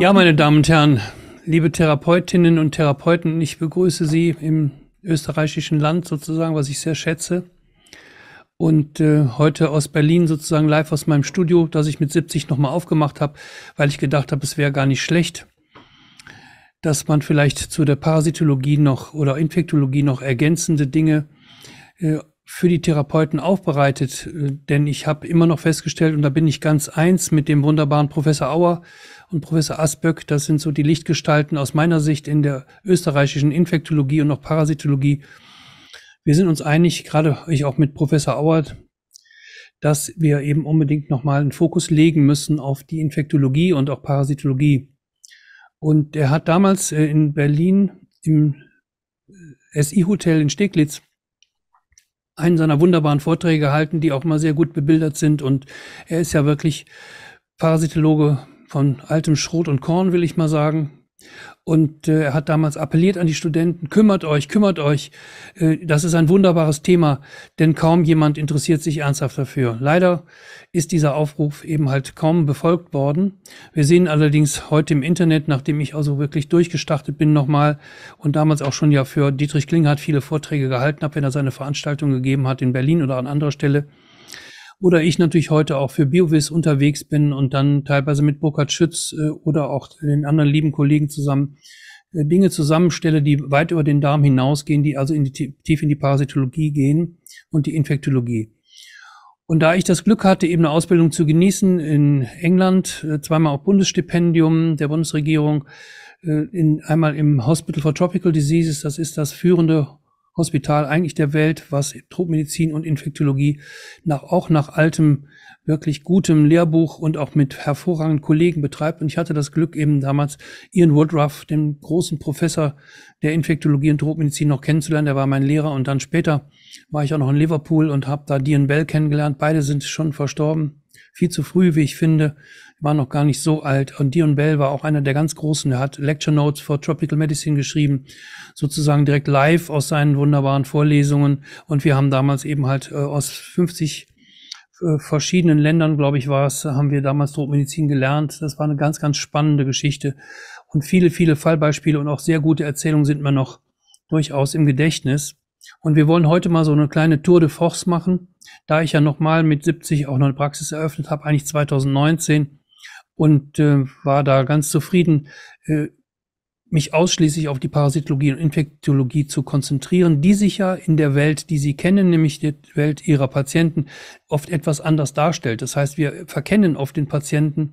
Ja, meine Damen und Herren, liebe Therapeutinnen und Therapeuten, ich begrüße Sie im österreichischen Land sozusagen, was ich sehr schätze. Und äh, heute aus Berlin sozusagen live aus meinem Studio, das ich mit 70 nochmal aufgemacht habe, weil ich gedacht habe, es wäre gar nicht schlecht, dass man vielleicht zu der Parasitologie noch oder Infektologie noch ergänzende Dinge äh, für die Therapeuten aufbereitet, denn ich habe immer noch festgestellt, und da bin ich ganz eins mit dem wunderbaren Professor Auer und Professor Asböck, das sind so die Lichtgestalten aus meiner Sicht in der österreichischen Infektologie und auch Parasitologie. Wir sind uns einig, gerade ich auch mit Professor Auer, dass wir eben unbedingt nochmal einen Fokus legen müssen auf die Infektologie und auch Parasitologie. Und er hat damals äh, in Berlin im äh, SI-Hotel in Steglitz einen seiner wunderbaren Vorträge halten, die auch mal sehr gut bebildert sind. Und er ist ja wirklich Parasitologe von altem Schrot und Korn, will ich mal sagen. Und äh, er hat damals appelliert an die Studenten, kümmert euch, kümmert euch. Äh, das ist ein wunderbares Thema, denn kaum jemand interessiert sich ernsthaft dafür. Leider ist dieser Aufruf eben halt kaum befolgt worden. Wir sehen allerdings heute im Internet, nachdem ich also wirklich durchgestartet bin nochmal und damals auch schon ja für Dietrich Klinghardt viele Vorträge gehalten habe, wenn er seine Veranstaltung gegeben hat in Berlin oder an anderer Stelle, oder ich natürlich heute auch für BioWiz unterwegs bin und dann teilweise mit Burkhard Schütz äh, oder auch den anderen lieben Kollegen zusammen äh, Dinge zusammenstelle, die weit über den Darm hinausgehen, die also in die, tief in die Parasitologie gehen und die Infektologie. Und da ich das Glück hatte, eben eine Ausbildung zu genießen in England, äh, zweimal auf Bundesstipendium der Bundesregierung, in, einmal im Hospital for Tropical Diseases, das ist das führende Hospital eigentlich der Welt, was Tropenmedizin und Infektiologie nach, auch nach altem, wirklich gutem Lehrbuch und auch mit hervorragenden Kollegen betreibt. Und ich hatte das Glück, eben damals Ian Woodruff, den großen Professor der Infektiologie und Tropenmedizin, noch kennenzulernen. Der war mein Lehrer und dann später war ich auch noch in Liverpool und habe da Dian Bell kennengelernt. Beide sind schon verstorben, viel zu früh, wie ich finde war noch gar nicht so alt. Und Dion Bell war auch einer der ganz Großen. Er hat Lecture Notes for Tropical Medicine geschrieben, sozusagen direkt live aus seinen wunderbaren Vorlesungen. Und wir haben damals eben halt äh, aus 50 äh, verschiedenen Ländern, glaube ich, war es, haben wir damals Drogenmedizin gelernt. Das war eine ganz, ganz spannende Geschichte. Und viele, viele Fallbeispiele und auch sehr gute Erzählungen sind mir noch durchaus im Gedächtnis. Und wir wollen heute mal so eine kleine Tour de Force machen, da ich ja nochmal mit 70 auch noch eine Praxis eröffnet habe, eigentlich 2019 und äh, war da ganz zufrieden, äh, mich ausschließlich auf die Parasitologie und Infektologie zu konzentrieren, die sich ja in der Welt, die sie kennen, nämlich die Welt ihrer Patienten, oft etwas anders darstellt. Das heißt, wir verkennen oft den Patienten,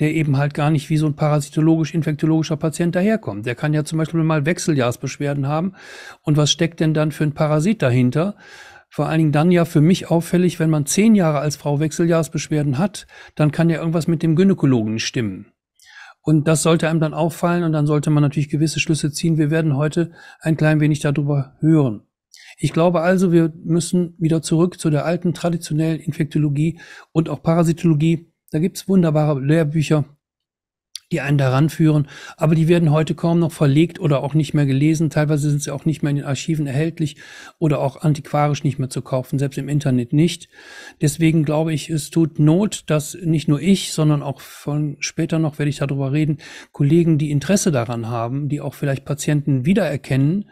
der eben halt gar nicht wie so ein parasitologisch-infektologischer Patient daherkommt. Der kann ja zum Beispiel mal Wechseljahrsbeschwerden haben. Und was steckt denn dann für ein Parasit dahinter? vor allen Dingen dann ja für mich auffällig, wenn man zehn Jahre als Frau Wechseljahresbeschwerden hat, dann kann ja irgendwas mit dem Gynäkologen stimmen. Und das sollte einem dann auffallen und dann sollte man natürlich gewisse Schlüsse ziehen. Wir werden heute ein klein wenig darüber hören. Ich glaube also, wir müssen wieder zurück zu der alten traditionellen Infektologie und auch Parasitologie. Da gibt's wunderbare Lehrbücher, die einen daran führen. Aber die werden heute kaum noch verlegt oder auch nicht mehr gelesen. Teilweise sind sie auch nicht mehr in den Archiven erhältlich oder auch antiquarisch nicht mehr zu kaufen, selbst im Internet nicht. Deswegen glaube ich, es tut Not, dass nicht nur ich, sondern auch von später noch werde ich darüber reden, Kollegen, die Interesse daran haben, die auch vielleicht Patienten wiedererkennen,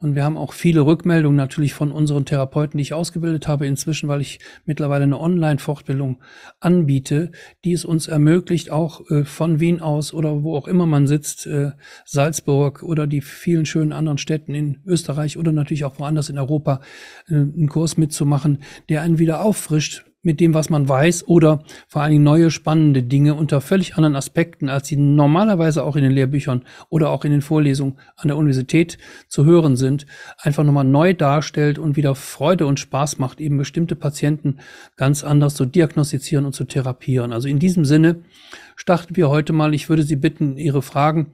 und wir haben auch viele Rückmeldungen natürlich von unseren Therapeuten, die ich ausgebildet habe inzwischen, weil ich mittlerweile eine Online-Fortbildung anbiete, die es uns ermöglicht, auch äh, von Wien aus oder wo auch immer man sitzt, äh, Salzburg oder die vielen schönen anderen Städten in Österreich oder natürlich auch woanders in Europa, äh, einen Kurs mitzumachen, der einen wieder auffrischt, mit dem, was man weiß oder vor allen Dingen neue spannende Dinge unter völlig anderen Aspekten, als sie normalerweise auch in den Lehrbüchern oder auch in den Vorlesungen an der Universität zu hören sind, einfach nochmal neu darstellt und wieder Freude und Spaß macht, eben bestimmte Patienten ganz anders zu diagnostizieren und zu therapieren. Also in diesem Sinne starten wir heute mal. Ich würde Sie bitten, Ihre Fragen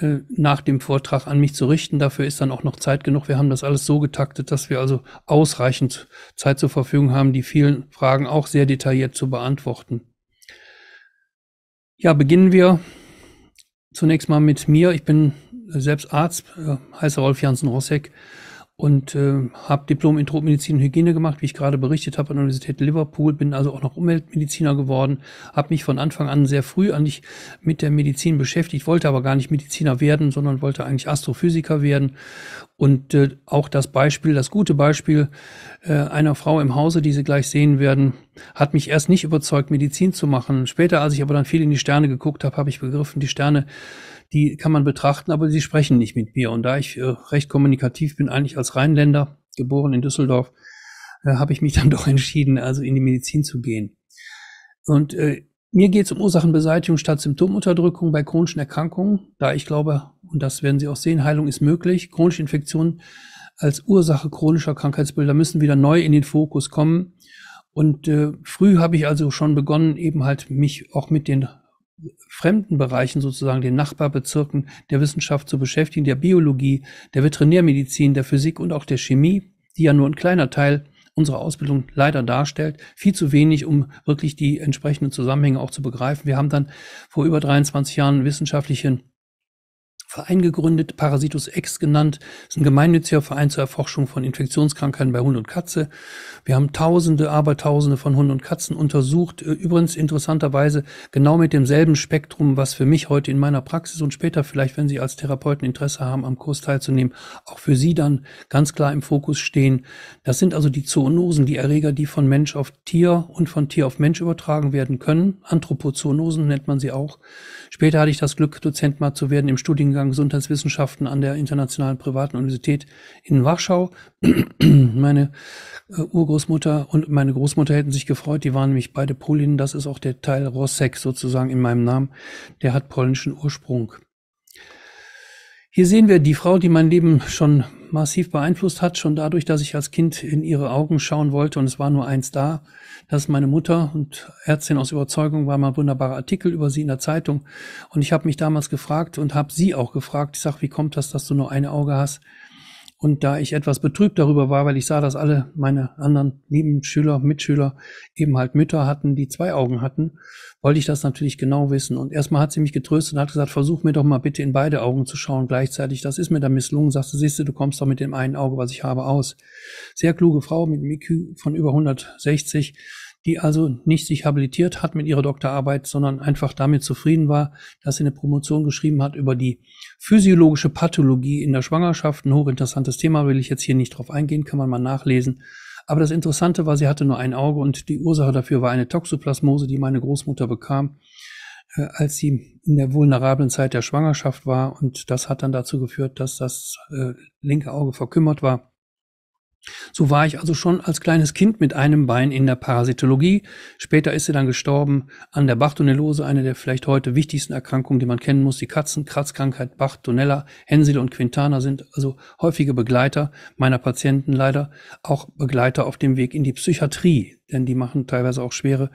äh, nach dem Vortrag an mich zu richten. Dafür ist dann auch noch Zeit genug. Wir haben das alles so getaktet, dass wir also ausreichend Zeit zur Verfügung haben, die vielen Fragen auch sehr detailliert zu beantworten. Ja, beginnen wir zunächst mal mit mir. Ich bin selbst Arzt, äh, heiße Rolf janssen rossek und äh, habe Diplom in Tropenmedizin und Hygiene gemacht, wie ich gerade berichtet habe, an der Universität Liverpool, bin also auch noch Umweltmediziner geworden, habe mich von Anfang an sehr früh eigentlich mit der Medizin beschäftigt, wollte aber gar nicht Mediziner werden, sondern wollte eigentlich Astrophysiker werden. Und äh, auch das Beispiel, das gute Beispiel äh, einer Frau im Hause, die Sie gleich sehen werden, hat mich erst nicht überzeugt, Medizin zu machen. Später, als ich aber dann viel in die Sterne geguckt habe, habe ich begriffen, die Sterne die kann man betrachten, aber sie sprechen nicht mit mir. Und da ich äh, recht kommunikativ bin, eigentlich als Rheinländer, geboren in Düsseldorf, äh, habe ich mich dann doch entschieden, also in die Medizin zu gehen. Und äh, mir geht es um Ursachenbeseitigung statt Symptomunterdrückung bei chronischen Erkrankungen, da ich glaube, und das werden Sie auch sehen, Heilung ist möglich. Chronische Infektionen als Ursache chronischer Krankheitsbilder müssen wieder neu in den Fokus kommen. Und äh, früh habe ich also schon begonnen, eben halt mich auch mit den fremden Bereichen sozusagen, den Nachbarbezirken der Wissenschaft zu beschäftigen, der Biologie, der Veterinärmedizin, der Physik und auch der Chemie, die ja nur ein kleiner Teil unserer Ausbildung leider darstellt, viel zu wenig, um wirklich die entsprechenden Zusammenhänge auch zu begreifen. Wir haben dann vor über 23 Jahren wissenschaftlichen Verein gegründet, Parasitus X genannt. Das ist ein gemeinnütziger Verein zur Erforschung von Infektionskrankheiten bei Hund und Katze. Wir haben Tausende, aber Tausende von Hunden und Katzen untersucht. Äh, übrigens interessanterweise genau mit demselben Spektrum, was für mich heute in meiner Praxis und später vielleicht, wenn Sie als Therapeuten Interesse haben, am Kurs teilzunehmen, auch für Sie dann ganz klar im Fokus stehen. Das sind also die Zoonosen, die Erreger, die von Mensch auf Tier und von Tier auf Mensch übertragen werden können. Anthropozoonosen nennt man sie auch. Später hatte ich das Glück, Dozent mal zu werden im Studiengang Studiengang Gesundheitswissenschaften an der Internationalen Privaten Universität in Warschau. meine äh, Urgroßmutter und meine Großmutter hätten sich gefreut, die waren nämlich beide Polinnen. Das ist auch der Teil Rossek sozusagen in meinem Namen. Der hat polnischen Ursprung. Hier sehen wir die Frau, die mein Leben schon massiv beeinflusst hat, schon dadurch, dass ich als Kind in ihre Augen schauen wollte und es war nur eins da, das ist meine Mutter und Ärztin aus Überzeugung, war mal ein wunderbarer Artikel über sie in der Zeitung. Und ich habe mich damals gefragt und habe sie auch gefragt, ich sage, wie kommt das, dass du nur ein Auge hast? Und da ich etwas betrübt darüber war, weil ich sah, dass alle meine anderen lieben Schüler, Mitschüler eben halt Mütter hatten, die zwei Augen hatten, wollte ich das natürlich genau wissen. Und erstmal hat sie mich getröstet und hat gesagt, versuch mir doch mal bitte in beide Augen zu schauen gleichzeitig. Das ist mir dann misslungen. Sagst du, siehst du, du kommst doch mit dem einen Auge, was ich habe, aus. Sehr kluge Frau mit IQ von über 160, die also nicht sich habilitiert hat mit ihrer Doktorarbeit, sondern einfach damit zufrieden war, dass sie eine Promotion geschrieben hat über die physiologische Pathologie in der Schwangerschaft. Ein hochinteressantes Thema will ich jetzt hier nicht drauf eingehen, kann man mal nachlesen. Aber das Interessante war, sie hatte nur ein Auge und die Ursache dafür war eine Toxoplasmose, die meine Großmutter bekam, äh, als sie in der vulnerablen Zeit der Schwangerschaft war. Und das hat dann dazu geführt, dass das äh, linke Auge verkümmert war. So war ich also schon als kleines Kind mit einem Bein in der Parasitologie. Später ist sie dann gestorben an der Bartonellose, eine der vielleicht heute wichtigsten Erkrankungen, die man kennen muss. Die Katzen, Kratzkrankheit, Bartonella, Hensel und Quintana sind also häufige Begleiter meiner Patienten leider, auch Begleiter auf dem Weg in die Psychiatrie, denn die machen teilweise auch schwere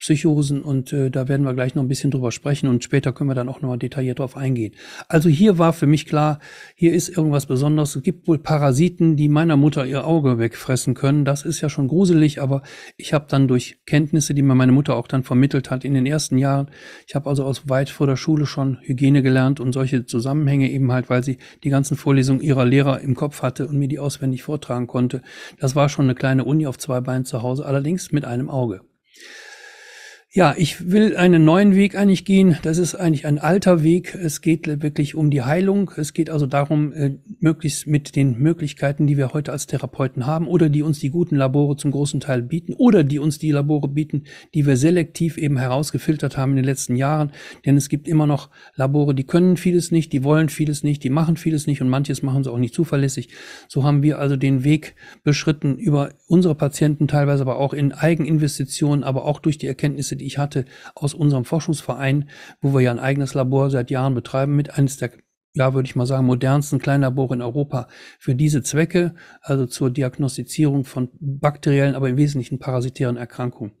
Psychosen und äh, da werden wir gleich noch ein bisschen drüber sprechen und später können wir dann auch nochmal detailliert drauf eingehen. Also hier war für mich klar, hier ist irgendwas Besonderes. Es gibt wohl Parasiten, die meiner Mutter ihr Auge wegfressen können. Das ist ja schon gruselig, aber ich habe dann durch Kenntnisse, die mir meine Mutter auch dann vermittelt hat in den ersten Jahren, ich habe also aus weit vor der Schule schon Hygiene gelernt und solche Zusammenhänge eben halt, weil sie die ganzen Vorlesungen ihrer Lehrer im Kopf hatte und mir die auswendig vortragen konnte. Das war schon eine kleine Uni auf zwei Beinen zu Hause, allerdings mit einem Auge. Ja, ich will einen neuen Weg eigentlich gehen. Das ist eigentlich ein alter Weg. Es geht wirklich um die Heilung. Es geht also darum, äh, möglichst mit den Möglichkeiten, die wir heute als Therapeuten haben oder die uns die guten Labore zum großen Teil bieten oder die uns die Labore bieten, die wir selektiv eben herausgefiltert haben in den letzten Jahren. Denn es gibt immer noch Labore, die können vieles nicht, die wollen vieles nicht, die machen vieles nicht und manches machen sie auch nicht zuverlässig. So haben wir also den Weg beschritten über unsere Patienten, teilweise aber auch in Eigeninvestitionen, aber auch durch die Erkenntnisse, die ich hatte, aus unserem Forschungsverein, wo wir ja ein eigenes Labor seit Jahren betreiben, mit eines der ja, würde ich mal sagen, modernsten Kleinlabore in Europa für diese Zwecke, also zur Diagnostizierung von bakteriellen, aber im Wesentlichen parasitären Erkrankungen.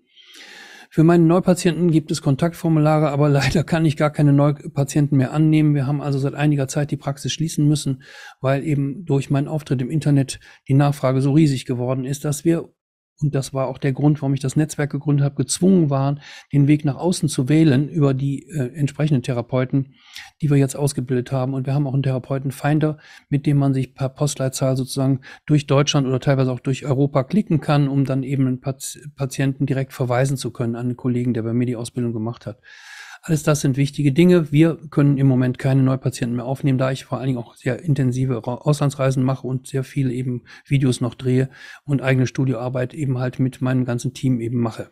Für meine Neupatienten gibt es Kontaktformulare, aber leider kann ich gar keine Neupatienten mehr annehmen. Wir haben also seit einiger Zeit die Praxis schließen müssen, weil eben durch meinen Auftritt im Internet die Nachfrage so riesig geworden ist, dass wir und das war auch der Grund, warum ich das Netzwerk gegründet habe, gezwungen waren, den Weg nach außen zu wählen über die äh, entsprechenden Therapeuten, die wir jetzt ausgebildet haben. Und wir haben auch einen Therapeutenfinder, mit dem man sich per Postleitzahl sozusagen durch Deutschland oder teilweise auch durch Europa klicken kann, um dann eben einen Pat Patienten direkt verweisen zu können an einen Kollegen, der bei mir die Ausbildung gemacht hat. Alles das sind wichtige Dinge. Wir können im Moment keine Neupatienten mehr aufnehmen, da ich vor allen Dingen auch sehr intensive Auslandsreisen mache und sehr viel eben Videos noch drehe und eigene Studioarbeit eben halt mit meinem ganzen Team eben mache.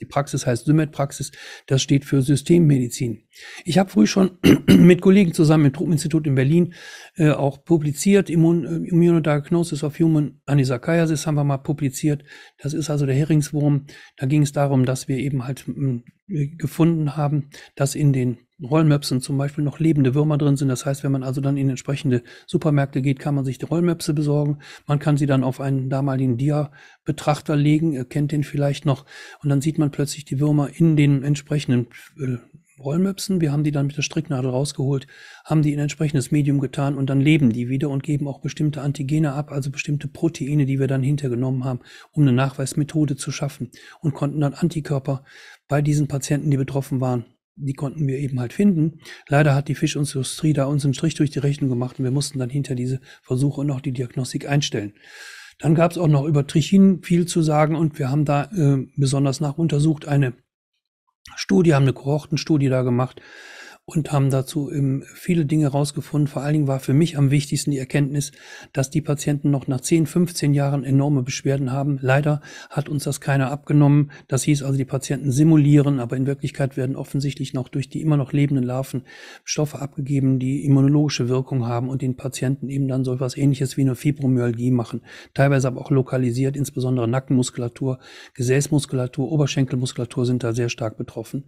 Die Praxis heißt symmet praxis das steht für Systemmedizin. Ich habe früh schon mit Kollegen zusammen im Truppeninstitut in Berlin äh, auch publiziert, Immun äh, Immunodiagnosis of Human Anisakiasis haben wir mal publiziert. Das ist also der Heringswurm. Da ging es darum, dass wir eben halt hm, äh, gefunden haben, dass in den Rollmöpsen zum Beispiel noch lebende Würmer drin sind. Das heißt, wenn man also dann in entsprechende Supermärkte geht, kann man sich die Rollmöpse besorgen. Man kann sie dann auf einen damaligen Dia-Betrachter legen, ihr kennt den vielleicht noch, und dann sieht man plötzlich die Würmer in den entsprechenden äh, Rollmöpsen. Wir haben die dann mit der Stricknadel rausgeholt, haben die in entsprechendes Medium getan und dann leben die wieder und geben auch bestimmte Antigene ab, also bestimmte Proteine, die wir dann hintergenommen haben, um eine Nachweismethode zu schaffen und konnten dann Antikörper bei diesen Patienten, die betroffen waren, die konnten wir eben halt finden. Leider hat die Fischindustrie da uns einen Strich durch die Rechnung gemacht und wir mussten dann hinter diese Versuche noch die Diagnostik einstellen. Dann gab es auch noch über Trichin viel zu sagen und wir haben da äh, besonders nach untersucht eine Studie, haben eine Kohortenstudie da gemacht, und haben dazu eben ähm, viele Dinge rausgefunden. Vor allen Dingen war für mich am wichtigsten die Erkenntnis, dass die Patienten noch nach 10, 15 Jahren enorme Beschwerden haben. Leider hat uns das keiner abgenommen. Das hieß also, die Patienten simulieren, aber in Wirklichkeit werden offensichtlich noch durch die immer noch lebenden Larven Stoffe abgegeben, die immunologische Wirkung haben und den Patienten eben dann so etwas ähnliches wie eine Fibromyalgie machen. Teilweise aber auch lokalisiert, insbesondere Nackenmuskulatur, Gesäßmuskulatur, Oberschenkelmuskulatur sind da sehr stark betroffen.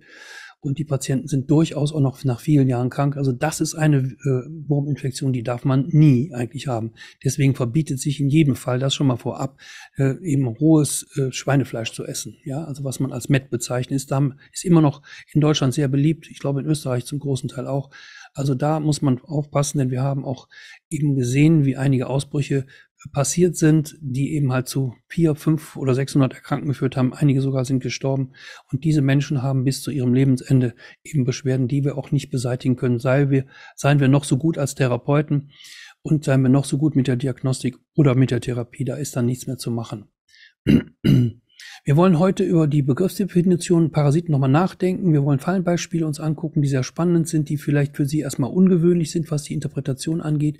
Und die Patienten sind durchaus auch noch nach vielen Jahren krank. Also das ist eine äh, Wurminfektion, die darf man nie eigentlich haben. Deswegen verbietet sich in jedem Fall das schon mal vorab, äh, eben rohes äh, Schweinefleisch zu essen. Ja, also was man als Met bezeichnet, ist, ist immer noch in Deutschland sehr beliebt. Ich glaube in Österreich zum großen Teil auch. Also da muss man aufpassen, denn wir haben auch eben gesehen, wie einige Ausbrüche passiert sind, die eben halt zu vier, fünf oder 600 Erkrankten geführt haben. Einige sogar sind gestorben. Und diese Menschen haben bis zu ihrem Lebensende eben Beschwerden, die wir auch nicht beseitigen können. Sei wir, seien wir noch so gut als Therapeuten und seien wir noch so gut mit der Diagnostik oder mit der Therapie. Da ist dann nichts mehr zu machen. Wir wollen heute über die Begriffsdefinition Parasiten nochmal nachdenken. Wir wollen Fallenbeispiele uns angucken, die sehr spannend sind, die vielleicht für Sie erstmal ungewöhnlich sind, was die Interpretation angeht.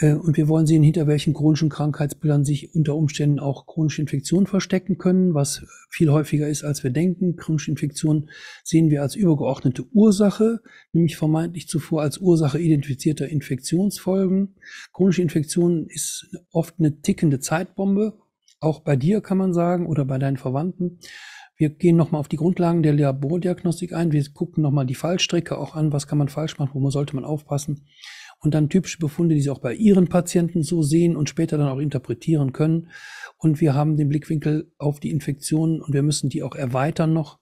Äh, und wir wollen sehen, hinter welchen chronischen Krankheitsbildern sich unter Umständen auch chronische Infektionen verstecken können, was viel häufiger ist, als wir denken. Chronische Infektionen sehen wir als übergeordnete Ursache, nämlich vermeintlich zuvor als Ursache identifizierter Infektionsfolgen. Chronische Infektionen ist oft eine tickende Zeitbombe, auch bei dir kann man sagen oder bei deinen Verwandten. Wir gehen nochmal auf die Grundlagen der Labordiagnostik ein. Wir gucken nochmal die Fallstrecke auch an. Was kann man falsch machen? Wo sollte man aufpassen? und dann typische Befunde, die sie auch bei ihren Patienten so sehen und später dann auch interpretieren können. Und wir haben den Blickwinkel auf die Infektionen und wir müssen die auch erweitern noch.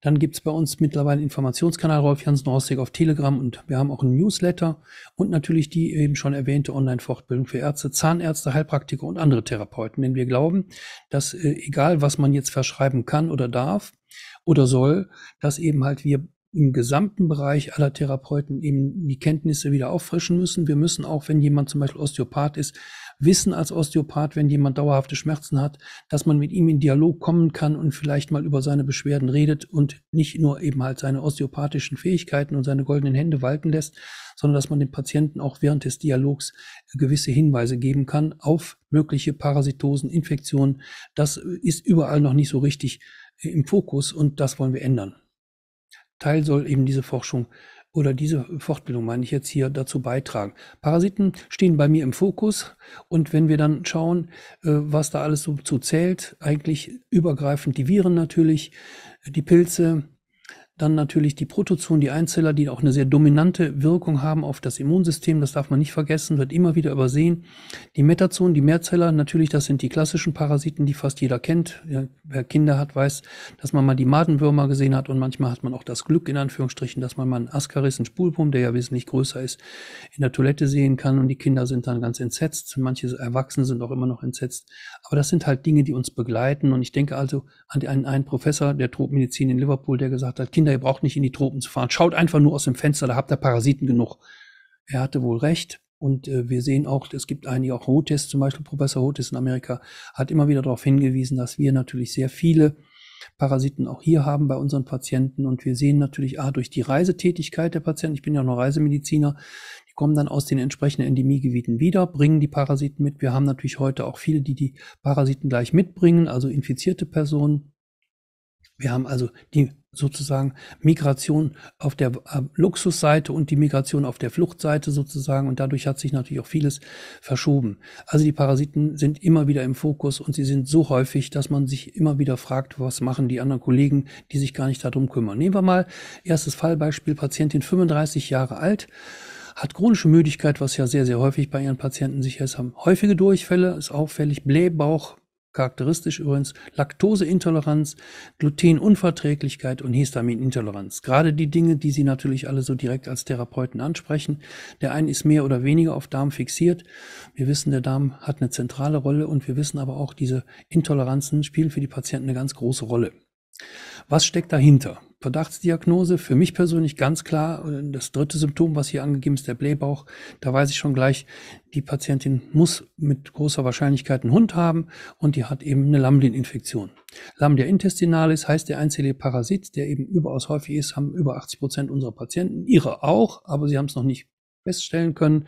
Dann gibt's bei uns mittlerweile einen Informationskanal Rolf Jansen Rostig auf Telegram und wir haben auch einen Newsletter und natürlich die eben schon erwähnte Online-Fortbildung für Ärzte, Zahnärzte, Heilpraktiker und andere Therapeuten. Denn wir glauben, dass äh, egal was man jetzt verschreiben kann oder darf oder soll, dass eben halt wir im gesamten Bereich aller Therapeuten eben die Kenntnisse wieder auffrischen müssen. Wir müssen auch, wenn jemand zum Beispiel Osteopath ist, wissen als Osteopath, wenn jemand dauerhafte Schmerzen hat, dass man mit ihm in Dialog kommen kann und vielleicht mal über seine Beschwerden redet und nicht nur eben halt seine osteopathischen Fähigkeiten und seine goldenen Hände walten lässt, sondern dass man dem Patienten auch während des Dialogs gewisse Hinweise geben kann auf mögliche Parasitosen, Infektionen. Das ist überall noch nicht so richtig im Fokus und das wollen wir ändern. Teil soll eben diese Forschung oder diese Fortbildung, meine ich jetzt hier, dazu beitragen. Parasiten stehen bei mir im Fokus und wenn wir dann schauen, äh, was da alles so zu zählt, eigentlich übergreifend die Viren natürlich, die Pilze, dann natürlich die Protozoen, die Einzeller, die auch eine sehr dominante Wirkung haben auf das Immunsystem. Das darf man nicht vergessen, wird immer wieder übersehen. Die Metazoen, die Mehrzeller, natürlich, das sind die klassischen Parasiten, die fast jeder kennt. Wer Kinder hat, weiß, dass man mal die Madenwürmer gesehen hat und manchmal hat man auch das Glück, in Anführungsstrichen, dass man mal einen Ascaris, einen Spulpum, der ja wesentlich größer ist, in der Toilette sehen kann und die Kinder sind dann ganz entsetzt. Manche Erwachsene sind auch immer noch entsetzt. Aber das sind halt Dinge, die uns begleiten und ich denke also an einen, einen Professor der Tropmedizin in Liverpool, der gesagt hat, Kinder Kinder, ihr braucht nicht in die Tropen zu fahren. Schaut einfach nur aus dem Fenster, da habt ihr Parasiten genug. Er hatte wohl recht. Und äh, wir sehen auch, es gibt einige, auch Hotes, zum Beispiel Professor Hotes in Amerika, hat immer wieder darauf hingewiesen, dass wir natürlich sehr viele Parasiten auch hier haben bei unseren Patienten. Und wir sehen natürlich A, durch die Reisetätigkeit der Patienten, ich bin ja noch Reisemediziner, die kommen dann aus den entsprechenden Endemiegebieten wieder, bringen die Parasiten mit. Wir haben natürlich heute auch viele, die die Parasiten gleich mitbringen, also infizierte Personen. Wir haben also die sozusagen Migration auf der äh, Luxusseite und die Migration auf der Fluchtseite sozusagen. Und dadurch hat sich natürlich auch vieles verschoben. Also die Parasiten sind immer wieder im Fokus und sie sind so häufig, dass man sich immer wieder fragt, was machen die anderen Kollegen, die sich gar nicht darum kümmern. Nehmen wir mal erstes Fallbeispiel, Patientin 35 Jahre alt hat chronische Müdigkeit, was ja sehr, sehr häufig bei ihren Patienten sich ist, haben häufige Durchfälle, ist auffällig, Blähbauch, charakteristisch übrigens Laktoseintoleranz, Glutenunverträglichkeit und Histaminintoleranz. Gerade die Dinge, die Sie natürlich alle so direkt als Therapeuten ansprechen. Der eine ist mehr oder weniger auf Darm fixiert. Wir wissen, der Darm hat eine zentrale Rolle und wir wissen aber auch, diese Intoleranzen spielen für die Patienten eine ganz große Rolle. Was steckt dahinter? Verdachtsdiagnose. Für mich persönlich ganz klar, das dritte Symptom, was hier angegeben ist, der Blähbauch. Da weiß ich schon gleich, die Patientin muss mit großer Wahrscheinlichkeit einen Hund haben und die hat eben eine Lambdieninfektion. Lambdia intestinalis heißt der einzige Parasit, der eben überaus häufig ist, haben über 80 Prozent unserer Patienten. Ihre auch, aber sie haben es noch nicht feststellen können.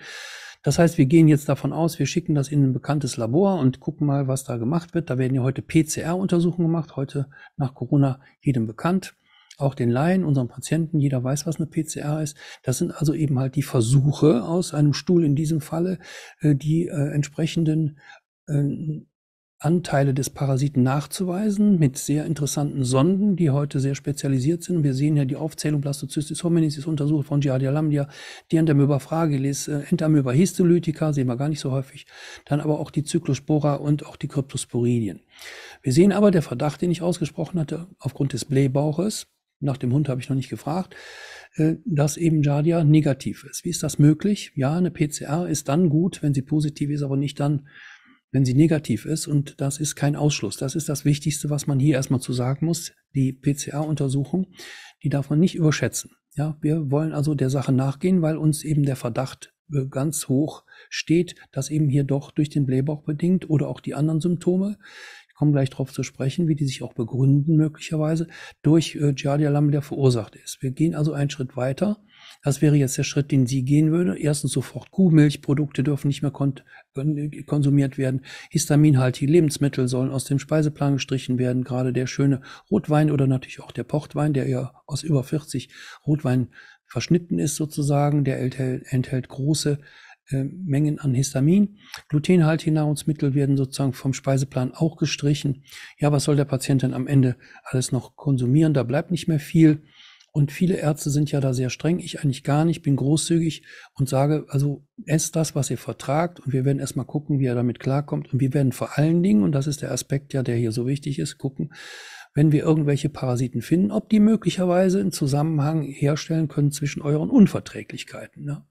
Das heißt, wir gehen jetzt davon aus, wir schicken das in ein bekanntes Labor und gucken mal, was da gemacht wird. Da werden ja heute PCR-Untersuchungen gemacht, heute nach Corona jedem bekannt auch den Laien, unseren Patienten, jeder weiß, was eine PCR ist. Das sind also eben halt die Versuche aus einem Stuhl in diesem Falle, äh, die äh, entsprechenden äh, Anteile des Parasiten nachzuweisen mit sehr interessanten Sonden, die heute sehr spezialisiert sind. Wir sehen ja die Aufzählung Blastocystis hominis ist untersucht von Giardia Lambia, lambdia, Diantamyba fragilis, äh, Entamyba histolytica, sehen wir gar nicht so häufig, dann aber auch die Cyclospora und auch die Cryptosporidien. Wir sehen aber der Verdacht, den ich ausgesprochen hatte, aufgrund des Blähbauches, nach dem Hund habe ich noch nicht gefragt, äh, dass eben Jadia negativ ist. Wie ist das möglich? Ja, eine PCR ist dann gut, wenn sie positiv ist, aber nicht dann, wenn sie negativ ist. Und das ist kein Ausschluss. Das ist das Wichtigste, was man hier erstmal zu sagen muss. Die PCR-Untersuchung, die darf man nicht überschätzen. Ja, wir wollen also der Sache nachgehen, weil uns eben der Verdacht äh, ganz hoch steht, dass eben hier doch durch den Blähbauch bedingt oder auch die anderen Symptome wir gleich darauf zu sprechen, wie die sich auch begründen möglicherweise, durch äh, Giardia Lambda verursacht ist. Wir gehen also einen Schritt weiter. Das wäre jetzt der Schritt, den sie gehen würde. Erstens sofort Kuhmilchprodukte dürfen nicht mehr konsumiert werden. Histaminhaltige Lebensmittel sollen aus dem Speiseplan gestrichen werden. Gerade der schöne Rotwein oder natürlich auch der Portwein, der ja aus über 40 Rotwein verschnitten ist sozusagen, der enthält, enthält große äh, Mengen an Histamin. Glutenhaltige Nahrungsmittel werden sozusagen vom Speiseplan auch gestrichen. Ja, was soll der Patient denn am Ende alles noch konsumieren? Da bleibt nicht mehr viel. Und viele Ärzte sind ja da sehr streng, ich eigentlich gar nicht, bin großzügig und sage, also esst das, was ihr vertragt und wir werden erstmal gucken, wie er damit klarkommt. Und wir werden vor allen Dingen, und das ist der Aspekt ja, der hier so wichtig ist, gucken, wenn wir irgendwelche Parasiten finden, ob die möglicherweise einen Zusammenhang herstellen können zwischen euren Unverträglichkeiten. Ne?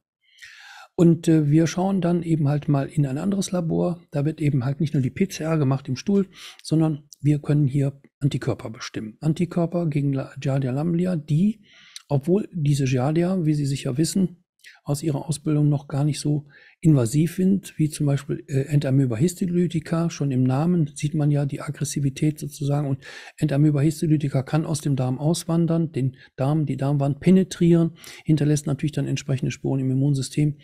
Und äh, wir schauen dann eben halt mal in ein anderes Labor. Da wird eben halt nicht nur die PCR gemacht im Stuhl, sondern wir können hier Antikörper bestimmen. Antikörper gegen Giardia lamblia, die, obwohl diese Giardia, wie Sie sicher wissen, aus ihrer Ausbildung noch gar nicht so invasiv sind, wie zum Beispiel äh, Entamybahistolytika. Schon im Namen sieht man ja die Aggressivität sozusagen. Und Entamybahistolytika kann aus dem Darm auswandern, den Darm, die Darmwand penetrieren, hinterlässt natürlich dann entsprechende Spuren im Immunsystem.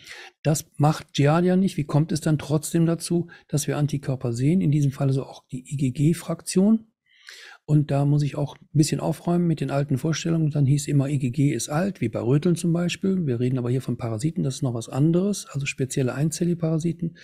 Das macht Giardia nicht. Wie kommt es dann trotzdem dazu, dass wir Antikörper sehen? In diesem Fall so also auch die IgG-Fraktion. Und da muss ich auch ein bisschen aufräumen mit den alten Vorstellungen. Dann hieß immer, IgG e ist alt, wie bei Röteln zum Beispiel. Wir reden aber hier von Parasiten, das ist noch was anderes, also spezielle Einzelliparasiten.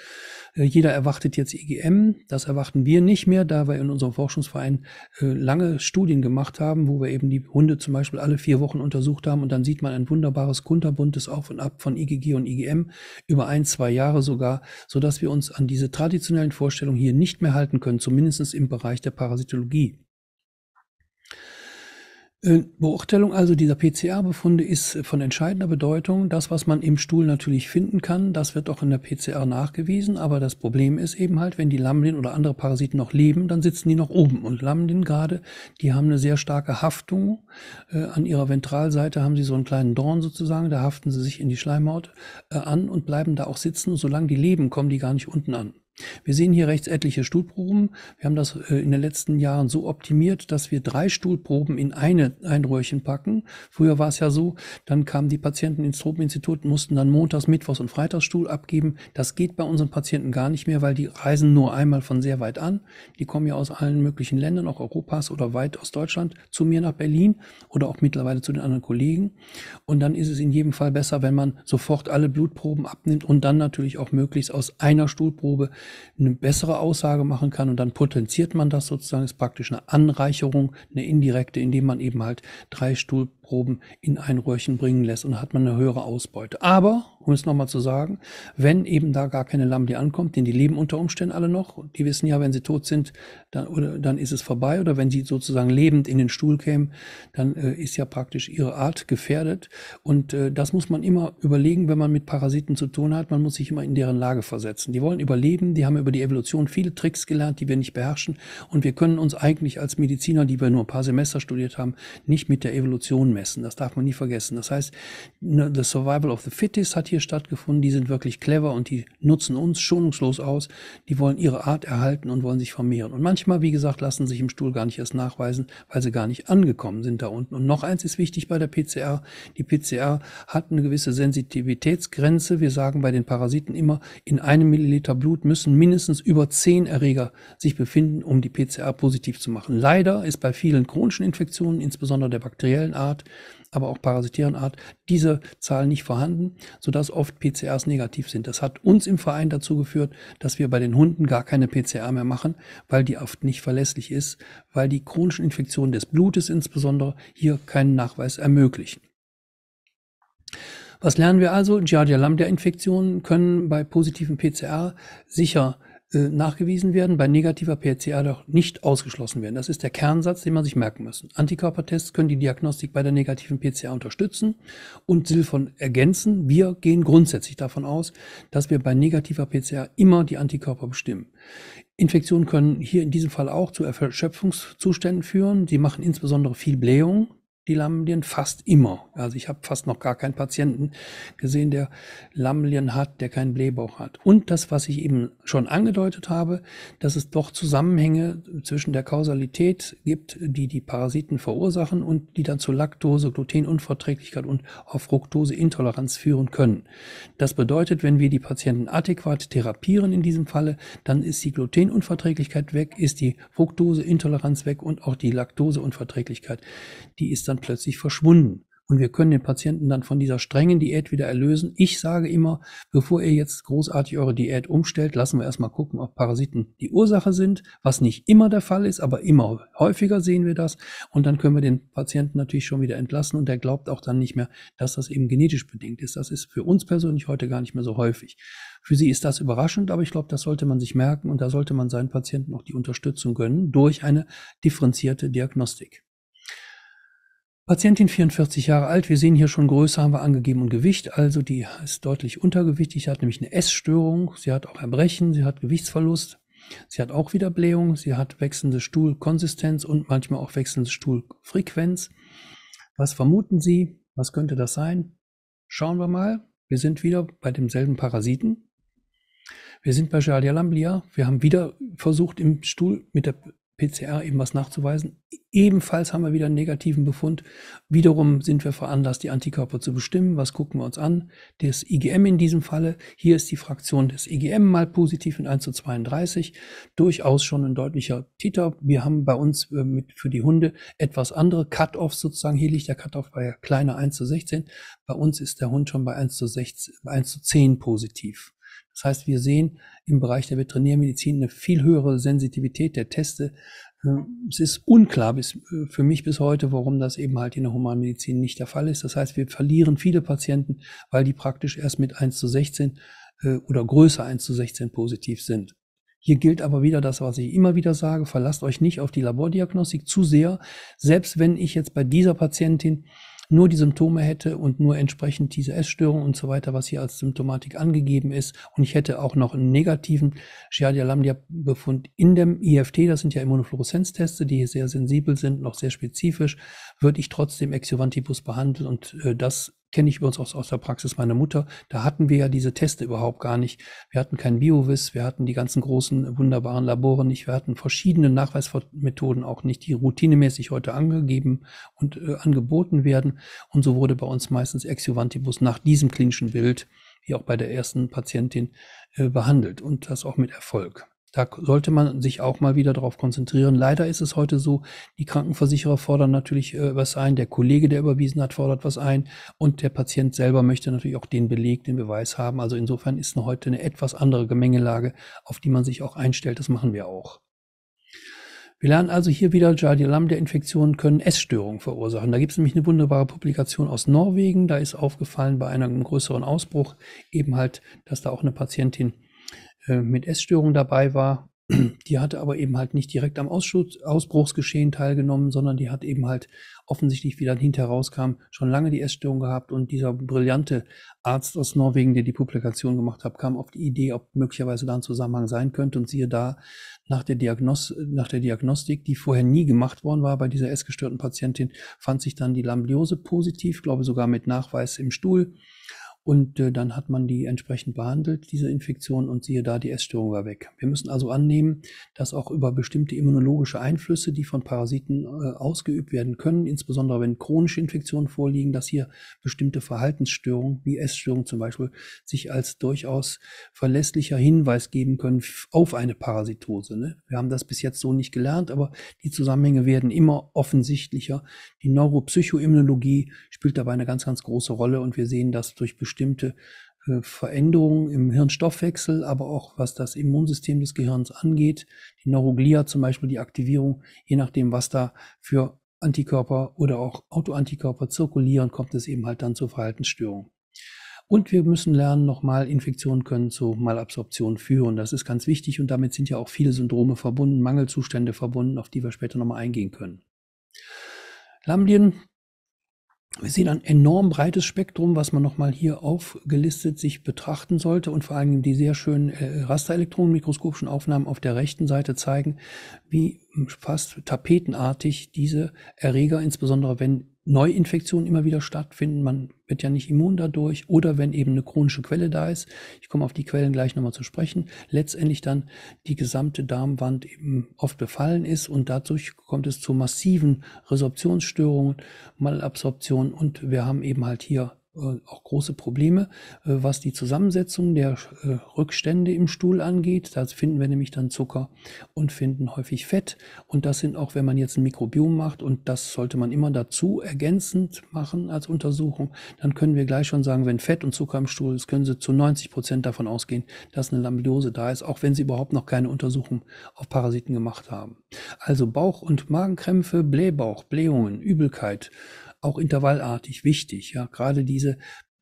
Äh, jeder erwartet jetzt IgM, e das erwarten wir nicht mehr, da wir in unserem Forschungsverein äh, lange Studien gemacht haben, wo wir eben die Hunde zum Beispiel alle vier Wochen untersucht haben und dann sieht man ein wunderbares kunterbuntes Auf und Ab von IgG e und IgM über ein, zwei Jahre sogar, sodass wir uns an diese traditionellen Vorstellungen hier nicht mehr halten können, zumindest im Bereich der Parasitologie. Äh, Beurteilung also dieser PCR-Befunde ist äh, von entscheidender Bedeutung. Das, was man im Stuhl natürlich finden kann, das wird auch in der PCR nachgewiesen. Aber das Problem ist eben halt, wenn die Lamlin oder andere Parasiten noch leben, dann sitzen die noch oben. Und Lamlin gerade, die haben eine sehr starke Haftung. Äh, an ihrer Ventralseite haben sie so einen kleinen Dorn sozusagen. Da haften sie sich in die Schleimhaut an und bleiben da auch sitzen. solange die leben, kommen die gar nicht unten an. Wir sehen hier rechts etliche Stuhlproben. Wir haben das äh, in den letzten Jahren so optimiert, dass wir drei Stuhlproben in eine, ein Röhrchen packen. Früher war es ja so, dann kamen die Patienten ins Tropeninstitut, mussten dann montags, mittwochs und freitags Stuhl abgeben. Das geht bei unseren Patienten gar nicht mehr, weil die reisen nur einmal von sehr weit an. Die kommen ja aus allen möglichen Ländern, auch Europas oder weit aus Deutschland, zu mir nach Berlin oder auch mittlerweile zu den anderen Kollegen. Und dann ist es in jedem Fall besser, wenn man sofort alle Blutproben abnimmt und dann natürlich auch möglichst aus einer Stuhlprobe eine bessere Aussage machen kann und dann potenziert man das sozusagen, ist praktisch eine Anreicherung, eine indirekte, indem man eben halt drei Stuhl Blutproben in ein Röhrchen bringen lässt und hat man eine höhere Ausbeute. Aber, um es nochmal zu sagen, wenn eben da gar keine Lambdi ankommt, denn die leben unter Umständen alle noch, die wissen ja, wenn sie tot sind, dann, oder, dann ist es vorbei oder wenn sie sozusagen lebend in den Stuhl kämen, dann äh, ist ja praktisch ihre Art gefährdet und äh, das muss man immer überlegen, wenn man mit Parasiten zu tun hat, man muss sich immer in deren Lage versetzen. Die wollen überleben, die haben über die Evolution viele Tricks gelernt, die wir nicht beherrschen und wir können uns eigentlich als Mediziner, die wir nur ein paar Semester studiert haben, nicht mit der Evolution messen. Das darf man nie vergessen. Das heißt, ne, the survival of the fittest hat hier stattgefunden. Die sind wirklich clever und die nutzen uns schonungslos aus. Die wollen ihre Art erhalten und wollen sich vermehren. Und manchmal, wie gesagt, lassen sich im Stuhl gar nicht erst nachweisen, weil sie gar nicht angekommen sind da unten. Und noch eins ist wichtig bei der PCR. Die PCR hat eine gewisse Sensitivitätsgrenze. Wir sagen bei den Parasiten immer, in einem Milliliter Blut müssen mindestens über zehn Erreger sich befinden, um die PCR positiv zu machen. Leider ist bei vielen chronischen Infektionen, insbesondere der bakteriellen Art, aber auch parasitären Art, diese Zahlen nicht vorhanden, sodass oft PCRs negativ sind. Das hat uns im Verein dazu geführt, dass wir bei den Hunden gar keine PCR mehr machen, weil die oft nicht verlässlich ist, weil die chronischen Infektionen des Blutes insbesondere hier keinen Nachweis ermöglichen. Was lernen wir also? Giardia-Lambda-Infektionen können bei positiven PCR sicher äh, nachgewiesen werden, bei negativer PCR doch nicht ausgeschlossen werden. Das ist der Kernsatz, den man sich merken muss. Antikörpertests können die Diagnostik bei der negativen PCR unterstützen und Silphon ergänzen. Wir gehen grundsätzlich davon aus, dass wir bei negativer PCR immer die Antikörper bestimmen. Infektionen können hier in diesem Fall auch zu Erschöpfungszuständen führen. Sie machen insbesondere viel Blähung die Lamellien fast immer. Also ich habe fast noch gar keinen Patienten gesehen, der Lamellien hat, der keinen Blähbauch hat. Und das, was ich eben schon angedeutet habe, dass es doch Zusammenhänge zwischen der Kausalität gibt, die die Parasiten verursachen und die dann zu Laktose, Glutenunverträglichkeit und auf Fructoseintoleranz führen können. Das bedeutet, wenn wir die Patienten adäquat therapieren in diesem Falle, dann ist die Glutenunverträglichkeit weg, ist die Fructoseintoleranz weg und auch die Laktoseunverträglichkeit, die ist dann dann plötzlich verschwunden. Und wir können den Patienten dann von dieser strengen Diät wieder erlösen. Ich sage immer, bevor ihr jetzt großartig eure Diät umstellt, lassen wir erstmal gucken, ob Parasiten die Ursache sind, was nicht immer der Fall ist, aber immer häufiger sehen wir das. Und dann können wir den Patienten natürlich schon wieder entlassen und der glaubt auch dann nicht mehr, dass das eben genetisch bedingt ist. Das ist für uns persönlich heute gar nicht mehr so häufig. Für sie ist das überraschend, aber ich glaube, das sollte man sich merken und da sollte man seinen Patienten auch die Unterstützung gönnen durch eine differenzierte Diagnostik. Patientin 44 Jahre alt. Wir sehen hier schon Größe haben wir angegeben und Gewicht. Also die ist deutlich untergewichtig. Sie hat nämlich eine Essstörung. Sie hat auch Erbrechen. Sie hat Gewichtsverlust. Sie hat auch wieder Blähung. Sie hat wechselnde Stuhlkonsistenz und manchmal auch wechselnde Stuhlfrequenz. Was vermuten Sie? Was könnte das sein? Schauen wir mal. Wir sind wieder bei demselben Parasiten. Wir sind bei Giardia lamblia. Wir haben wieder versucht, im Stuhl mit der PCR eben was nachzuweisen. Ebenfalls haben wir wieder einen negativen Befund. Wiederum sind wir veranlasst, die Antikörper zu bestimmen. Was gucken wir uns an? Das IgM in diesem Falle. Hier ist die Fraktion des IgM mal positiv in 1 zu 32. Durchaus schon ein deutlicher Titer. Wir haben bei uns äh, mit, für die Hunde etwas andere Cut-Offs sozusagen. Hier liegt der Cut-Off bei kleiner 1 zu 16. Bei uns ist der Hund schon bei 1 zu, 16, 1 zu 10 positiv. Das heißt, wir sehen im Bereich der Veterinärmedizin eine viel höhere Sensitivität der Teste. Äh, es ist unklar bis, äh, für mich bis heute, warum das eben halt in der Humanmedizin nicht der Fall ist. Das heißt, wir verlieren viele Patienten, weil die praktisch erst mit 1 zu 16 äh, oder größer 1 zu 16 positiv sind. Hier gilt aber wieder das, was ich immer wieder sage, verlasst euch nicht auf die Labordiagnostik zu sehr. Selbst wenn ich jetzt bei dieser Patientin nur die Symptome hätte und nur entsprechend diese Essstörung und so weiter, was hier als Symptomatik angegeben ist. Und ich hätte auch noch einen negativen giardia lambda befund in dem IFT, das sind ja Immunofluoreszenzteste, die sehr sensibel sind, noch sehr spezifisch, würde ich trotzdem Exovantibus behandeln und äh, das kenne ich übrigens aus, aus der Praxis meiner Mutter, da hatten wir ja diese Teste überhaupt gar nicht. Wir hatten kein Biovis, wir hatten die ganzen großen wunderbaren Labore nicht, wir hatten verschiedene Nachweismethoden auch nicht, die routinemäßig heute angegeben und äh, angeboten werden. Und so wurde bei uns meistens Exjuvantibus nach diesem klinischen Bild, wie auch bei der ersten Patientin, äh, behandelt und das auch mit Erfolg. Da sollte man sich auch mal wieder darauf konzentrieren. Leider ist es heute so, die Krankenversicherer fordern natürlich äh, was ein, der Kollege, der überwiesen hat, fordert was ein und der Patient selber möchte natürlich auch den Beleg, den Beweis haben. Also insofern ist heute eine etwas andere Gemengelage, auf die man sich auch einstellt. Das machen wir auch. Wir lernen also hier wieder, Jardialam der Infektionen können Essstörungen verursachen. Da gibt es nämlich eine wunderbare Publikation aus Norwegen. Da ist aufgefallen bei einem größeren Ausbruch eben halt, dass da auch eine Patientin äh, mit Essstörungen dabei war. Die hatte aber eben halt nicht direkt am Ausschuss, Ausbruchsgeschehen teilgenommen, sondern die hat eben halt offensichtlich, wie dann hinterher rauskam, schon lange die Essstörung gehabt. Und dieser brillante Arzt aus Norwegen, der die Publikation gemacht hat, kam auf die Idee, ob möglicherweise da ein Zusammenhang sein könnte. Und siehe da, nach der, Diagnos nach der Diagnostik, die vorher nie gemacht worden war bei dieser essgestörten Patientin, fand sich dann die Lambliose positiv, glaube sogar mit Nachweis im Stuhl. Und äh, dann hat man die entsprechend behandelt, diese Infektion, und siehe da, die Essstörung war weg. Wir müssen also annehmen, dass auch über bestimmte immunologische Einflüsse, die von Parasiten äh, ausgeübt werden können, insbesondere wenn chronische Infektionen vorliegen, dass hier bestimmte Verhaltensstörungen, wie Essstörungen zum Beispiel, sich als durchaus verlässlicher Hinweis geben können auf eine Parasitose. Ne? Wir haben das bis jetzt so nicht gelernt, aber die Zusammenhänge werden immer offensichtlicher. Die Neuropsychoimmunologie spielt dabei eine ganz, ganz große Rolle und wir sehen das durch bestimmte bestimmte äh, Veränderungen im Hirnstoffwechsel, aber auch was das Immunsystem des Gehirns angeht. Die Neuroglia zum Beispiel, die Aktivierung, je nachdem, was da für Antikörper oder auch Autoantikörper zirkulieren, kommt es eben halt dann zur Verhaltensstörung. Und wir müssen lernen, nochmal Infektionen können zu Malabsorption führen. Das ist ganz wichtig und damit sind ja auch viele Syndrome verbunden, Mangelzustände verbunden, auf die wir später nochmal eingehen können. Lambien wir sehen ein enorm breites Spektrum, was man nochmal hier aufgelistet sich betrachten sollte und vor allem die sehr schönen äh, Rasterelektronenmikroskopischen Aufnahmen auf der rechten Seite zeigen, wie fast tapetenartig diese Erreger, insbesondere wenn Neuinfektionen immer wieder stattfinden. Man wird ja nicht immun dadurch. Oder wenn eben eine chronische Quelle da ist, ich komme auf die Quellen gleich nochmal zu sprechen, letztendlich dann die gesamte Darmwand eben oft befallen ist und dadurch kommt es zu massiven Resorptionsstörungen, Malabsorption und wir haben eben halt hier äh, auch große Probleme, äh, was die Zusammensetzung der äh, Rückstände im Stuhl angeht. Da finden wir nämlich dann Zucker und finden häufig Fett. Und das sind auch, wenn man jetzt ein Mikrobiom macht, und das sollte man immer dazu ergänzend machen als Untersuchung, dann können wir gleich schon sagen, wenn Fett und Zucker im Stuhl ist, können Sie zu 90 Prozent davon ausgehen, dass eine Lambliose da ist, auch wenn Sie überhaupt noch keine Untersuchung auf Parasiten gemacht haben. Also Bauch- und Magenkrämpfe, Blähbauch, Blähungen, Übelkeit, auch intervallartig wichtig. Ja, gerade diese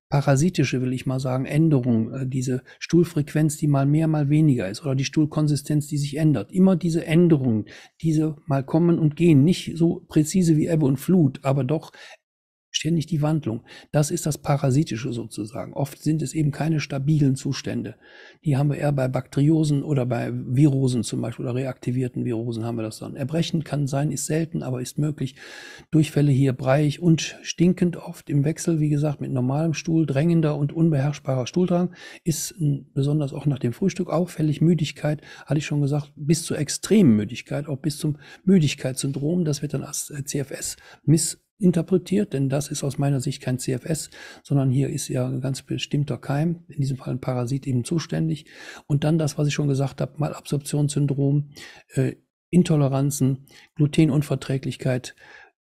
parasitische, will ich mal sagen, Änderung, äh, diese Stuhlfrequenz, die mal mehr, mal weniger ist oder die Stuhlkonsistenz, die sich ändert. Immer diese Änderungen, diese mal kommen und gehen, nicht so präzise wie Ebbe und Flut, aber doch Ständig die Wandlung. Das ist das Parasitische sozusagen. Oft sind es eben keine stabilen Zustände. Die haben wir eher bei Bakteriosen oder bei Virosen zum Beispiel oder reaktivierten Virosen haben wir das dann. Erbrechen kann sein, ist selten, aber ist möglich. Durchfälle hier breiig und stinkend oft im Wechsel, wie gesagt, mit normalem Stuhl, drängender und unbeherrschbarer Stuhldrang ist besonders auch nach dem Frühstück auffällig. Müdigkeit, hatte ich schon gesagt, bis zur extremen Müdigkeit, auch bis zum Müdigkeitssyndrom. Das wird dann als äh, CFS miss interpretiert, denn das ist aus meiner Sicht kein CFS, sondern hier ist ja ein ganz bestimmter Keim, in diesem Fall ein Parasit eben zuständig. Und dann das, was ich schon gesagt habe, Malabsorptionssyndrom, äh, Intoleranzen, Glutenunverträglichkeit,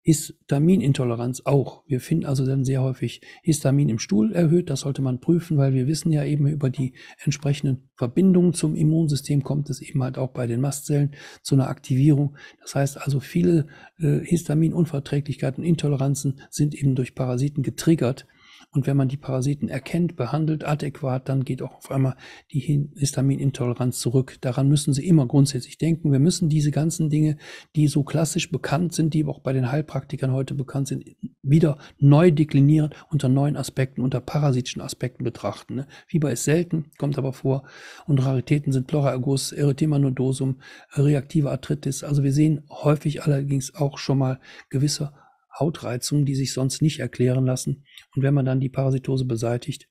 Histaminintoleranz auch. Wir finden also dann sehr häufig Histamin im Stuhl erhöht. Das sollte man prüfen, weil wir wissen ja eben über die entsprechenden Verbindungen zum Immunsystem kommt es eben halt auch bei den Mastzellen zu einer Aktivierung. Das heißt also, viele äh, Histaminunverträglichkeiten, Intoleranzen sind eben durch Parasiten getriggert. Und wenn man die Parasiten erkennt, behandelt adäquat, dann geht auch auf einmal die Histaminintoleranz zurück. Daran müssen Sie immer grundsätzlich denken. Wir müssen diese ganzen Dinge, die so klassisch bekannt sind, die auch bei den Heilpraktikern heute bekannt sind, wieder neu deklinieren, unter neuen Aspekten, unter parasitischen Aspekten betrachten. Ne? Fieber ist selten, kommt aber vor. Und Raritäten sind Pleuraerguss, Erythema nodosum, reaktive Arthritis. Also wir sehen häufig allerdings auch schon mal gewisse Hautreizungen, die sich sonst nicht erklären lassen. Und wenn man dann die Parasitose beseitigt,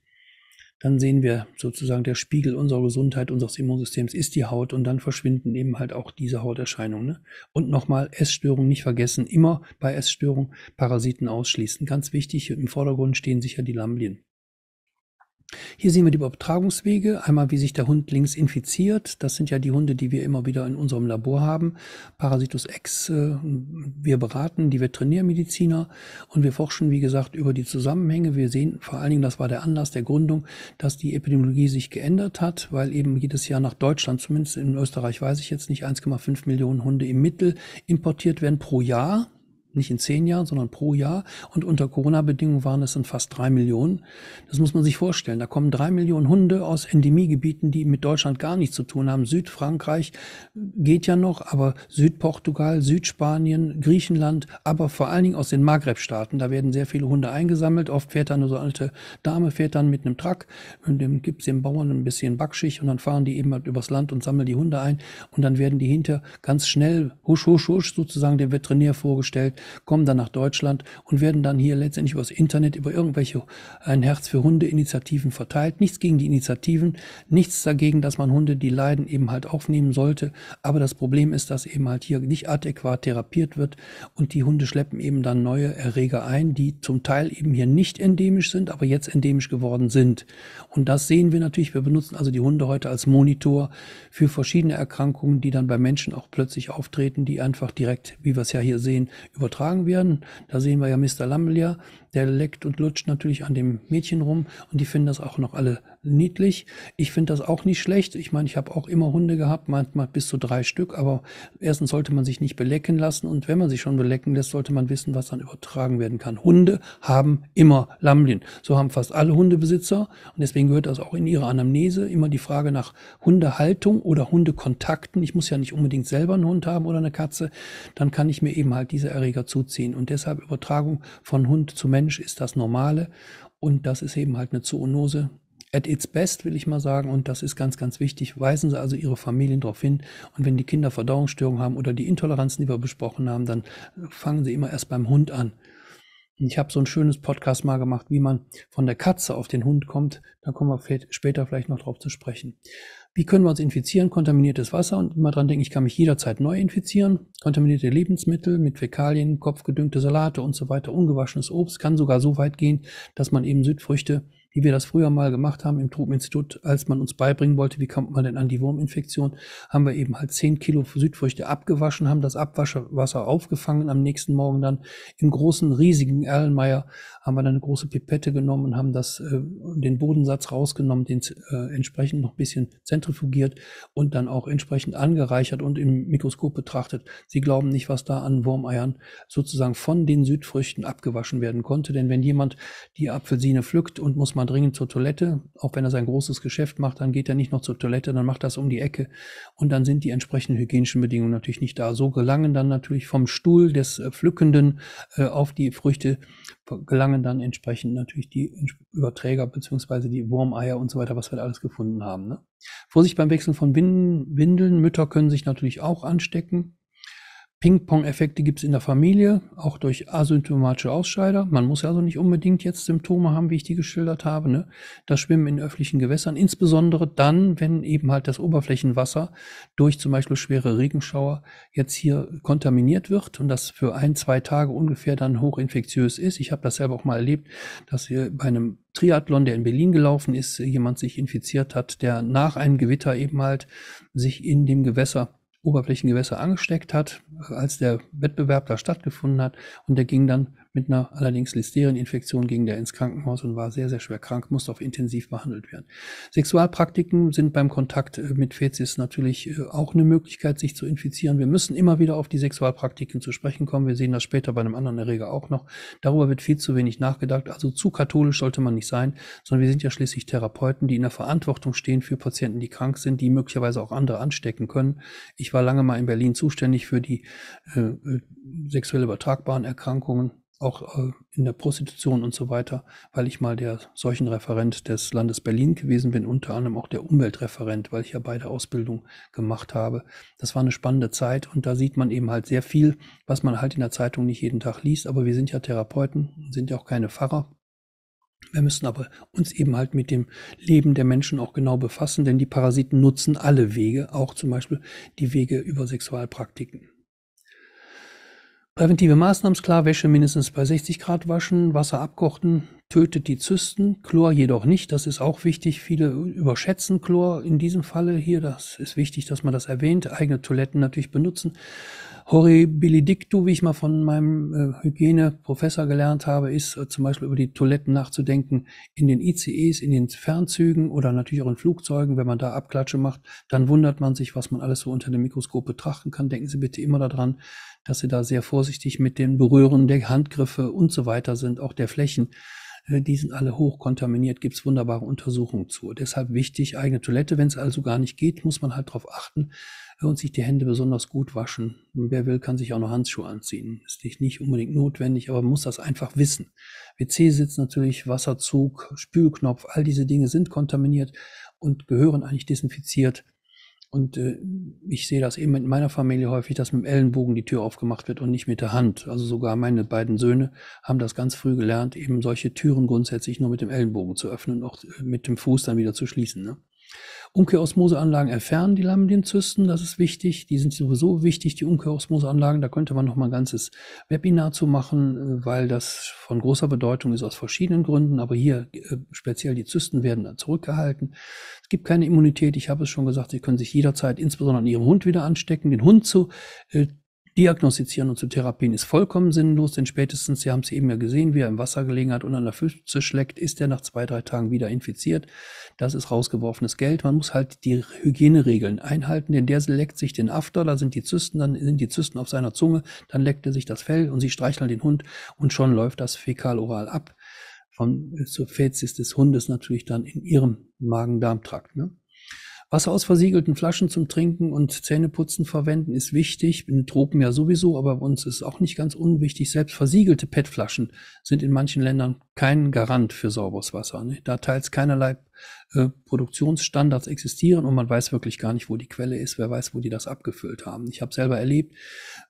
dann sehen wir sozusagen der Spiegel unserer Gesundheit, unseres Immunsystems ist die Haut und dann verschwinden eben halt auch diese Hauterscheinungen. Ne? Und nochmal Essstörungen nicht vergessen, immer bei Essstörungen Parasiten ausschließen. Ganz wichtig, im Vordergrund stehen sicher die Lambien. Hier sehen wir die Übertragungswege. Einmal, wie sich der Hund links infiziert. Das sind ja die Hunde, die wir immer wieder in unserem Labor haben. Parasitus X. Äh, wir beraten die Veterinärmediziner und wir forschen, wie gesagt, über die Zusammenhänge. Wir sehen vor allen Dingen, das war der Anlass der Gründung, dass die Epidemiologie sich geändert hat, weil eben jedes Jahr nach Deutschland, zumindest in Österreich weiß ich jetzt nicht, 1,5 Millionen Hunde im Mittel importiert werden pro Jahr nicht in zehn Jahren, sondern pro Jahr. Und unter Corona-Bedingungen waren es dann fast drei Millionen. Das muss man sich vorstellen. Da kommen drei Millionen Hunde aus Endemiegebieten, die mit Deutschland gar nichts zu tun haben. Südfrankreich geht ja noch, aber Südportugal, Südspanien, Griechenland, aber vor allen Dingen aus den Maghreb-Staaten. Da werden sehr viele Hunde eingesammelt. Oft fährt dann so eine alte Dame, fährt dann mit einem Truck und dem gibt's den Bauern ein bisschen Backschicht und dann fahren die eben halt übers Land und sammeln die Hunde ein und dann werden die hinter ganz schnell husch, husch, husch sozusagen dem Veterinär vorgestellt kommen dann nach Deutschland und werden dann hier letztendlich übers Internet über irgendwelche Ein Herz für Hunde Initiativen verteilt. Nichts gegen die Initiativen, nichts dagegen, dass man Hunde, die leiden, eben halt aufnehmen sollte. Aber das Problem ist, dass eben halt hier nicht adäquat therapiert wird und die Hunde schleppen eben dann neue Erreger ein, die zum Teil eben hier nicht endemisch sind, aber jetzt endemisch geworden sind. Und das sehen wir natürlich. Wir benutzen also die Hunde heute als Monitor für verschiedene Erkrankungen, die dann bei Menschen auch plötzlich auftreten, die einfach direkt, wie wir es ja hier sehen, übertragen übertragen werden. Da sehen wir ja Mr. Lambelia, der leckt und lutscht natürlich an dem Mädchen rum und die finden das auch noch alle niedlich. Ich finde das auch nicht schlecht. Ich meine, ich habe auch immer Hunde gehabt, manchmal bis zu drei Stück, aber erstens sollte man sich nicht belecken lassen und wenn man sich schon belecken lässt, sollte man wissen, was dann übertragen werden kann. Hunde haben immer Lamblin. So haben fast alle Hundebesitzer und deswegen gehört das auch in ihre Anamnese immer die Frage nach Hundehaltung oder Hundekontakten. Ich muss ja nicht unbedingt selber einen Hund haben oder eine Katze, dann kann ich mir eben halt diese Erreger zuziehen und deshalb Übertragung von Hund zu Mensch ist das normale und das ist eben halt eine Zoonose, at its best, will ich mal sagen. Und das ist ganz, ganz wichtig. Weisen Sie also Ihre Familien darauf hin. Und wenn die Kinder Verdauungsstörungen haben oder die Intoleranzen, die wir besprochen haben, dann äh, fangen Sie immer erst beim Hund an. Ich habe so ein schönes Podcast mal gemacht, wie man von der Katze auf den Hund kommt. Da kommen wir später vielleicht noch drauf zu sprechen. Wie können wir uns infizieren? Kontaminiertes Wasser und immer dran denken, ich kann mich jederzeit neu infizieren. Kontaminierte Lebensmittel mit Fäkalien, kopfgedüngte Salate und so weiter, ungewaschenes Obst kann sogar so weit gehen, dass man eben Südfrüchte wie wir das früher mal gemacht haben im Tropeninstitut, als man uns beibringen wollte, wie kommt man denn an die Wurminfektion, haben wir eben halt 10 Kilo Südfrüchte abgewaschen, haben das Abwaschwasser aufgefangen, am nächsten Morgen dann im großen, riesigen Erlenmeier haben wir dann eine große Pipette genommen und haben das, äh, den Bodensatz rausgenommen, den äh, entsprechend noch ein bisschen zentrifugiert und dann auch entsprechend angereichert und im Mikroskop betrachtet. Sie glauben nicht, was da an Wurmeiern sozusagen von den Südfrüchten abgewaschen werden konnte. Denn wenn jemand die Apfelsine pflückt und muss mal dringend zur Toilette, auch wenn er sein großes Geschäft macht, dann geht er nicht noch zur Toilette, dann macht das um die Ecke und dann sind die entsprechenden hygienischen Bedingungen natürlich nicht da. So gelangen dann natürlich vom Stuhl des äh, Pflückenden äh, auf die Früchte gelangen fangen dann entsprechend natürlich die Überträger bzw. die Wurmeier und so weiter, was wir da alles gefunden haben. Ne? Vorsicht beim Wechseln von Windeln. Mütter können sich natürlich auch anstecken. Ping-Pong-Effekte gibt es in der Familie, auch durch asymptomatische Ausscheider. Man muss ja also nicht unbedingt jetzt Symptome haben, wie ich die geschildert habe. Ne? Das Schwimmen in öffentlichen Gewässern, insbesondere dann, wenn eben halt das Oberflächenwasser durch zum Beispiel schwere Regenschauer jetzt hier kontaminiert wird und das für ein, zwei Tage ungefähr dann hochinfektiös ist. Ich habe das selber auch mal erlebt, dass hier bei einem Triathlon, der in Berlin gelaufen ist, jemand sich infiziert hat, der nach einem Gewitter eben halt sich in dem Gewässer Oberflächengewässer angesteckt hat, als der Wettbewerb da stattgefunden hat. Und der ging dann mit einer allerdings Listerieninfektion ging der ins Krankenhaus und war sehr, sehr schwer krank, musste auf intensiv behandelt werden. Sexualpraktiken sind beim Kontakt äh, mit Fezis natürlich äh, auch eine Möglichkeit, sich zu infizieren. Wir müssen immer wieder auf die Sexualpraktiken zu sprechen kommen. Wir sehen das später bei einem anderen Erreger auch noch. Darüber wird viel zu wenig nachgedacht. Also zu katholisch sollte man nicht sein, sondern wir sind ja schließlich Therapeuten, die in der Verantwortung stehen für Patienten, die krank sind, die möglicherweise auch andere anstecken können. Ich war lange mal in Berlin zuständig für die äh, äh sexuell übertragbaren Erkrankungen auch äh, in der Prostitution und so weiter, weil ich mal der Seuchenreferent des Landes Berlin gewesen bin, unter anderem auch der Umweltreferent, weil ich ja beide Ausbildung gemacht habe. Das war eine spannende Zeit und da sieht man eben halt sehr viel, was man halt in der Zeitung nicht jeden Tag liest, aber wir sind ja Therapeuten, sind ja auch keine Pfarrer. Wir müssen aber uns eben halt mit dem Leben der Menschen auch genau befassen, denn die Parasiten nutzen alle Wege, auch zum Beispiel die Wege über Sexualpraktiken. Präventive Maßnahmen klar, Wäsche mindestens bei 60 Grad waschen, Wasser abkochen, tötet die Zysten, Chlor jedoch nicht, das ist auch wichtig. Viele überschätzen Chlor in diesem Falle hier, das ist wichtig, dass man das erwähnt. Eigene Toiletten natürlich benutzen. Horribiledictu, wie ich mal von meinem äh, Hygieneprofessor gelernt habe, ist äh, zum Beispiel über die Toiletten nachzudenken in den ICEs, in den Fernzügen oder natürlich auch in Flugzeugen. Wenn man da Abklatsche macht, dann wundert man sich, was man alles so unter dem Mikroskop betrachten kann. Denken Sie bitte immer daran, dass Sie da sehr vorsichtig mit den Berühren der Handgriffe und so weiter sind, auch der Flächen äh, die sind alle hochkontaminiert, gibt es wunderbare Untersuchungen zu. Deshalb wichtig, eigene Toilette, wenn es also gar nicht geht, muss man halt darauf achten, und sich die Hände besonders gut waschen. wer will, kann sich auch noch Handschuhe anziehen. Ist nicht unbedingt notwendig, aber man muss das einfach wissen. WC sitz natürlich, Wasserzug, Spülknopf, all diese Dinge sind kontaminiert und gehören eigentlich desinfiziert. Und äh, ich sehe das eben in meiner Familie häufig, dass mit dem Ellenbogen die Tür aufgemacht wird und nicht mit der Hand. Also sogar meine beiden Söhne haben das ganz früh gelernt, eben solche Türen grundsätzlich nur mit dem Ellenbogen zu öffnen und auch äh, mit dem Fuß dann wieder zu schließen. Ne? Umkehrosmoseanlagen entfernen die Lamnienzysten, das ist wichtig. Die sind sowieso wichtig, die Umkehrosmoseanlagen. Da könnte man noch mal ein ganzes Webinar zu machen, äh, weil das von großer Bedeutung ist aus verschiedenen Gründen. Aber hier äh, speziell die Zysten werden dann zurückgehalten. Es gibt keine Immunität. Ich habe es schon gesagt, sie können sich jederzeit, insbesondere an ihrem Hund, wieder anstecken. Den Hund zu äh, Diagnostizieren und zu therapieren ist vollkommen sinnlos, denn spätestens, Sie haben es eben ja gesehen, wie er im Wasser gelegen hat und an der Füße schlägt, ist er nach zwei, drei Tagen wieder infiziert. Das ist rausgeworfenes Geld. Man muss halt die Hygieneregeln einhalten, denn der leckt sich den After, da sind die Zysten, dann sind die Zysten auf seiner Zunge, dann leckt er sich das Fell und sie streicheln den Hund und schon läuft das fäkal-oral ab. Von zur Fäzis des Hundes natürlich dann in ihrem Magen-Darm-Trakt. Ne? Wasser aus versiegelten Flaschen zum Trinken und Zähneputzen verwenden ist wichtig, in den Tropen ja sowieso, aber bei uns ist auch nicht ganz unwichtig. Selbst versiegelte PET-Flaschen sind in manchen Ländern kein Garant für sauberes Wasser. Ne? Da teils keinerlei äh, Produktionsstandards existieren und man weiß wirklich gar nicht, wo die Quelle ist, wer weiß, wo die das abgefüllt haben. Ich habe selber erlebt,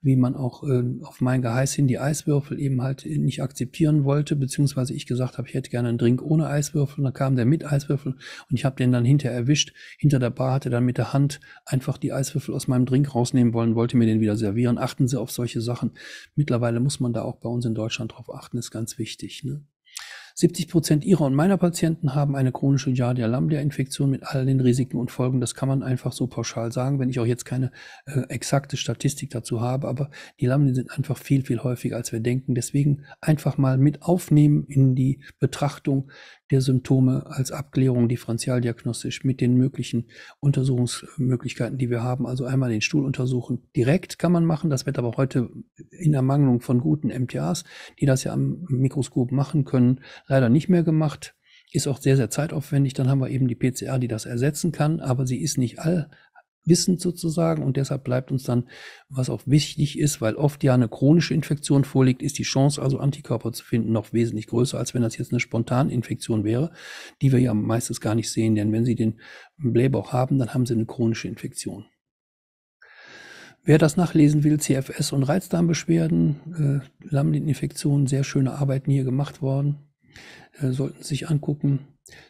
wie man auch äh, auf mein Geheiß hin die Eiswürfel eben halt nicht akzeptieren wollte, beziehungsweise ich gesagt habe, ich hätte gerne einen Drink ohne Eiswürfel und dann kam der mit Eiswürfel und ich habe den dann hinterher erwischt. Hinter der Bar hatte dann mit der Hand einfach die Eiswürfel aus meinem Drink rausnehmen wollen, wollte mir den wieder servieren. Achten Sie auf solche Sachen. Mittlerweile muss man da auch bei uns in Deutschland drauf achten, ist ganz wichtig. Ne? 70 Prozent Ihrer und meiner Patienten haben eine chronische Giardia-Lamblia-Infektion mit all den Risiken und Folgen. Das kann man einfach so pauschal sagen, wenn ich auch jetzt keine äh, exakte Statistik dazu habe. Aber die Lambien sind einfach viel, viel häufiger, als wir denken. Deswegen einfach mal mit aufnehmen in die Betrachtung, der Symptome als Abklärung differentialdiagnostisch mit den möglichen Untersuchungsmöglichkeiten, die wir haben. Also einmal den Stuhl untersuchen. Direkt kann man machen. Das wird aber heute in Ermangelung von guten MTAs, die das ja am Mikroskop machen können, leider nicht mehr gemacht. Ist auch sehr, sehr zeitaufwendig. Dann haben wir eben die PCR, die das ersetzen kann, aber sie ist nicht all, wissend sozusagen. Und deshalb bleibt uns dann, was auch wichtig ist, weil oft ja eine chronische Infektion vorliegt, ist die Chance, also Antikörper zu finden, noch wesentlich größer, als wenn das jetzt eine spontane Infektion wäre, die wir ja meistens gar nicht sehen. Denn wenn Sie den Blähbauch haben, dann haben Sie eine chronische Infektion. Wer das nachlesen will, CFS und Reizdarmbeschwerden, äh, Lamnininfektionen, sehr schöne Arbeiten hier gemacht worden, äh, sollten Sie sich angucken.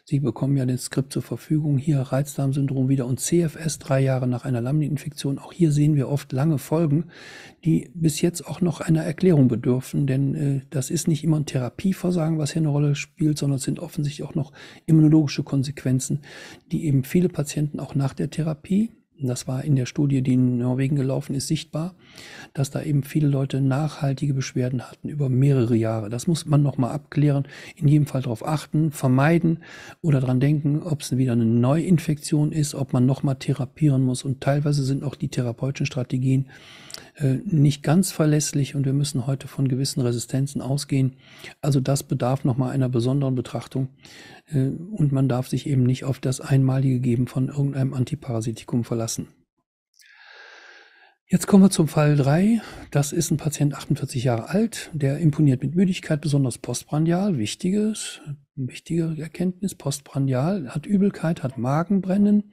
Sie bekommen ja den Skript zur Verfügung. Hier Reizdarmsyndrom wieder und CFS drei Jahre nach einer Lamnininfektion. Auch hier sehen wir oft lange Folgen, die bis jetzt auch noch einer Erklärung bedürfen, denn äh, das ist nicht immer ein Therapieversagen, was hier eine Rolle spielt, sondern es sind offensichtlich auch noch immunologische Konsequenzen, die eben viele Patienten auch nach der Therapie das war in der Studie, die in Norwegen gelaufen ist, sichtbar, dass da eben viele Leute nachhaltige Beschwerden hatten über mehrere Jahre. Das muss man nochmal abklären, in jedem Fall darauf achten, vermeiden oder dran denken, ob es wieder eine Neuinfektion ist, ob man nochmal therapieren muss. Und teilweise sind auch die therapeutischen Strategien äh, nicht ganz verlässlich und wir müssen heute von gewissen Resistenzen ausgehen. Also das bedarf nochmal einer besonderen Betrachtung äh, und man darf sich eben nicht auf das einmalige Geben von irgendeinem Antiparasitikum verlassen. Jetzt kommen wir zum Fall 3. Das ist ein Patient 48 Jahre alt, der imponiert mit Müdigkeit, besonders postprandial, wichtiges wichtige Erkenntnis postprandial, hat Übelkeit, hat Magenbrennen,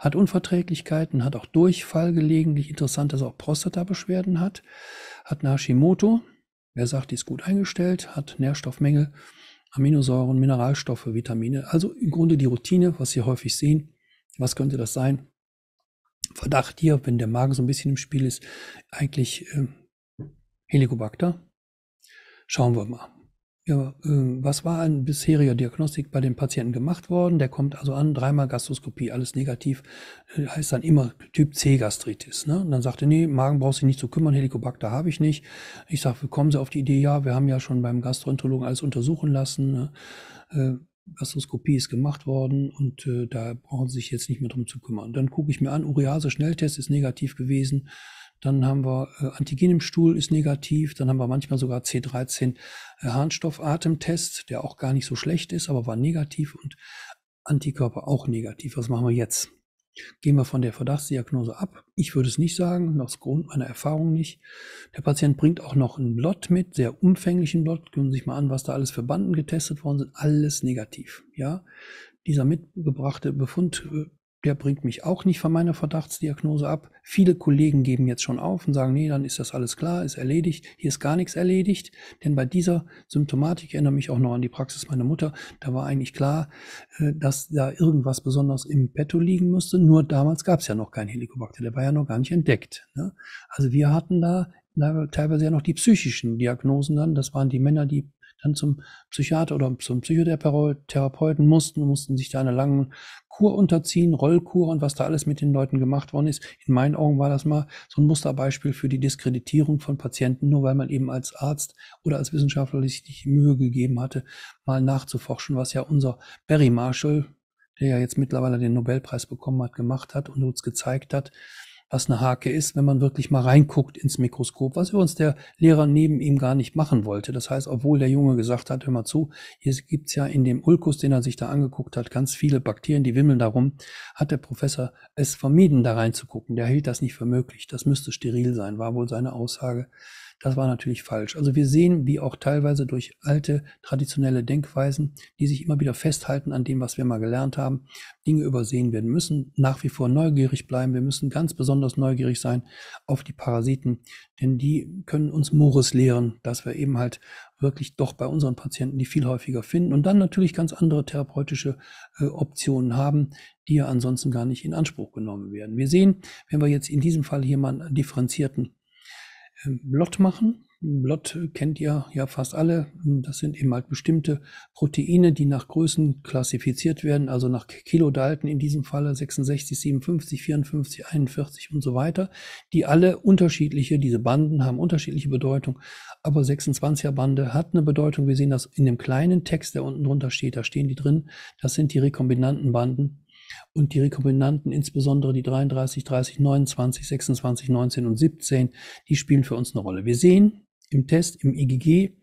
hat Unverträglichkeiten, hat auch Durchfall gelegentlich. Interessant, dass er auch Prostata-Beschwerden hat, hat Nashimoto, Wer sagt, die ist gut eingestellt, hat Nährstoffmängel, Aminosäuren, Mineralstoffe, Vitamine. Also im Grunde die Routine, was Sie häufig sehen. Was könnte das sein? Verdacht hier, wenn der Magen so ein bisschen im Spiel ist, eigentlich äh, Helicobacter. Schauen wir mal. Ja, ähm, was war an bisheriger Diagnostik bei den Patienten gemacht worden? Der kommt also an, dreimal Gastroskopie, alles negativ, äh, heißt dann immer Typ C Gastritis. Ne? Und dann sagte, nee, Magen brauchst du nicht zu kümmern, Helicobacter habe ich nicht. Ich sage, kommen Sie auf die Idee, ja, wir haben ja schon beim Gastroenterologen alles untersuchen lassen. Ne? Äh, Gastroskopie ist gemacht worden und äh, da brauchen Sie sich jetzt nicht mehr drum zu kümmern. Dann gucke ich mir an, Urease-Schnelltest ist negativ gewesen. Dann haben wir äh, Antigen im Stuhl ist negativ. Dann haben wir manchmal sogar C13 äh, Harnstoffatemtest, der auch gar nicht so schlecht ist, aber war negativ und Antikörper auch negativ. Was machen wir jetzt? Gehen wir von der Verdachtsdiagnose ab. Ich würde es nicht sagen, aus Grund meiner Erfahrung nicht. Der Patient bringt auch noch einen Blot mit, sehr umfänglichen Blot. Können Sie sich mal an, was da alles für Banden getestet worden sind. Alles negativ. Ja, dieser mitgebrachte Befund äh, der bringt mich auch nicht von meiner Verdachtsdiagnose ab. Viele Kollegen geben jetzt schon auf und sagen, nee, dann ist das alles klar, ist erledigt. Hier ist gar nichts erledigt, denn bei dieser Symptomatik, ich erinnere mich auch noch an die Praxis meiner Mutter, da war eigentlich klar, äh, dass da irgendwas besonders im Petto liegen müsste. Nur damals gab es ja noch kein Helicobacter, der war ja noch gar nicht entdeckt. Ne? Also wir hatten da, teilweise ja noch die psychischen Diagnosen dann, das waren die Männer, die dann zum Psychiater oder zum Psychotherapeuten mussten, mussten sich da eine lange Kur unterziehen, Rollkur und was da alles mit den Leuten gemacht worden ist. In meinen Augen war das mal so ein Musterbeispiel für die Diskreditierung von Patienten, nur weil man eben als Arzt oder als Wissenschaftler sich die Mühe gegeben hatte, mal nachzuforschen, was ja unser Barry Marshall, der ja jetzt mittlerweile den Nobelpreis bekommen hat, gemacht hat und uns gezeigt hat, was eine Hake ist, wenn man wirklich mal reinguckt ins Mikroskop, was übrigens der Lehrer neben ihm gar nicht machen wollte. Das heißt, obwohl der Junge gesagt hat, hör mal zu, hier gibt es ja in dem Ulkus, den er sich da angeguckt hat, ganz viele Bakterien, die wimmeln darum, hat der Professor es vermieden, da reinzugucken. Der hielt das nicht für möglich. Das müsste steril sein, war wohl seine Aussage. Das war natürlich falsch. Also wir sehen, wie auch teilweise durch alte, traditionelle Denkweisen, die sich immer wieder festhalten an dem, was wir mal gelernt haben, Dinge übersehen werden müssen, nach wie vor neugierig bleiben. Wir müssen ganz besonders neugierig sein auf die Parasiten, denn die können uns Mores lehren, dass wir eben halt wirklich doch bei unseren Patienten die viel häufiger finden und dann natürlich ganz andere therapeutische äh, Optionen haben, die ja ansonsten gar nicht in Anspruch genommen werden. Wir sehen, wenn wir jetzt in diesem Fall hier mal einen differenzierten Blot machen. Blot kennt ihr ja fast alle. Das sind eben halt bestimmte Proteine, die nach Größen klassifiziert werden, also nach Kilodalten in diesem Falle 66, 57, 54, 41 und so weiter, die alle unterschiedliche, diese Banden haben unterschiedliche Bedeutung, aber 26er Bande hat eine Bedeutung. Wir sehen das in dem kleinen Text, der unten drunter steht, da stehen die drin. Das sind die rekombinanten Banden und die Rekombinanten, insbesondere die 33, 30, 29, 26, 19 und 17, die spielen für uns eine Rolle. Wir sehen im Test, im IgG, e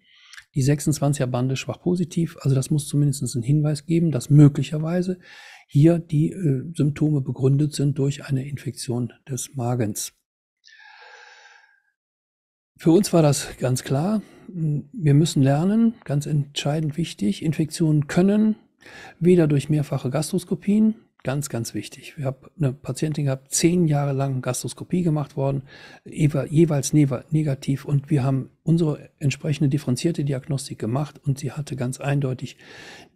die 26er Bande schwach positiv. Also das muss zumindest einen Hinweis geben, dass möglicherweise hier die äh, Symptome begründet sind durch eine Infektion des Magens. Für uns war das ganz klar. Wir müssen lernen, ganz entscheidend wichtig, Infektionen können weder durch mehrfache Gastroskopien Ganz, ganz wichtig. Wir haben eine Patientin gehabt, zehn Jahre lang Gastroskopie gemacht worden, jeweils negativ. Und wir haben unsere entsprechende differenzierte Diagnostik gemacht und sie hatte ganz eindeutig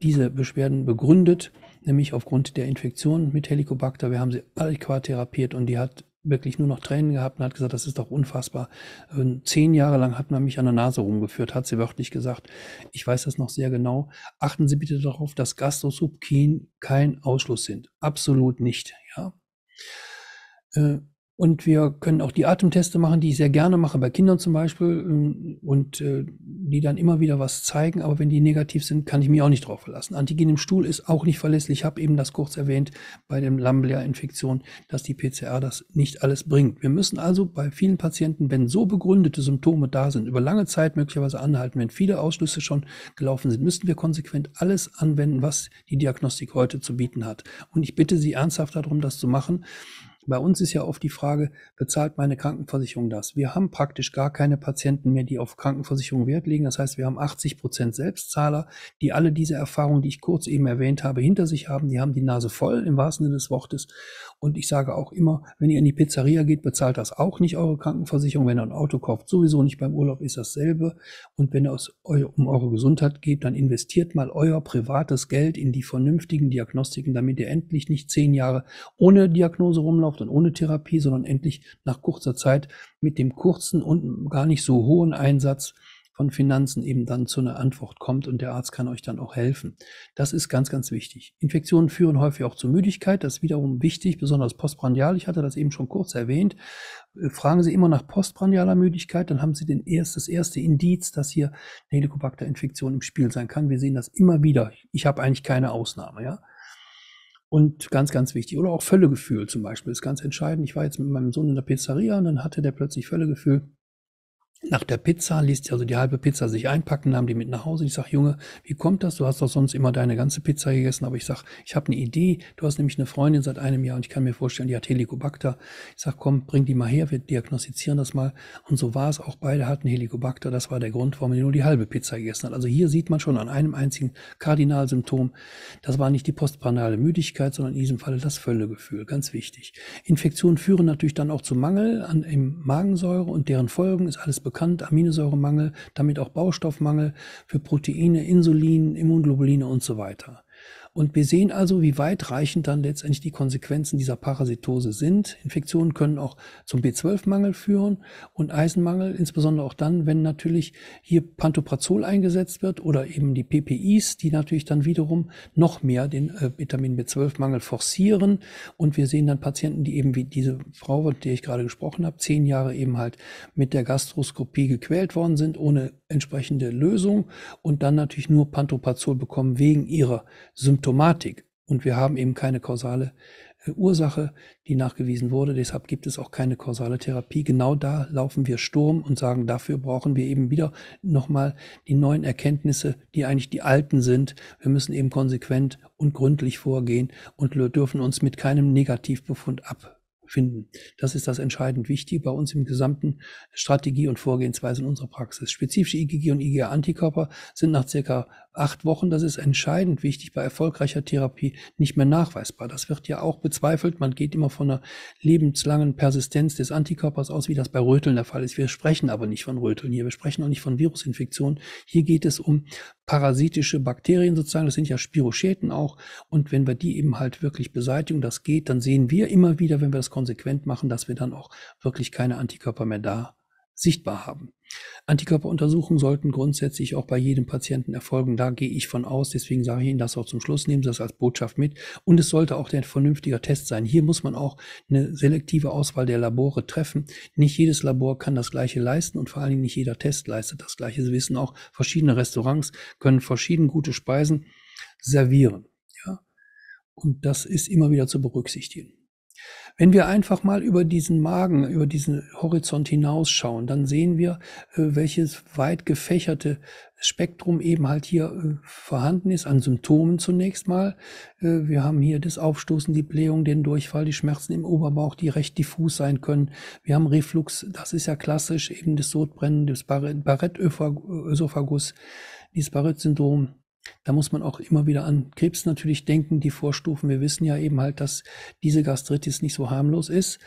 diese Beschwerden begründet, nämlich aufgrund der Infektion mit Helicobacter. Wir haben sie adäquat therapiert und die hat wirklich nur noch Tränen gehabt und hat gesagt, das ist doch unfassbar. Ähm, zehn Jahre lang hat man mich an der Nase rumgeführt, hat sie wörtlich gesagt. Ich weiß das noch sehr genau. Achten Sie bitte darauf, dass Gastrosubkin kein Ausschluss sind. Absolut nicht. Ja. Äh, und wir können auch die Atemteste machen, die ich sehr gerne mache, bei Kindern zum Beispiel, ähm, und äh, die dann immer wieder was zeigen. Aber wenn die negativ sind, kann ich mich auch nicht drauf verlassen. Antigen im Stuhl ist auch nicht verlässlich. Ich habe eben das kurz erwähnt bei dem Lamblia-Infektion, dass die PCR das nicht alles bringt. Wir müssen also bei vielen Patienten, wenn so begründete Symptome da sind, über lange Zeit möglicherweise anhalten, wenn viele Ausschlüsse schon gelaufen sind, müssen wir konsequent alles anwenden, was die Diagnostik heute zu bieten hat. Und ich bitte Sie ernsthaft darum, das zu machen. Bei uns ist ja oft die Frage, bezahlt meine Krankenversicherung das? Wir haben praktisch gar keine Patienten mehr, die auf Krankenversicherung Wert legen. Das heißt, wir haben 80 Prozent Selbstzahler, die alle diese Erfahrungen, die ich kurz eben erwähnt habe, hinter sich haben. Die haben die Nase voll im wahrsten Sinne des Wortes und ich sage auch immer, wenn ihr in die Pizzeria geht, bezahlt das auch nicht eure Krankenversicherung. Wenn ihr ein Auto kauft, sowieso nicht beim Urlaub ist dasselbe. Und wenn es um eure Gesundheit geht, dann investiert mal euer privates Geld in die vernünftigen Diagnostiken, damit ihr endlich nicht zehn Jahre ohne Diagnose rumlauft und ohne Therapie, sondern endlich nach kurzer Zeit mit dem kurzen und gar nicht so hohen Einsatz von Finanzen eben dann zu einer Antwort kommt und der Arzt kann euch dann auch helfen. Das ist ganz, ganz wichtig. Infektionen führen häufig auch zu Müdigkeit. Das ist wiederum wichtig, besonders postprandial. Ich hatte das eben schon kurz erwähnt. Äh, fragen Sie immer nach postprandialer Müdigkeit, dann haben Sie den erst, das erste Indiz, dass hier eine Helicobacter-Infektion im Spiel sein kann. Wir sehen das immer wieder. Ich habe eigentlich keine Ausnahme, ja. Und ganz, ganz wichtig. Oder auch Völlegefühl zum Beispiel ist ganz entscheidend. Ich war jetzt mit meinem Sohn in der Pizzeria und dann hatte der plötzlich Völlegefühl nach der Pizza, ließ die, also die halbe Pizza sich einpacken, nahm die mit nach Hause. Ich sag, Junge, wie kommt das? Du hast doch sonst immer deine ganze Pizza gegessen. Aber ich sag, ich habe eine Idee. Du hast nämlich eine Freundin seit einem Jahr und ich kann mir vorstellen, die hat Helicobacter. Ich sag, komm, bring die mal her, wir diagnostizieren das mal. Und so war es auch. Beide hatten Helicobacter. Das war der Grund, warum die nur die halbe Pizza gegessen hat. Also hier sieht man schon an einem einzigen Kardinalsymptom, das war nicht die postpranale Müdigkeit, sondern in diesem Falle das Völlegefühl. Ganz wichtig. Infektionen führen natürlich dann auch zu Mangel an im Magensäure und deren Folgen ist alles bekannt bekannt, Aminosäuremangel, damit auch Baustoffmangel für Proteine, Insulin, Immunglobuline und so weiter. Und wir sehen also, wie weitreichend dann letztendlich die Konsequenzen dieser Parasitose sind. Infektionen können auch zum B12-Mangel führen und Eisenmangel, insbesondere auch dann, wenn natürlich hier Pantoprazol eingesetzt wird oder eben die PPIs, die natürlich dann wiederum noch mehr den äh, Vitamin B12-Mangel forcieren. Und wir sehen dann Patienten, die eben wie diese Frau, von der ich gerade gesprochen habe, zehn Jahre eben halt mit der Gastroskopie gequält worden sind, ohne entsprechende Lösung und dann natürlich nur Pantoprazol bekommen wegen ihrer Symptome. Symptomatik. Und wir haben eben keine kausale äh, Ursache, die nachgewiesen wurde. Deshalb gibt es auch keine kausale Therapie. Genau da laufen wir Sturm und sagen, dafür brauchen wir eben wieder nochmal die neuen Erkenntnisse, die eigentlich die alten sind. Wir müssen eben konsequent und gründlich vorgehen und dürfen uns mit keinem Negativbefund abfinden. Das ist das entscheidend Wichtige bei uns im gesamten Strategie und Vorgehensweise in unserer Praxis. Spezifische IgG und IgA-Antikörper sind nach circa acht Wochen, das ist entscheidend wichtig bei erfolgreicher Therapie, nicht mehr nachweisbar. Das wird ja auch bezweifelt. Man geht immer von einer lebenslangen Persistenz des Antikörpers aus, wie das bei Röteln der Fall ist. Wir sprechen aber nicht von Röteln hier. Wir sprechen auch nicht von Virusinfektionen. Hier geht es um parasitische Bakterien sozusagen. Das sind ja Spirocheten auch. Und wenn wir die eben halt wirklich beseitigen, das geht, dann sehen wir immer wieder, wenn wir das konsequent machen, dass wir dann auch wirklich keine Antikörper mehr da sichtbar haben. Antikörperuntersuchungen sollten grundsätzlich auch bei jedem Patienten erfolgen. Da gehe ich von aus. Deswegen sage ich Ihnen das auch zum Schluss. Nehmen Sie das als Botschaft mit. Und es sollte auch ein vernünftiger Test sein. Hier muss man auch eine selektive Auswahl der Labore treffen. Nicht jedes Labor kann das Gleiche leisten und vor allen Dingen nicht jeder Test leistet das Gleiche. Sie wissen auch, verschiedene Restaurants können verschieden gute Speisen servieren. Ja? Und das ist immer wieder zu berücksichtigen. Wenn wir einfach mal über diesen Magen, über diesen Horizont hinausschauen, dann sehen wir, äh, welches weit gefächerte Spektrum eben halt hier äh, vorhanden ist an Symptomen zunächst mal. Äh, wir haben hier das Aufstoßen, die Blähung, den Durchfall, die Schmerzen im Oberbauch, die recht diffus sein können. Wir haben Reflux, das ist ja klassisch, eben das Sodbrennen, das Barrett-Ösophagus, dieses Barrett-Syndrom da muss man auch immer wieder an Krebs natürlich denken, die Vorstufen. Wir wissen ja eben halt, dass diese Gastritis nicht so harmlos ist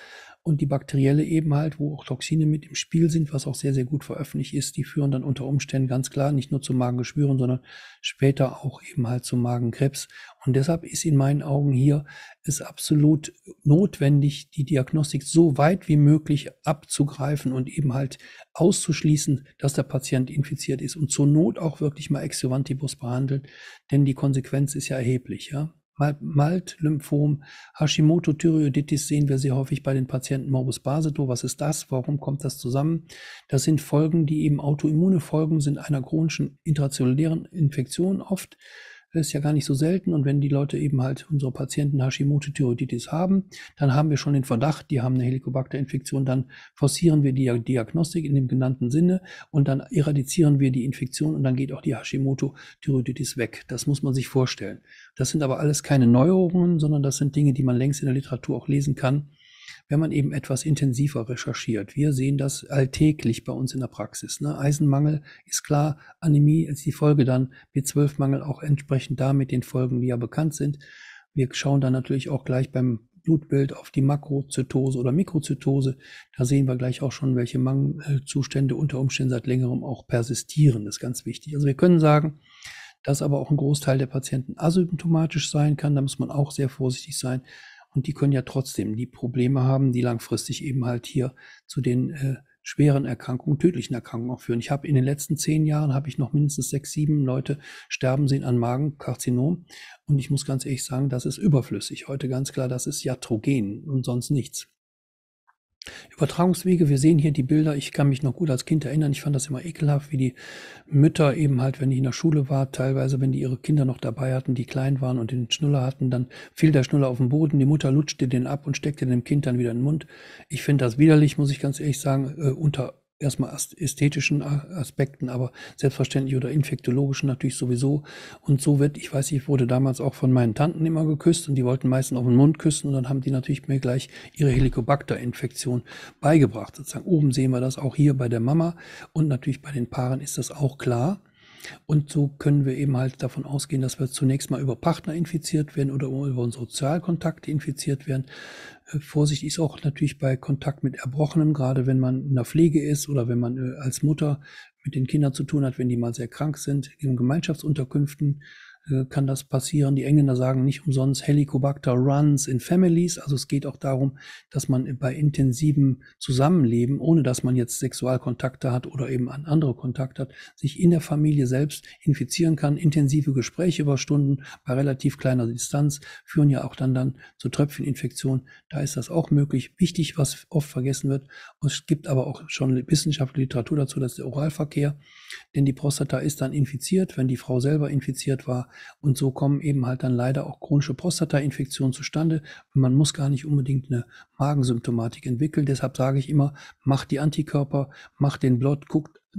und die bakterielle eben halt, wo auch Toxine mit im Spiel sind, was auch sehr, sehr gut veröffentlicht ist, die führen dann unter Umständen ganz klar nicht nur zu Magengeschwüren, sondern später auch eben halt zu Magenkrebs. Und deshalb ist in meinen Augen hier es absolut notwendig, die Diagnostik so weit wie möglich abzugreifen und eben halt auszuschließen, dass der Patient infiziert ist und zur Not auch wirklich mal Exovantibus behandeln, denn die Konsequenz ist ja erheblich, ja. Malt-Lymphom, Hashimoto-Thyreoiditis sehen wir sehr häufig bei den Patienten Morbus Basedow. Was ist das? Warum kommt das zusammen? Das sind Folgen, die eben autoimmune Folgen sind einer chronischen intrazellulären Infektion oft. Das ist ja gar nicht so selten. Und wenn die Leute eben halt unsere Patienten Hashimoto-Thyreoiditis haben, dann haben wir schon den Verdacht, die haben eine Helicobacter-Infektion, dann forcieren wir die Diagnostik in dem genannten Sinne und dann eradizieren wir die Infektion und dann geht auch die Hashimoto-Thyreoiditis weg. Das muss man sich vorstellen. Das sind aber alles keine Neuerungen, sondern das sind Dinge, die man längst in der Literatur auch lesen kann wenn man eben etwas intensiver recherchiert. Wir sehen das alltäglich bei uns in der Praxis. Ne? Eisenmangel ist klar, Anämie ist die Folge dann, B12-Mangel auch entsprechend da mit den Folgen, die ja bekannt sind. Wir schauen dann natürlich auch gleich beim Blutbild auf die Makrozytose oder Mikrozytose. Da sehen wir gleich auch schon, welche Mangelzustände unter Umständen seit längerem auch persistieren. Das ist ganz wichtig. Also wir können sagen, dass aber auch ein Großteil der Patienten asymptomatisch sein kann. Da muss man auch sehr vorsichtig sein. Und die können ja trotzdem die Probleme haben, die langfristig eben halt hier zu den äh, schweren Erkrankungen, tödlichen Erkrankungen auch führen. Ich habe in den letzten zehn Jahren habe ich noch mindestens sechs, sieben Leute sterben sehen an Magenkarzinom. Und ich muss ganz ehrlich sagen, das ist überflüssig. Heute ganz klar, das ist Jatrogen und sonst nichts. Übertragungswege, wir sehen hier die Bilder, ich kann mich noch gut als Kind erinnern, ich fand das immer ekelhaft, wie die Mütter eben halt, wenn ich in der Schule war, teilweise, wenn die ihre Kinder noch dabei hatten, die klein waren und den Schnuller hatten, dann fiel der Schnuller auf den Boden, die Mutter lutschte den ab und steckte dem Kind dann wieder in den Mund. Ich finde das widerlich, muss ich ganz ehrlich sagen, äh, unter erstmal ästhetischen Aspekten, aber selbstverständlich oder infektologischen natürlich sowieso. Und so wird, ich weiß, ich wurde damals auch von meinen Tanten immer geküsst und die wollten meistens auf den Mund küssen und dann haben die natürlich mir gleich ihre Helicobacter-Infektion beigebracht. Sozusagen oben sehen wir das auch hier bei der Mama und natürlich bei den Paaren ist das auch klar. Und so können wir eben halt davon ausgehen, dass wir zunächst mal über Partner infiziert werden oder über unsere Sozialkontakte infiziert werden. Äh, Vorsicht ist auch natürlich bei Kontakt mit Erbrochenen, gerade wenn man in der Pflege ist oder wenn man äh, als Mutter mit den Kindern zu tun hat, wenn die mal sehr krank sind, in Gemeinschaftsunterkünften äh, kann das passieren. Die Engländer sagen nicht umsonst Helicobacter runs in families. Also es geht auch darum, dass man bei intensivem Zusammenleben, ohne dass man jetzt Sexualkontakte hat oder eben an andere Kontakte hat, sich in der Familie selbst infizieren kann. Intensive Gespräche über Stunden bei relativ kleiner Distanz führen ja auch dann, dann zu Tröpfcheninfektionen. Da ist das auch möglich. Wichtig, was oft vergessen wird. Es gibt aber auch schon wissenschaftliche Literatur dazu, dass der Oralverkehr denn die Prostata ist dann infiziert, wenn die Frau selber infiziert war. Und so kommen eben halt dann leider auch chronische Prostata-Infektionen zustande. Und man muss gar nicht unbedingt eine Magensymptomatik entwickeln. Deshalb sage ich immer, macht die Antikörper, macht den Blot, guckt äh,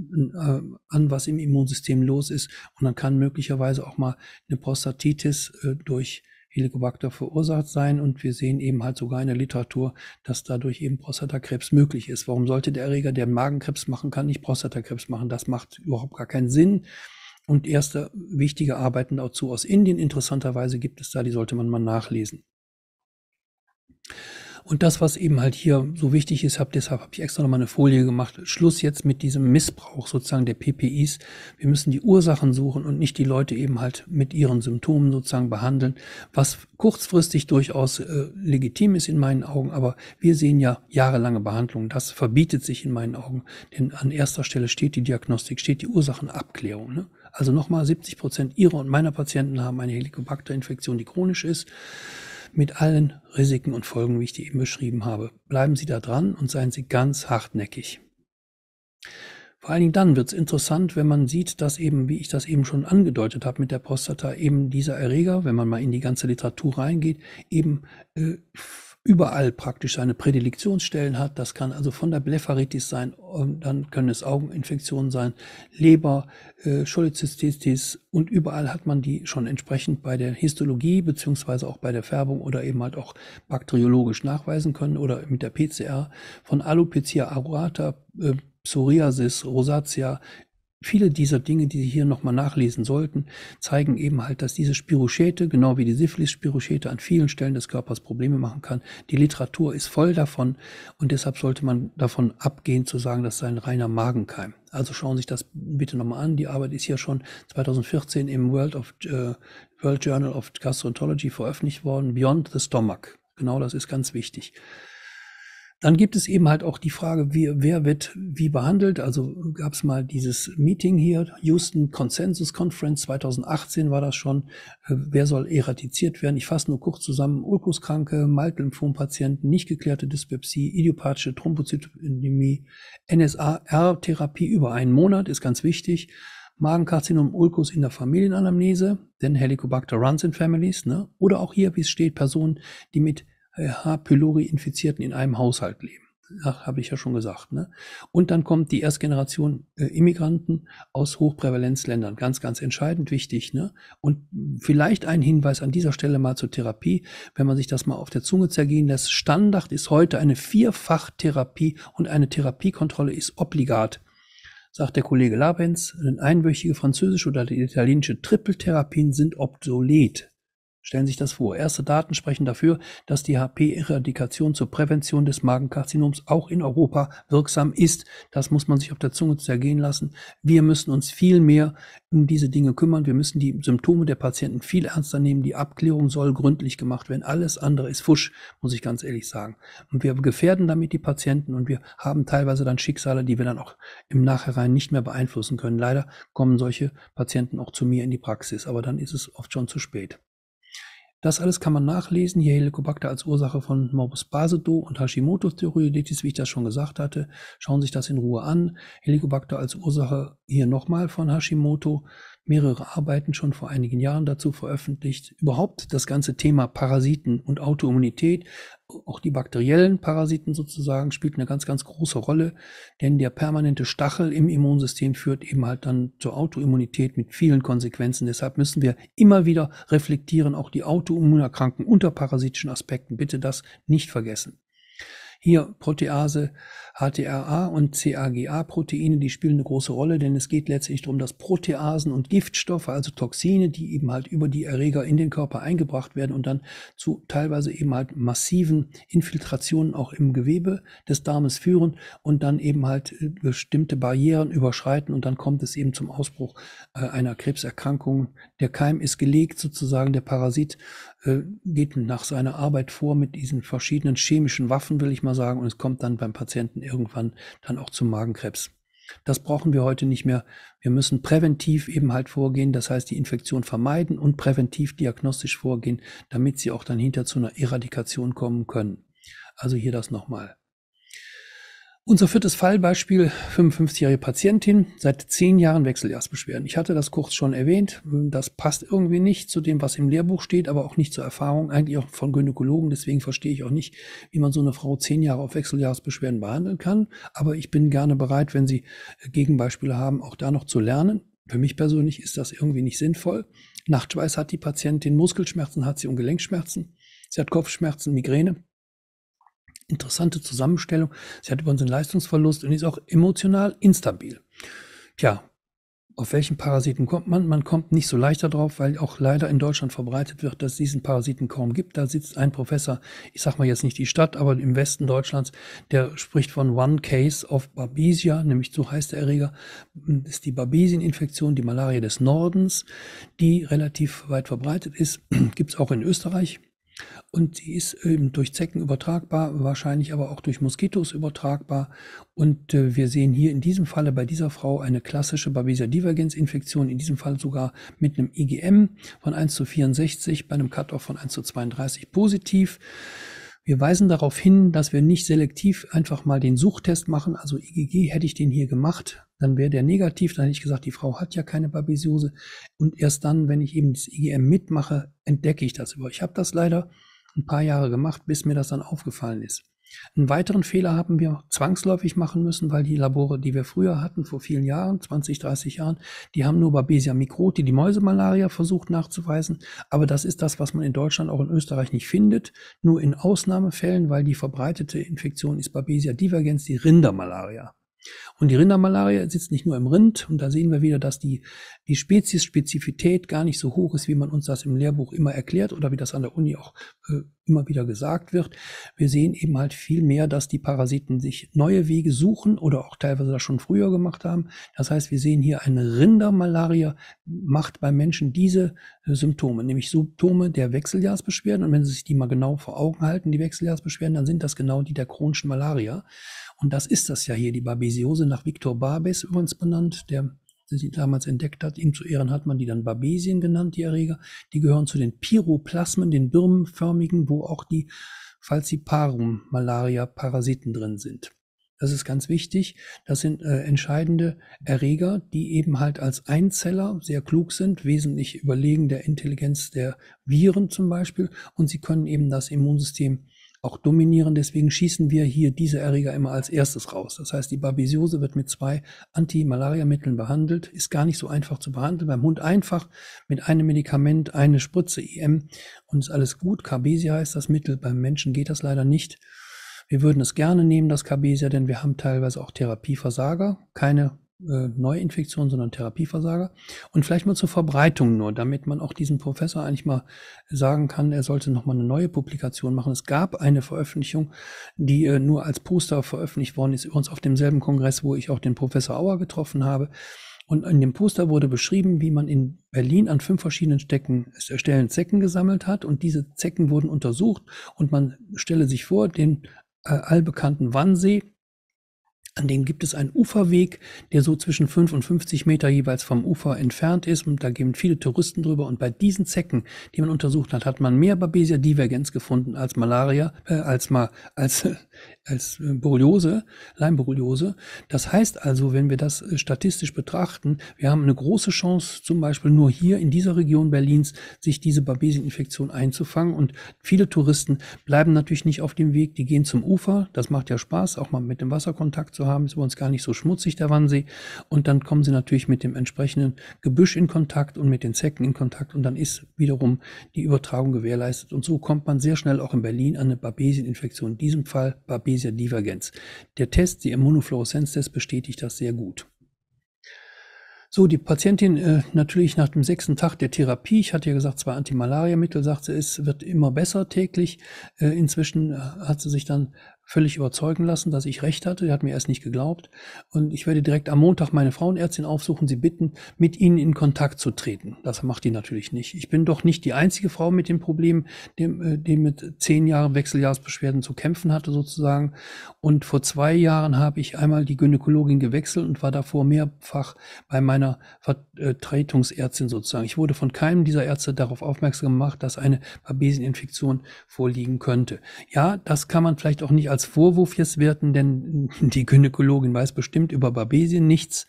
an, was im Immunsystem los ist. Und dann kann möglicherweise auch mal eine Prostatitis äh, durch Helicobacter verursacht sein. Und wir sehen eben halt sogar in der Literatur, dass dadurch eben Prostatakrebs möglich ist. Warum sollte der Erreger, der Magenkrebs machen kann, nicht Prostatakrebs machen? Das macht überhaupt gar keinen Sinn. Und erste wichtige Arbeiten dazu aus Indien, interessanterweise gibt es da, die sollte man mal nachlesen. Und das, was eben halt hier so wichtig ist, hab, deshalb habe ich extra nochmal eine Folie gemacht. Schluss jetzt mit diesem Missbrauch sozusagen der PPIs. Wir müssen die Ursachen suchen und nicht die Leute eben halt mit ihren Symptomen sozusagen behandeln, was kurzfristig durchaus äh, legitim ist in meinen Augen. Aber wir sehen ja jahrelange Behandlung. Das verbietet sich in meinen Augen. Denn an erster Stelle steht die Diagnostik, steht die Ursachenabklärung. Ne? Also nochmal, 70 Prozent Ihrer und meiner Patienten haben eine Helicobacter-Infektion, die chronisch ist mit allen Risiken und Folgen, wie ich die eben beschrieben habe. Bleiben Sie da dran und seien Sie ganz hartnäckig. Vor allen Dingen dann wird es interessant, wenn man sieht, dass eben, wie ich das eben schon angedeutet habe mit der Prostata, eben dieser Erreger, wenn man mal in die ganze Literatur reingeht, eben äh, überall praktisch seine Prädilektionsstellen hat. Das kann also von der Blepharitis sein, dann können es Augeninfektionen sein, Leber, äh, Cholecystitis und überall hat man die schon entsprechend bei der Histologie beziehungsweise auch bei der Färbung oder eben halt auch bakteriologisch nachweisen können oder mit der PCR von Alopecia aurata, äh, Psoriasis, Rosacea viele dieser Dinge, die Sie hier nochmal nachlesen sollten, zeigen eben halt, dass diese Spirochete, genau wie die Syphilis-Spirochete, an vielen Stellen des Körpers Probleme machen kann. Die Literatur ist voll davon und deshalb sollte man davon abgehen zu sagen, das sei ein reiner Magenkeim. Also schauen Sie sich das bitte nochmal an. Die Arbeit ist ja schon 2014 im World, of, äh, World Journal of Gastroenterology veröffentlicht worden, Beyond the Stomach. Genau das ist ganz wichtig. Dann gibt es eben halt auch die Frage, wie, wer wird wie behandelt. Also gab es mal dieses Meeting hier, Houston Consensus Conference 2018 war das schon. Äh, wer soll eradiziert werden? Ich fasse nur kurz zusammen. Ulkuskranke, maltlymphom nicht geklärte Dyspepsie, idiopathische Thrombozytämie, NSAR-Therapie über einen Monat ist ganz wichtig. Magenkarzinom Ulkus in der Familienanamnese, denn Helicobacter runs in families, ne? oder auch hier, wie es steht, Personen, die mit H. pylori-Infizierten in einem Haushalt leben. Ach, habe ich ja schon gesagt. Ne? Und dann kommt die Erstgeneration äh, Immigranten aus Hochprävalenzländern. Ganz, ganz entscheidend wichtig. Ne? Und vielleicht ein Hinweis an dieser Stelle mal zur Therapie, wenn man sich das mal auf der Zunge zergehen lässt. Standard ist heute eine Vierfachtherapie und eine Therapiekontrolle ist obligat. Sagt der Kollege Labenz, einwöchige französische oder italienische Trippeltherapien sind obsolet. Stellen Sie sich das vor. Erste Daten sprechen dafür, dass die HP-Eradikation zur Prävention des Magenkarzinoms auch in Europa wirksam ist. Das muss man sich auf der Zunge zergehen lassen. Wir müssen uns viel mehr um diese Dinge kümmern. Wir müssen die Symptome der Patienten viel ernster nehmen. Die Abklärung soll gründlich gemacht werden. Alles andere ist Fusch, muss ich ganz ehrlich sagen. Und wir gefährden damit die Patienten und wir haben teilweise dann Schicksale, die wir dann auch im Nachhinein nicht mehr beeinflussen können. Leider kommen solche Patienten auch zu mir in die Praxis, aber dann ist es oft schon zu spät. Das alles kann man nachlesen. Hier Helicobacter als Ursache von Morbus Basedo und hashimoto Thyreoiditis, wie ich das schon gesagt hatte. Schauen Sie sich das in Ruhe an. Helicobacter als Ursache hier nochmal von Hashimoto. Mehrere Arbeiten schon vor einigen Jahren dazu veröffentlicht. Überhaupt das ganze Thema Parasiten und Autoimmunität auch die bakteriellen Parasiten sozusagen spielt eine ganz, ganz große Rolle, denn der permanente Stachel im Immunsystem führt eben halt dann zur Autoimmunität mit vielen Konsequenzen. Deshalb müssen wir immer wieder reflektieren, auch die Autoimmunerkranken unter parasitischen Aspekten. Bitte das nicht vergessen. Hier Protease, HTRA und CAGA-Proteine, die spielen eine große Rolle, denn es geht letztlich darum, dass Proteasen und Giftstoffe, also Toxine, die eben halt über die Erreger in den Körper eingebracht werden und dann zu teilweise eben halt massiven Infiltrationen auch im Gewebe des Darmes führen und dann eben halt äh, bestimmte Barrieren überschreiten und dann kommt es eben zum Ausbruch äh, einer Krebserkrankung. Der Keim ist gelegt sozusagen, der Parasit äh, geht nach seiner Arbeit vor mit diesen verschiedenen chemischen Waffen, will ich mal sagen, und es kommt dann beim Patienten irgendwann dann auch zum Magenkrebs. Das brauchen wir heute nicht mehr. Wir müssen präventiv eben halt vorgehen, das heißt die Infektion vermeiden und präventiv diagnostisch vorgehen, damit sie auch dann hinter zu einer Eradikation kommen können. Also hier das nochmal. Unser viertes Fallbeispiel, 55-jährige Patientin, seit zehn Jahren Wechseljahrsbeschwerden. Ich hatte das kurz schon erwähnt. Das passt irgendwie nicht zu dem, was im Lehrbuch steht, aber auch nicht zur Erfahrung, eigentlich auch von Gynäkologen. Deswegen verstehe ich auch nicht, wie man so eine Frau zehn Jahre auf Wechseljahrsbeschwerden behandeln kann. Aber ich bin gerne bereit, wenn Sie äh, Gegenbeispiele haben, auch da noch zu lernen. Für mich persönlich ist das irgendwie nicht sinnvoll. Nachtschweiß hat die Patientin, Muskelschmerzen hat sie und Gelenkschmerzen. Sie hat Kopfschmerzen, Migräne interessante Zusammenstellung. Sie hat übrigens einen Leistungsverlust und ist auch emotional instabil. Tja, auf welchen Parasiten kommt man? Man kommt nicht so leicht darauf, weil auch leider in Deutschland verbreitet wird, dass es diesen Parasiten kaum gibt. Da sitzt ein Professor, ich sage mal jetzt nicht die Stadt, aber im Westen Deutschlands, der spricht von One Case of Babesia, nämlich so heißt der Erreger, das ist die Babeseninfektion, die Malaria des Nordens, die relativ weit verbreitet ist. gibt es auch in Österreich und sie ist eben ähm, durch Zecken übertragbar, wahrscheinlich aber auch durch Moskitos übertragbar. Und äh, wir sehen hier in diesem Falle bei dieser Frau eine klassische Babesia divergens Infektion, in diesem Fall sogar mit einem IgM von 1 zu 64 bei einem Cutoff von 1 zu 32 positiv. Wir weisen darauf hin, dass wir nicht selektiv einfach mal den Suchtest machen. Also IgG hätte ich den hier gemacht, dann wäre der negativ. Dann hätte ich gesagt, die Frau hat ja keine Babesiose. Und erst dann, wenn ich eben das IgM mitmache, entdecke ich das über. Ich habe das leider ein paar Jahre gemacht, bis mir das dann aufgefallen ist. Einen weiteren Fehler haben wir zwangsläufig machen müssen, weil die Labore, die wir früher hatten, vor vielen Jahren, 20, 30 Jahren, die haben nur Babesia microti, die Mäusemalaria, versucht nachzuweisen. Aber das ist das, was man in Deutschland, auch in Österreich nicht findet. Nur in Ausnahmefällen, weil die verbreitete Infektion ist Babesia divergens, die Rindermalaria. Und die Rindermalaria sitzt nicht nur im Rind. Und da sehen wir wieder, dass die, die Speziesspezifität gar nicht so hoch ist, wie man uns das im Lehrbuch immer erklärt oder wie das an der Uni auch äh, immer wieder gesagt wird. Wir sehen eben halt viel mehr, dass die Parasiten sich neue Wege suchen oder auch teilweise das schon früher gemacht haben. Das heißt, wir sehen hier eine Rindermalaria macht bei Menschen diese äh, Symptome, nämlich Symptome der Wechseljahrsbeschwerden. Und wenn Sie sich die mal genau vor Augen halten, die Wechseljahrsbeschwerden, dann sind das genau die der chronischen Malaria. Und das ist das ja hier, die Babesiose, nach Viktor Babes übrigens benannt, der sie damals entdeckt hat. Ihm zu Ehren hat man die dann Babesien genannt, die Erreger. Die gehören zu den Pyroplasmen, den birmenförmigen, wo auch die Falciparum Malaria Parasiten drin sind. Das ist ganz wichtig. Das sind äh, entscheidende Erreger, die eben halt als Einzeller sehr klug sind, wesentlich überlegen der Intelligenz der Viren zum Beispiel. Und sie können eben das Immunsystem auch dominieren. Deswegen schießen wir hier diese Erreger immer als erstes raus. Das heißt, die Babesiose wird mit zwei Anti-Malaria-Mitteln behandelt. Ist gar nicht so einfach zu behandeln. Beim Hund einfach mit einem Medikament, eine Spritze IM und ist alles gut. Carbesia heißt das Mittel. Beim Menschen geht das leider nicht. Wir würden es gerne nehmen, das Carbesia, denn wir haben teilweise auch Therapieversager. Keine äh, Neuinfektion, sondern Therapieversager. Und vielleicht mal zur Verbreitung nur, damit man auch diesem Professor eigentlich mal sagen kann, er sollte nochmal eine neue Publikation machen. Es gab eine Veröffentlichung, die äh, nur als Poster veröffentlicht worden ist, übrigens auf demselben Kongress, wo ich auch den Professor Auer getroffen habe. Und in dem Poster wurde beschrieben, wie man in Berlin an fünf verschiedenen Stecken, äh, Stellen Zecken gesammelt hat und diese Zecken wurden untersucht und man stelle sich vor, den äh, allbekannten Wannsee an dem gibt es einen Uferweg, der so zwischen 5 und 50 Meter jeweils vom Ufer entfernt ist und da gehen viele Touristen drüber. Und bei diesen Zecken, die man untersucht hat, hat man mehr Babesia divergens gefunden als Malaria, äh, als, mal, als, als äh, Borreliose, Leimborreliose. Das heißt also, wenn wir das äh, statistisch betrachten, wir haben eine große Chance, zum Beispiel nur hier in dieser Region Berlins, sich diese Babesia-Infektion einzufangen. Und viele Touristen bleiben natürlich nicht auf dem Weg, die gehen zum Ufer. Das macht ja Spaß, auch mal mit dem Wasserkontakt zu haben haben, ist übrigens gar nicht so schmutzig der Wannsee. Und dann kommen sie natürlich mit dem entsprechenden Gebüsch in Kontakt und mit den Zecken in Kontakt und dann ist wiederum die Übertragung gewährleistet. Und so kommt man sehr schnell auch in Berlin an eine babesia in diesem Fall Babesia divergens. Der Test, der Immunofluoreszenztest, bestätigt das sehr gut. So, die Patientin äh, natürlich nach dem sechsten Tag der Therapie, ich hatte ja gesagt, zwei Antimalariamittel, sagt sie, es wird immer besser täglich. Äh, inzwischen äh, hat sie sich dann völlig überzeugen lassen, dass ich recht hatte. Er hat mir erst nicht geglaubt. Und ich werde direkt am Montag meine Frauenärztin aufsuchen, sie bitten, mit ihnen in Kontakt zu treten. Das macht die natürlich nicht. Ich bin doch nicht die einzige Frau mit dem Problem, dem, äh, dem mit zehn Jahren Wechseljahresbeschwerden zu kämpfen hatte, sozusagen. Und vor zwei Jahren habe ich einmal die Gynäkologin gewechselt und war davor mehrfach bei meiner Vertretungsärztin sozusagen. Ich wurde von keinem dieser Ärzte darauf aufmerksam gemacht, dass eine Babeseninfektion vorliegen könnte. Ja, das kann man vielleicht auch nicht als als Vorwurf jetzt werten, denn die Gynäkologin weiß bestimmt über Babesien nichts.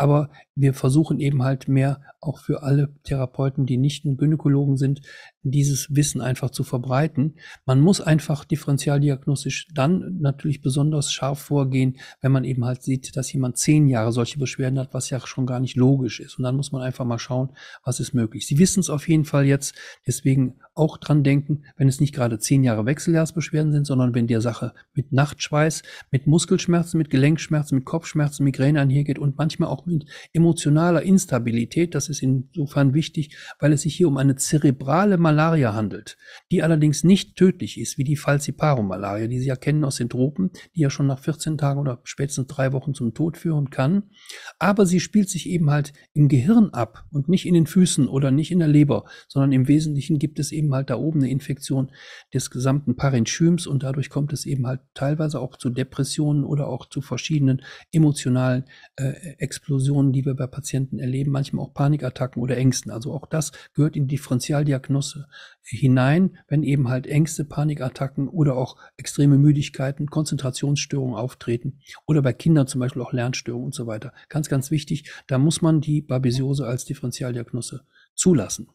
Aber wir versuchen eben halt mehr auch für alle Therapeuten, die nicht ein Gynäkologen sind, dieses Wissen einfach zu verbreiten. Man muss einfach differenzialdiagnostisch dann natürlich besonders scharf vorgehen, wenn man eben halt sieht, dass jemand zehn Jahre solche Beschwerden hat, was ja schon gar nicht logisch ist. Und dann muss man einfach mal schauen, was ist möglich. Sie wissen es auf jeden Fall jetzt, deswegen auch dran denken, wenn es nicht gerade zehn Jahre Wechseljahrsbeschwerden sind, sondern wenn der Sache mit Nachtschweiß, mit Muskelschmerzen, mit Gelenkschmerzen, mit Kopfschmerzen, Migräne einhergeht und manchmal auch mit Emotionen emotionaler Instabilität. Das ist insofern wichtig, weil es sich hier um eine zerebrale Malaria handelt, die allerdings nicht tödlich ist wie die Falciparum-Malaria, die Sie ja kennen aus den Tropen, die ja schon nach 14 Tagen oder spätestens drei Wochen zum Tod führen kann. Aber sie spielt sich eben halt im Gehirn ab und nicht in den Füßen oder nicht in der Leber, sondern im Wesentlichen gibt es eben halt da oben eine Infektion des gesamten Parenchyms und dadurch kommt es eben halt teilweise auch zu Depressionen oder auch zu verschiedenen emotionalen äh, Explosionen, die wir bei Patienten erleben, manchmal auch Panikattacken oder Ängsten. Also auch das gehört in die Differentialdiagnose hinein, wenn eben halt Ängste, Panikattacken oder auch extreme Müdigkeiten, Konzentrationsstörungen auftreten oder bei Kindern zum Beispiel auch Lernstörungen und so weiter. Ganz, ganz wichtig, da muss man die Babesiose als Differentialdiagnose zulassen.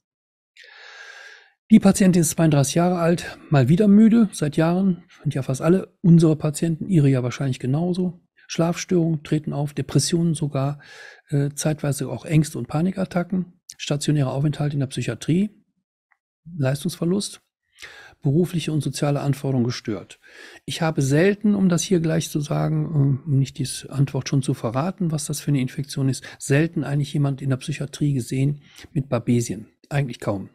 Die Patientin ist 32 Jahre alt, mal wieder müde, seit Jahren, sind ja fast alle unsere Patienten, ihre ja wahrscheinlich genauso. Schlafstörungen treten auf, Depressionen sogar, äh, zeitweise auch Ängste und Panikattacken, stationärer Aufenthalt in der Psychiatrie, Leistungsverlust, berufliche und soziale Anforderungen gestört. Ich habe selten, um das hier gleich zu sagen, äh, um nicht die Antwort schon zu verraten, was das für eine Infektion ist, selten eigentlich jemand in der Psychiatrie gesehen mit Babesien. Eigentlich kaum.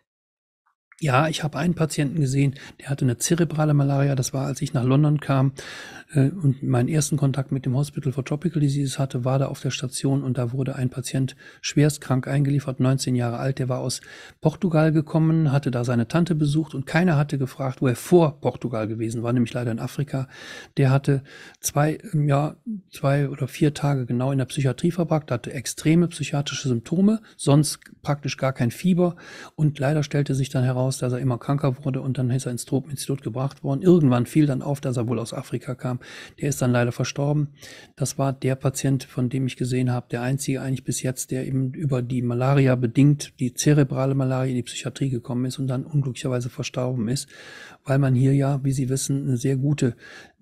Ja, ich habe einen Patienten gesehen, der hatte eine zerebrale Malaria. Das war, als ich nach London kam äh, und meinen ersten Kontakt mit dem Hospital for Tropical Diseases hatte, war da auf der Station und da wurde ein Patient schwerst krank eingeliefert, 19 Jahre alt. Der war aus Portugal gekommen, hatte da seine Tante besucht und keiner hatte gefragt, wo er vor Portugal gewesen war, nämlich leider in Afrika. Der hatte zwei, ähm, ja, zwei oder vier Tage genau in der Psychiatrie verbracht, hatte extreme psychiatrische Symptome, sonst praktisch gar kein Fieber und leider stellte sich dann heraus, aus, dass er immer kranker wurde und dann ist er ins Tropeninstitut gebracht worden. Irgendwann fiel dann auf, dass er wohl aus Afrika kam. Der ist dann leider verstorben. Das war der Patient, von dem ich gesehen habe, der einzige eigentlich bis jetzt, der eben über die Malaria bedingt, die zerebrale Malaria in die Psychiatrie gekommen ist und dann unglücklicherweise verstorben ist, weil man hier ja, wie Sie wissen, eine sehr gute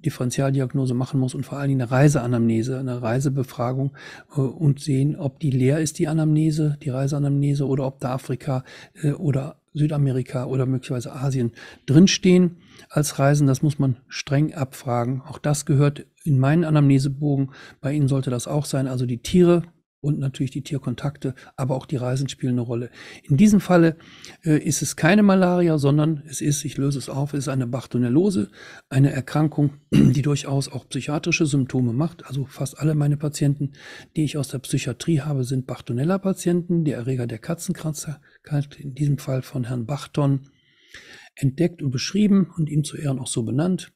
Differentialdiagnose machen muss und vor allen Dingen eine Reiseanamnese, eine Reisebefragung äh, und sehen, ob die leer ist, die Anamnese, die Reiseanamnese oder ob da Afrika äh, oder Südamerika oder möglicherweise Asien drinstehen als Reisen. Das muss man streng abfragen. Auch das gehört in meinen Anamnesebogen. Bei Ihnen sollte das auch sein. Also die Tiere und natürlich die Tierkontakte, aber auch die Reisen spielen eine Rolle. In diesem Falle äh, ist es keine Malaria, sondern es ist, ich löse es auf, es ist eine Bartonellose, eine Erkrankung, die durchaus auch psychiatrische Symptome macht. Also fast alle meine Patienten, die ich aus der Psychiatrie habe, sind Bartonella-Patienten, der Erreger der Katzenkratzer, in diesem Fall von Herrn Bachton, entdeckt und beschrieben und ihm zu Ehren auch so benannt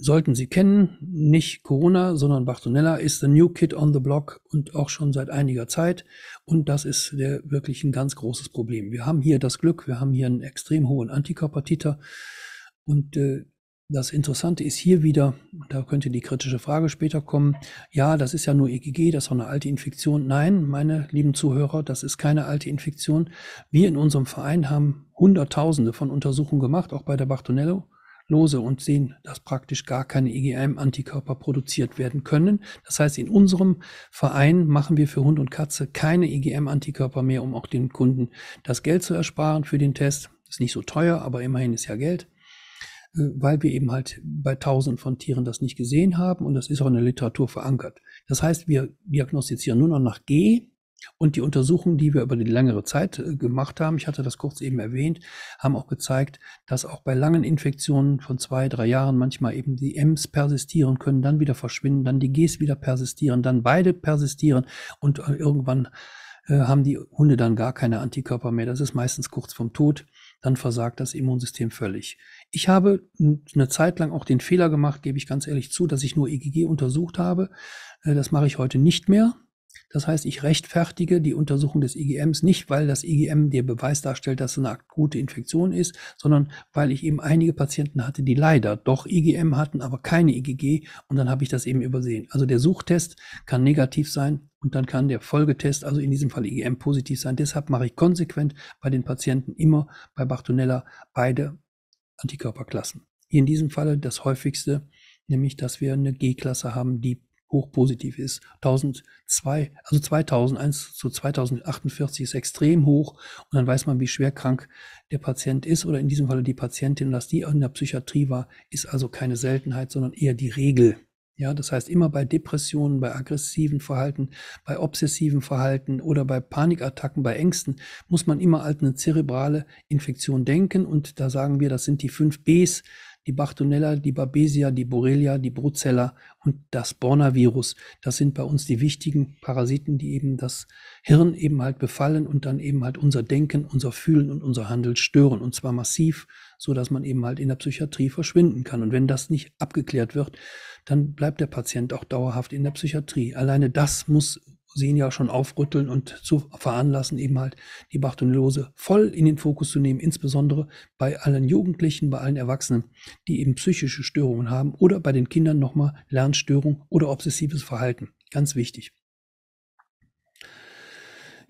sollten Sie kennen. Nicht Corona, sondern Bartonella ist the new kid on the block und auch schon seit einiger Zeit. Und das ist der, wirklich ein ganz großes Problem. Wir haben hier das Glück, wir haben hier einen extrem hohen Antikörpertiter. Und äh, das Interessante ist hier wieder, da könnte die kritische Frage später kommen, ja, das ist ja nur EGG, das ist auch eine alte Infektion. Nein, meine lieben Zuhörer, das ist keine alte Infektion. Wir in unserem Verein haben Hunderttausende von Untersuchungen gemacht, auch bei der Bartonello lose und sehen, dass praktisch gar keine IgM-Antikörper e produziert werden können. Das heißt, in unserem Verein machen wir für Hund und Katze keine IgM-Antikörper e mehr, um auch den Kunden das Geld zu ersparen für den Test. Ist nicht so teuer, aber immerhin ist ja Geld äh, weil wir eben halt bei tausend von Tieren das nicht gesehen haben und das ist auch in der Literatur verankert. Das heißt, wir diagnostizieren nur noch nach G und die Untersuchungen, die wir über die längere Zeit äh, gemacht haben, ich hatte das kurz eben erwähnt, haben auch gezeigt, dass auch bei langen Infektionen von zwei, drei Jahren manchmal eben die Ms persistieren können, dann wieder verschwinden, dann die Gs wieder persistieren, dann beide persistieren und äh, irgendwann äh, haben die Hunde dann gar keine Antikörper mehr. Das ist meistens kurz vom Tod. Dann versagt das Immunsystem völlig. Ich habe eine Zeit lang auch den Fehler gemacht, gebe ich ganz ehrlich zu, dass ich nur EGG untersucht habe. Äh, das mache ich heute nicht mehr. Das heißt, ich rechtfertige die Untersuchung des IgMs nicht, weil das IgM der Beweis darstellt, dass es eine akute Infektion ist, sondern weil ich eben einige Patienten hatte, die leider doch IgM hatten, aber keine IgG und dann habe ich das eben übersehen. Also der Suchtest kann negativ sein und dann kann der Folgetest, also in diesem Fall IgM, positiv sein. Deshalb mache ich konsequent bei den Patienten immer bei Bartonella beide Antikörperklassen. Hier in diesem Falle das häufigste, nämlich dass wir eine G-Klasse haben, die hochpositiv ist. 1002, also 2001 zu 2048 ist extrem hoch und dann weiß man, wie schwer krank der Patient ist oder in diesem Falle die Patientin, dass die in der Psychiatrie war, ist also keine Seltenheit, sondern eher die Regel. Ja, das heißt, immer bei Depressionen, bei aggressiven Verhalten, bei obsessiven Verhalten oder bei Panikattacken, bei Ängsten muss man immer als eine zerebrale Infektion denken. Und da sagen wir, das sind die fünf Bs die Bartonella, die Babesia, die Borrelia, die Brucella und das Borna-Virus. Das sind bei uns die wichtigen Parasiten, die eben das Hirn eben halt befallen und dann eben halt unser Denken, unser Fühlen und unser Handeln stören und zwar massiv, so dass man eben halt in der Psychiatrie verschwinden kann. Und wenn das nicht abgeklärt wird, dann bleibt der Patient auch dauerhaft in der Psychiatrie. Alleine das muss sehen ja schon aufrütteln und zu veranlassen, eben halt die Bartonellose voll in den Fokus zu nehmen, insbesondere bei allen Jugendlichen, bei allen Erwachsenen, die eben psychische Störungen haben oder bei den Kindern nochmal Lernstörung oder obsessives Verhalten. Ganz wichtig.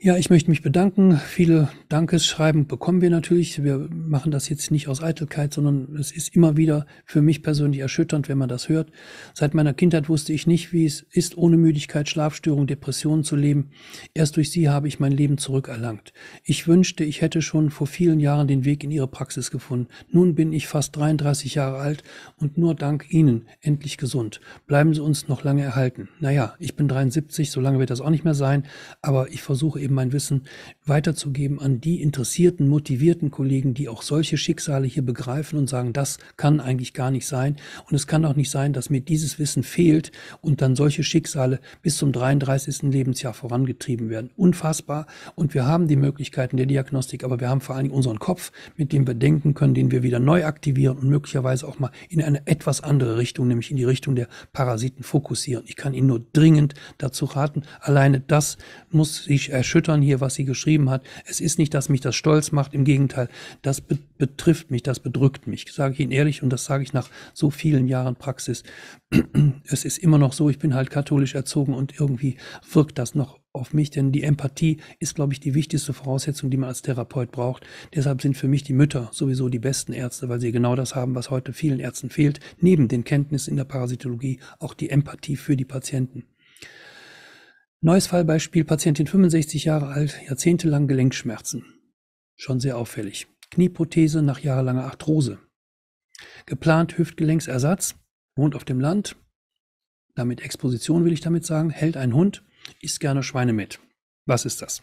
Ja, ich möchte mich bedanken. Viele Dankeschreiben bekommen wir natürlich. Wir machen das jetzt nicht aus Eitelkeit, sondern es ist immer wieder für mich persönlich erschütternd, wenn man das hört. Seit meiner Kindheit wusste ich nicht, wie es ist, ohne Müdigkeit, Schlafstörung, Depressionen zu leben. Erst durch sie habe ich mein Leben zurückerlangt. Ich wünschte, ich hätte schon vor vielen Jahren den Weg in ihre Praxis gefunden. Nun bin ich fast 33 Jahre alt und nur dank Ihnen endlich gesund. Bleiben Sie uns noch lange erhalten. Naja, ich bin 73, so lange wird das auch nicht mehr sein, aber ich versuche eben eben mein Wissen weiterzugeben an die interessierten, motivierten Kollegen, die auch solche Schicksale hier begreifen und sagen, das kann eigentlich gar nicht sein. Und es kann auch nicht sein, dass mir dieses Wissen fehlt und dann solche Schicksale bis zum 33. Lebensjahr vorangetrieben werden. Unfassbar. Und wir haben die Möglichkeiten der Diagnostik, aber wir haben vor allen Dingen unseren Kopf, mit dem wir denken können, den wir wieder neu aktivieren und möglicherweise auch mal in eine etwas andere Richtung, nämlich in die Richtung der Parasiten fokussieren. Ich kann Ihnen nur dringend dazu raten, alleine das muss sich erschüttern erschüttern hier, was sie geschrieben hat. Es ist nicht, dass mich das stolz macht, im Gegenteil, das be betrifft mich, das bedrückt mich, sage ich Ihnen ehrlich und das sage ich nach so vielen Jahren Praxis. Es ist immer noch so, ich bin halt katholisch erzogen und irgendwie wirkt das noch auf mich, denn die Empathie ist, glaube ich, die wichtigste Voraussetzung, die man als Therapeut braucht. Deshalb sind für mich die Mütter sowieso die besten Ärzte, weil sie genau das haben, was heute vielen Ärzten fehlt, neben den Kenntnissen in der Parasitologie, auch die Empathie für die Patienten. Neues Fallbeispiel: Patientin 65 Jahre alt, jahrzehntelang Gelenkschmerzen. Schon sehr auffällig. Knieprothese nach jahrelanger Arthrose. Geplant Hüftgelenksersatz, wohnt auf dem Land. Damit Exposition will ich damit sagen, hält einen Hund, isst gerne Schweine mit. Was ist das?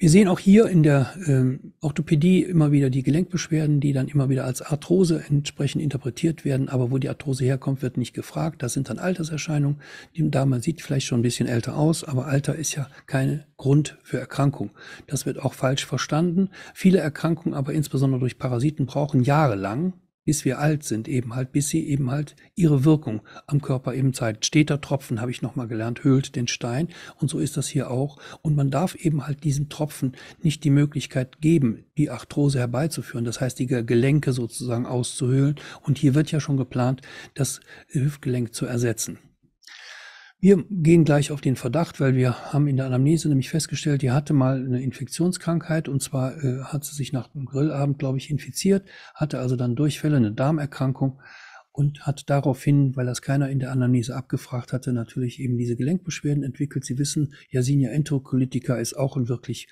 Wir sehen auch hier in der ähm, Orthopädie immer wieder die Gelenkbeschwerden, die dann immer wieder als Arthrose entsprechend interpretiert werden. Aber wo die Arthrose herkommt, wird nicht gefragt. Das sind dann Alterserscheinungen. Die Dame sieht vielleicht schon ein bisschen älter aus, aber Alter ist ja kein Grund für Erkrankung. Das wird auch falsch verstanden. Viele Erkrankungen, aber insbesondere durch Parasiten, brauchen jahrelang, bis wir alt sind, eben halt, bis sie eben halt ihre Wirkung am Körper eben zeigt. Steter Tropfen, habe ich nochmal gelernt, höhlt den Stein. Und so ist das hier auch. Und man darf eben halt diesem Tropfen nicht die Möglichkeit geben, die Arthrose herbeizuführen. Das heißt, die Gelenke sozusagen auszuhöhlen. Und hier wird ja schon geplant, das Hüftgelenk zu ersetzen. Wir gehen gleich auf den Verdacht, weil wir haben in der Anamnese nämlich festgestellt, die hatte mal eine Infektionskrankheit und zwar äh, hat sie sich nach dem Grillabend, glaube ich, infiziert, hatte also dann Durchfälle, eine Darmerkrankung und hat daraufhin, weil das keiner in der Anamnese abgefragt hatte, natürlich eben diese Gelenkbeschwerden entwickelt. Sie wissen, Yersinia enterocolitica ist auch ein wirklich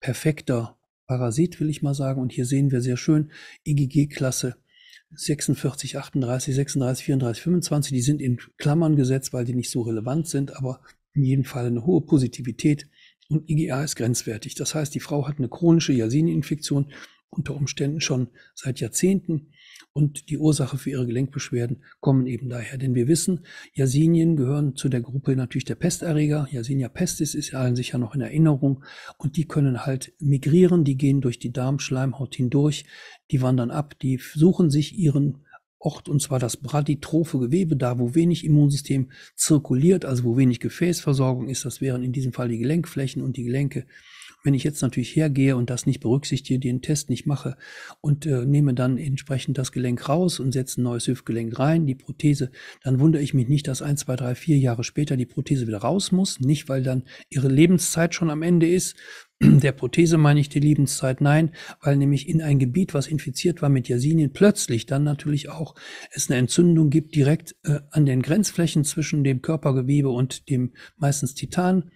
perfekter Parasit, will ich mal sagen. Und hier sehen wir sehr schön IgG-Klasse e 46, 38, 36, 34, 25, die sind in Klammern gesetzt, weil die nicht so relevant sind, aber in jedem Fall eine hohe Positivität und IgA ist grenzwertig. Das heißt, die Frau hat eine chronische yersinia unter Umständen schon seit Jahrzehnten und die Ursache für ihre Gelenkbeschwerden kommen eben daher. Denn wir wissen, Yersinien gehören zu der Gruppe natürlich der Pesterreger. Yersinia pestis ist allen sicher noch in Erinnerung und die können halt migrieren, die gehen durch die Darmschleimhaut hindurch, die wandern ab, die suchen sich ihren Ort, und zwar das braditrophe Gewebe, da wo wenig Immunsystem zirkuliert, also wo wenig Gefäßversorgung ist, das wären in diesem Fall die Gelenkflächen und die Gelenke. Wenn ich jetzt natürlich hergehe und das nicht berücksichtige, den Test nicht mache und äh, nehme dann entsprechend das Gelenk raus und setze ein neues Hüftgelenk rein, die Prothese, dann wundere ich mich nicht, dass ein, zwei, drei, vier Jahre später die Prothese wieder raus muss. Nicht, weil dann ihre Lebenszeit schon am Ende ist, der Prothese meine ich die Lebenszeit, nein, weil nämlich in ein Gebiet, was infiziert war mit Yersinien, plötzlich dann natürlich auch es eine Entzündung gibt, direkt äh, an den Grenzflächen zwischen dem Körpergewebe und dem meistens Titan.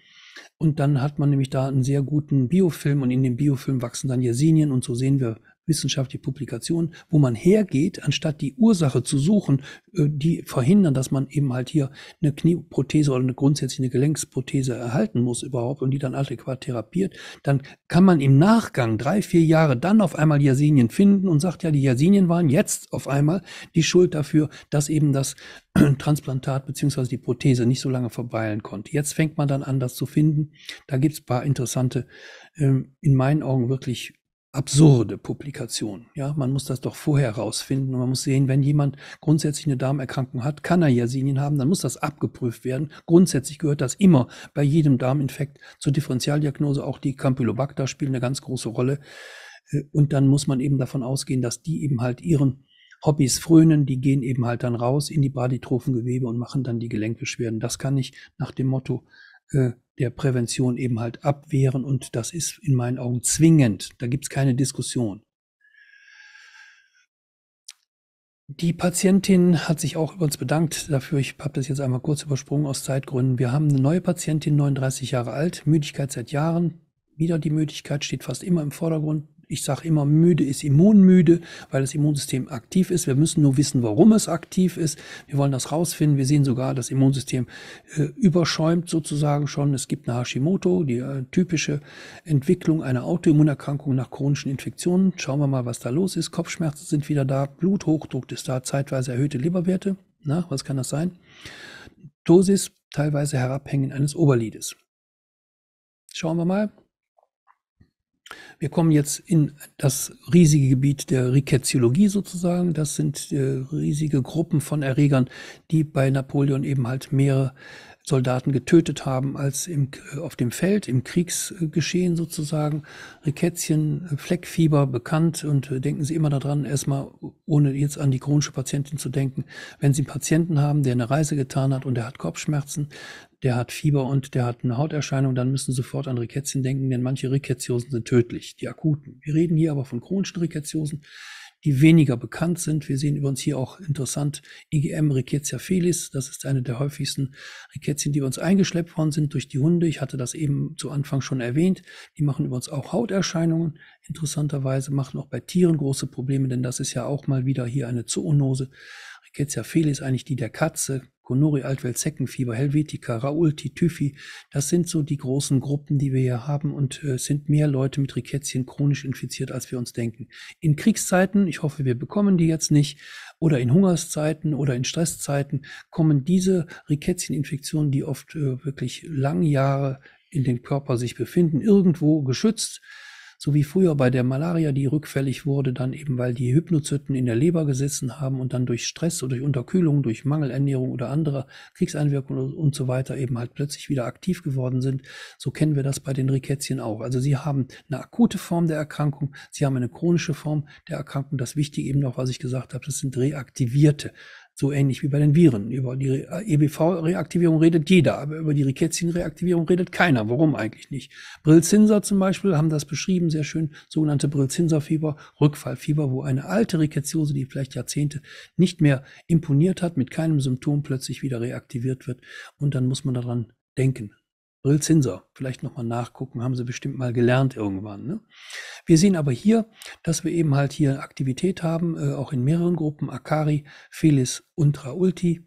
Und dann hat man nämlich da einen sehr guten Biofilm und in dem Biofilm wachsen dann Yersinien und so sehen wir wissenschaftliche Publikationen, wo man hergeht, anstatt die Ursache zu suchen, äh, die verhindern, dass man eben halt hier eine Knieprothese oder eine grundsätzliche Gelenksprothese erhalten muss überhaupt und die dann adäquat therapiert, dann kann man im Nachgang drei, vier Jahre dann auf einmal Yersinien finden und sagt, ja, die Yersinien waren jetzt auf einmal die Schuld dafür, dass eben das Transplantat beziehungsweise die Prothese nicht so lange verbeilen konnte. Jetzt fängt man dann an, das zu finden. Da gibt es paar interessante, ähm, in meinen Augen wirklich absurde Publikation. Ja, man muss das doch vorher rausfinden. Und man muss sehen, wenn jemand grundsätzlich eine Darmerkrankung hat, kann er Yersinien haben, dann muss das abgeprüft werden. Grundsätzlich gehört das immer bei jedem Darminfekt zur Differentialdiagnose. Auch die Campylobacter spielen eine ganz große Rolle. Äh, und dann muss man eben davon ausgehen, dass die eben halt ihren Hobbys frönen, die gehen eben halt dann raus in die Baditrophen und machen dann die Gelenkbeschwerden. Das kann ich nach dem Motto äh, der Prävention eben halt abwehren und das ist in meinen Augen zwingend. Da gibt es keine Diskussion. Die Patientin hat sich auch übrigens bedankt dafür. Ich habe das jetzt einmal kurz übersprungen aus Zeitgründen. Wir haben eine neue Patientin, 39 Jahre alt, Müdigkeit seit Jahren. Wieder die Müdigkeit steht fast immer im Vordergrund ich sage immer, müde ist immunmüde, weil das Immunsystem aktiv ist. Wir müssen nur wissen, warum es aktiv ist. Wir wollen das rausfinden. Wir sehen sogar, das Immunsystem äh, überschäumt sozusagen schon. Es gibt eine Hashimoto, die äh, typische Entwicklung einer Autoimmunerkrankung nach chronischen Infektionen. Schauen wir mal, was da los ist. Kopfschmerzen sind wieder da, Bluthochdruck ist da, zeitweise erhöhte Leberwerte. Na, was kann das sein? Dosis teilweise herabhängen eines Oberlides. Schauen wir mal, wir kommen jetzt in das riesige Gebiet der Rickettsiologie sozusagen. Das sind äh, riesige Gruppen von Erregern, die bei Napoleon eben halt mehrere Soldaten getötet haben, als im, äh, auf dem Feld, im Kriegsgeschehen sozusagen. Rikätzchen, äh, Fleckfieber bekannt und äh, denken Sie immer daran, erstmal, ohne jetzt an die chronische Patientin zu denken, wenn Sie einen Patienten haben, der eine Reise getan hat und der hat Kopfschmerzen, der hat Fieber und der hat eine Hauterscheinung, dann müssen Sie sofort an Rikätzchen denken, denn manche Rikätziosen sind tödlich, die akuten. Wir reden hier aber von chronischen Rikätziosen die weniger bekannt sind. Wir sehen übrigens hier auch interessant IgM Rickettsia felis. Das ist eine der häufigsten Rickettien, die bei uns eingeschleppt worden sind durch die Hunde. Ich hatte das eben zu Anfang schon erwähnt. Die machen übrigens auch Hauterscheinungen. Interessanterweise machen auch bei Tieren große Probleme, denn das ist ja auch mal wieder hier eine Zoonose. Quetzalphelis eigentlich die der Katze, Conori, Altwelt, Zeckenfieber, Helvetica, Raulti, Typhi. Das sind so die großen Gruppen, die wir hier haben und äh, sind mehr Leute mit Rickettien chronisch infiziert, als wir uns denken. In Kriegszeiten, ich hoffe, wir bekommen die jetzt nicht, oder in Hungerszeiten oder in Stresszeiten kommen diese Rickettieninfektionen, die oft äh, wirklich lange Jahre in dem Körper sich befinden, irgendwo geschützt so wie früher bei der Malaria, die rückfällig wurde, dann eben weil die Hypnozyten in der Leber gesessen haben und dann durch Stress oder durch Unterkühlung, durch Mangelernährung oder andere Kriegseinwirkungen und so weiter eben halt plötzlich wieder aktiv geworden sind. So kennen wir das bei den Rikätzchen auch. Also sie haben eine akute Form der Erkrankung, sie haben eine chronische Form der Erkrankung. Das Wichtige eben noch, was ich gesagt habe, das sind reaktivierte so ähnlich wie bei den Viren. Über die äh, EBV-Reaktivierung redet jeder, aber über die Rickettsin-Reaktivierung redet keiner. Warum eigentlich nicht? Brillzinser zum Beispiel haben das beschrieben, sehr schön, sogenannte Brillzinserfieber, Rückfallfieber, wo eine alte Rickettsiose, die vielleicht Jahrzehnte nicht mehr imponiert hat, mit keinem Symptom plötzlich wieder reaktiviert wird. Und dann muss man daran denken. Brillzinser. Vielleicht nochmal nachgucken, haben sie bestimmt mal gelernt irgendwann. Ne? Wir sehen aber hier, dass wir eben halt hier Aktivität haben, äh, auch in mehreren Gruppen, Akari, Felis, Ultra, Ulti.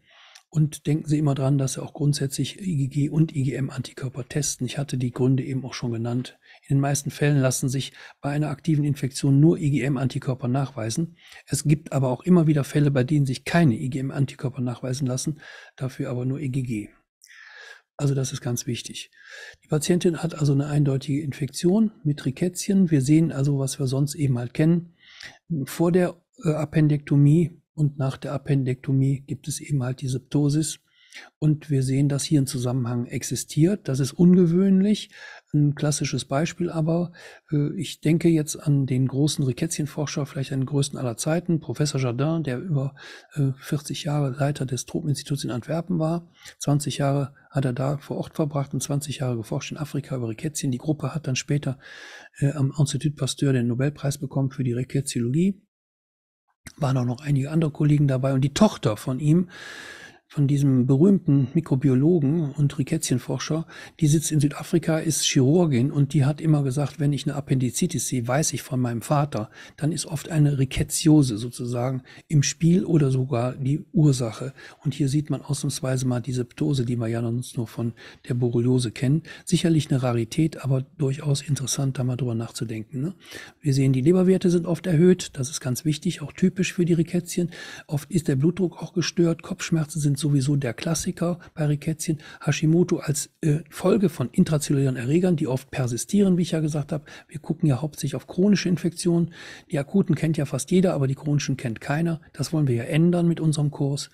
Und denken Sie immer dran, dass Sie auch grundsätzlich IgG und IgM-Antikörper testen. Ich hatte die Gründe eben auch schon genannt. In den meisten Fällen lassen sich bei einer aktiven Infektion nur IgM-Antikörper nachweisen. Es gibt aber auch immer wieder Fälle, bei denen sich keine IgM-Antikörper nachweisen lassen, dafür aber nur IgG. Also das ist ganz wichtig. Die Patientin hat also eine eindeutige Infektion mit Rickettchen. Wir sehen also, was wir sonst eben halt kennen. Vor der äh, Appendektomie und nach der Appendektomie gibt es eben halt die Septosis. Und wir sehen, dass hier ein Zusammenhang existiert. Das ist ungewöhnlich, ein klassisches Beispiel, aber äh, ich denke jetzt an den großen Rikätzchenforscher, vielleicht den größten aller Zeiten, Professor Jardin, der über äh, 40 Jahre Leiter des Tropeninstituts in Antwerpen war. 20 Jahre hat er da vor Ort verbracht und 20 Jahre geforscht in Afrika über Rikätzchen. Die Gruppe hat dann später äh, am Institut Pasteur den Nobelpreis bekommen für die Rikätziologie. Waren auch noch einige andere Kollegen dabei und die Tochter von ihm von diesem berühmten Mikrobiologen und Rikätzchenforscher, die sitzt in Südafrika, ist Chirurgin und die hat immer gesagt, wenn ich eine Appendizitis sehe, weiß ich von meinem Vater, dann ist oft eine Rikätziose sozusagen im Spiel oder sogar die Ursache. Und hier sieht man ausnahmsweise mal diese Ptose, die wir ja sonst nur von der Borreliose kennen. Sicherlich eine Rarität, aber durchaus interessant, da mal drüber nachzudenken. Ne? Wir sehen, die Leberwerte sind oft erhöht, das ist ganz wichtig, auch typisch für die Rikätzchen. Oft ist der Blutdruck auch gestört, Kopfschmerzen sind sind sowieso der Klassiker bei Rickettien. Hashimoto als äh, Folge von intrazellulären Erregern, die oft persistieren, wie ich ja gesagt habe. Wir gucken ja hauptsächlich auf chronische Infektionen. Die akuten kennt ja fast jeder, aber die chronischen kennt keiner. Das wollen wir ja ändern mit unserem Kurs.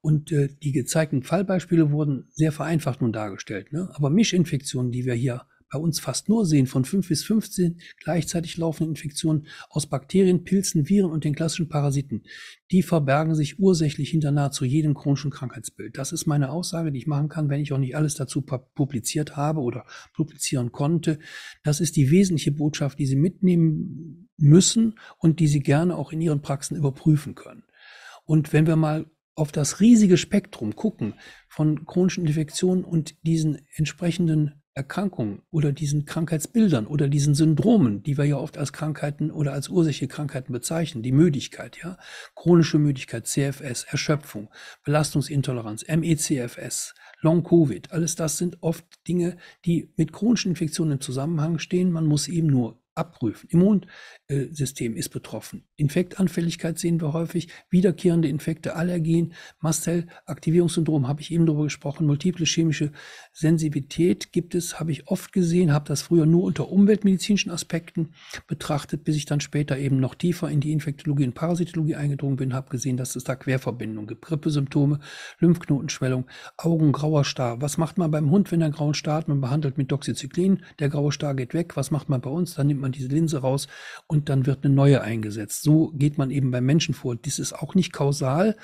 Und äh, die gezeigten Fallbeispiele wurden sehr vereinfacht nun dargestellt. Ne? Aber Mischinfektionen, die wir hier bei uns fast nur sehen, von 5 bis 15 gleichzeitig laufenden Infektionen aus Bakterien, Pilzen, Viren und den klassischen Parasiten, die verbergen sich ursächlich hinter nahezu jedem chronischen Krankheitsbild. Das ist meine Aussage, die ich machen kann, wenn ich auch nicht alles dazu publiziert habe oder publizieren konnte. Das ist die wesentliche Botschaft, die Sie mitnehmen müssen und die Sie gerne auch in Ihren Praxen überprüfen können. Und wenn wir mal auf das riesige Spektrum gucken von chronischen Infektionen und diesen entsprechenden Erkrankungen oder diesen Krankheitsbildern oder diesen Syndromen, die wir ja oft als Krankheiten oder als ursächliche Krankheiten bezeichnen, die Müdigkeit, ja, chronische Müdigkeit, CFS, Erschöpfung, Belastungsintoleranz, MECFS, Long-Covid, alles das sind oft Dinge, die mit chronischen Infektionen im Zusammenhang stehen. Man muss eben nur abprüfen. Immun, Immunsystem ist betroffen. Infektanfälligkeit sehen wir häufig, wiederkehrende Infekte, Allergien, Mastzell-Aktivierungssyndrom habe ich eben darüber gesprochen, multiple chemische Sensibilität gibt es, habe ich oft gesehen, habe das früher nur unter umweltmedizinischen Aspekten betrachtet, bis ich dann später eben noch tiefer in die Infektologie und Parasitologie eingedrungen bin, habe gesehen, dass es da Querverbindungen gibt, Grippesymptome, Lymphknotenschwellung, Augengrauer Star. Was macht man beim Hund, wenn er einen grauen Star hat? Man behandelt mit Doxycyclin, der graue Star geht weg. Was macht man bei uns? Dann nimmt man diese Linse raus und dann wird eine neue eingesetzt. So geht man eben beim Menschen vor. Dies ist auch nicht kausal,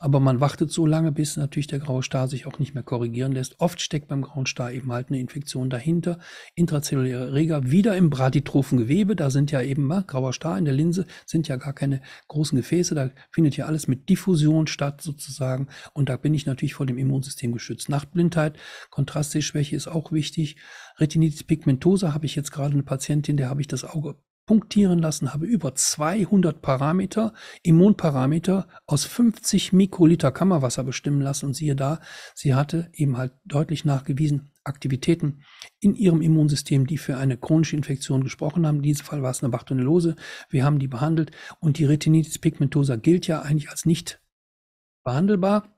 aber man wartet so lange, bis natürlich der graue Star sich auch nicht mehr korrigieren lässt. Oft steckt beim grauen Star eben halt eine Infektion dahinter, intrazelluläre Erreger, wieder im braditrophen Gewebe, da sind ja eben, ne, grauer Star in der Linse, sind ja gar keine großen Gefäße, da findet ja alles mit Diffusion statt sozusagen und da bin ich natürlich vor dem Immunsystem geschützt. Nachtblindheit, Kontrastseeschwäche ist auch wichtig. Retinitis pigmentosa habe ich jetzt gerade eine Patientin, der habe ich das Auge punktieren lassen, habe über 200 Parameter, Immunparameter aus 50 Mikroliter Kammerwasser bestimmen lassen und siehe da, sie hatte eben halt deutlich nachgewiesen Aktivitäten in ihrem Immunsystem, die für eine chronische Infektion gesprochen haben. In diesem Fall war es eine Bartonellose. Wir haben die behandelt und die Retinitis pigmentosa gilt ja eigentlich als nicht behandelbar.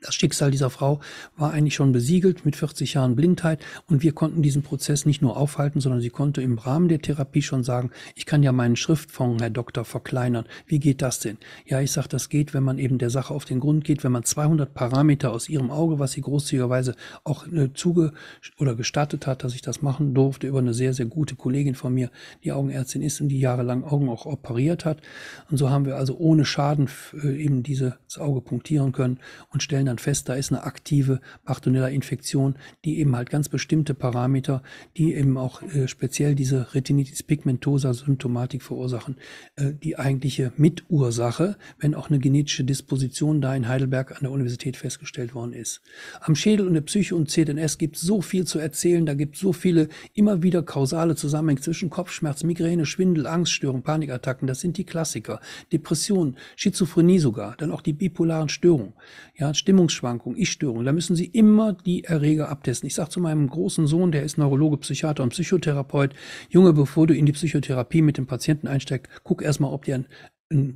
Das Schicksal dieser Frau war eigentlich schon besiegelt mit 40 Jahren Blindheit und wir konnten diesen Prozess nicht nur aufhalten, sondern sie konnte im Rahmen der Therapie schon sagen, ich kann ja meinen Schriftfonds, Herr Doktor, verkleinern. Wie geht das denn? Ja, ich sage, das geht, wenn man eben der Sache auf den Grund geht, wenn man 200 Parameter aus ihrem Auge, was sie großzügigerweise auch äh, zuge oder gestattet hat, dass ich das machen durfte über eine sehr, sehr gute Kollegin von mir, die Augenärztin ist und die jahrelang Augen auch operiert hat. Und so haben wir also ohne Schaden äh, eben dieses Auge punktieren können und stellen dann fest, da ist eine aktive Bartonella-Infektion, die eben halt ganz bestimmte Parameter, die eben auch äh, speziell diese Retinitis pigmentosa Symptomatik verursachen, äh, die eigentliche Mitursache, wenn auch eine genetische Disposition da in Heidelberg an der Universität festgestellt worden ist. Am Schädel und der Psyche und CDNS gibt es so viel zu erzählen, da gibt es so viele immer wieder kausale Zusammenhänge zwischen Kopfschmerz, Migräne, Schwindel, Angststörung, Panikattacken, das sind die Klassiker, Depressionen, Schizophrenie sogar, dann auch die bipolaren Störungen, ja, Stimmung Stimmungsschwankungen, Ich-Störungen, da müssen Sie immer die Erreger abtesten. Ich sage zu meinem großen Sohn, der ist Neurologe, Psychiater und Psychotherapeut, Junge, bevor du in die Psychotherapie mit dem Patienten einsteigst, guck erstmal, ob der einen,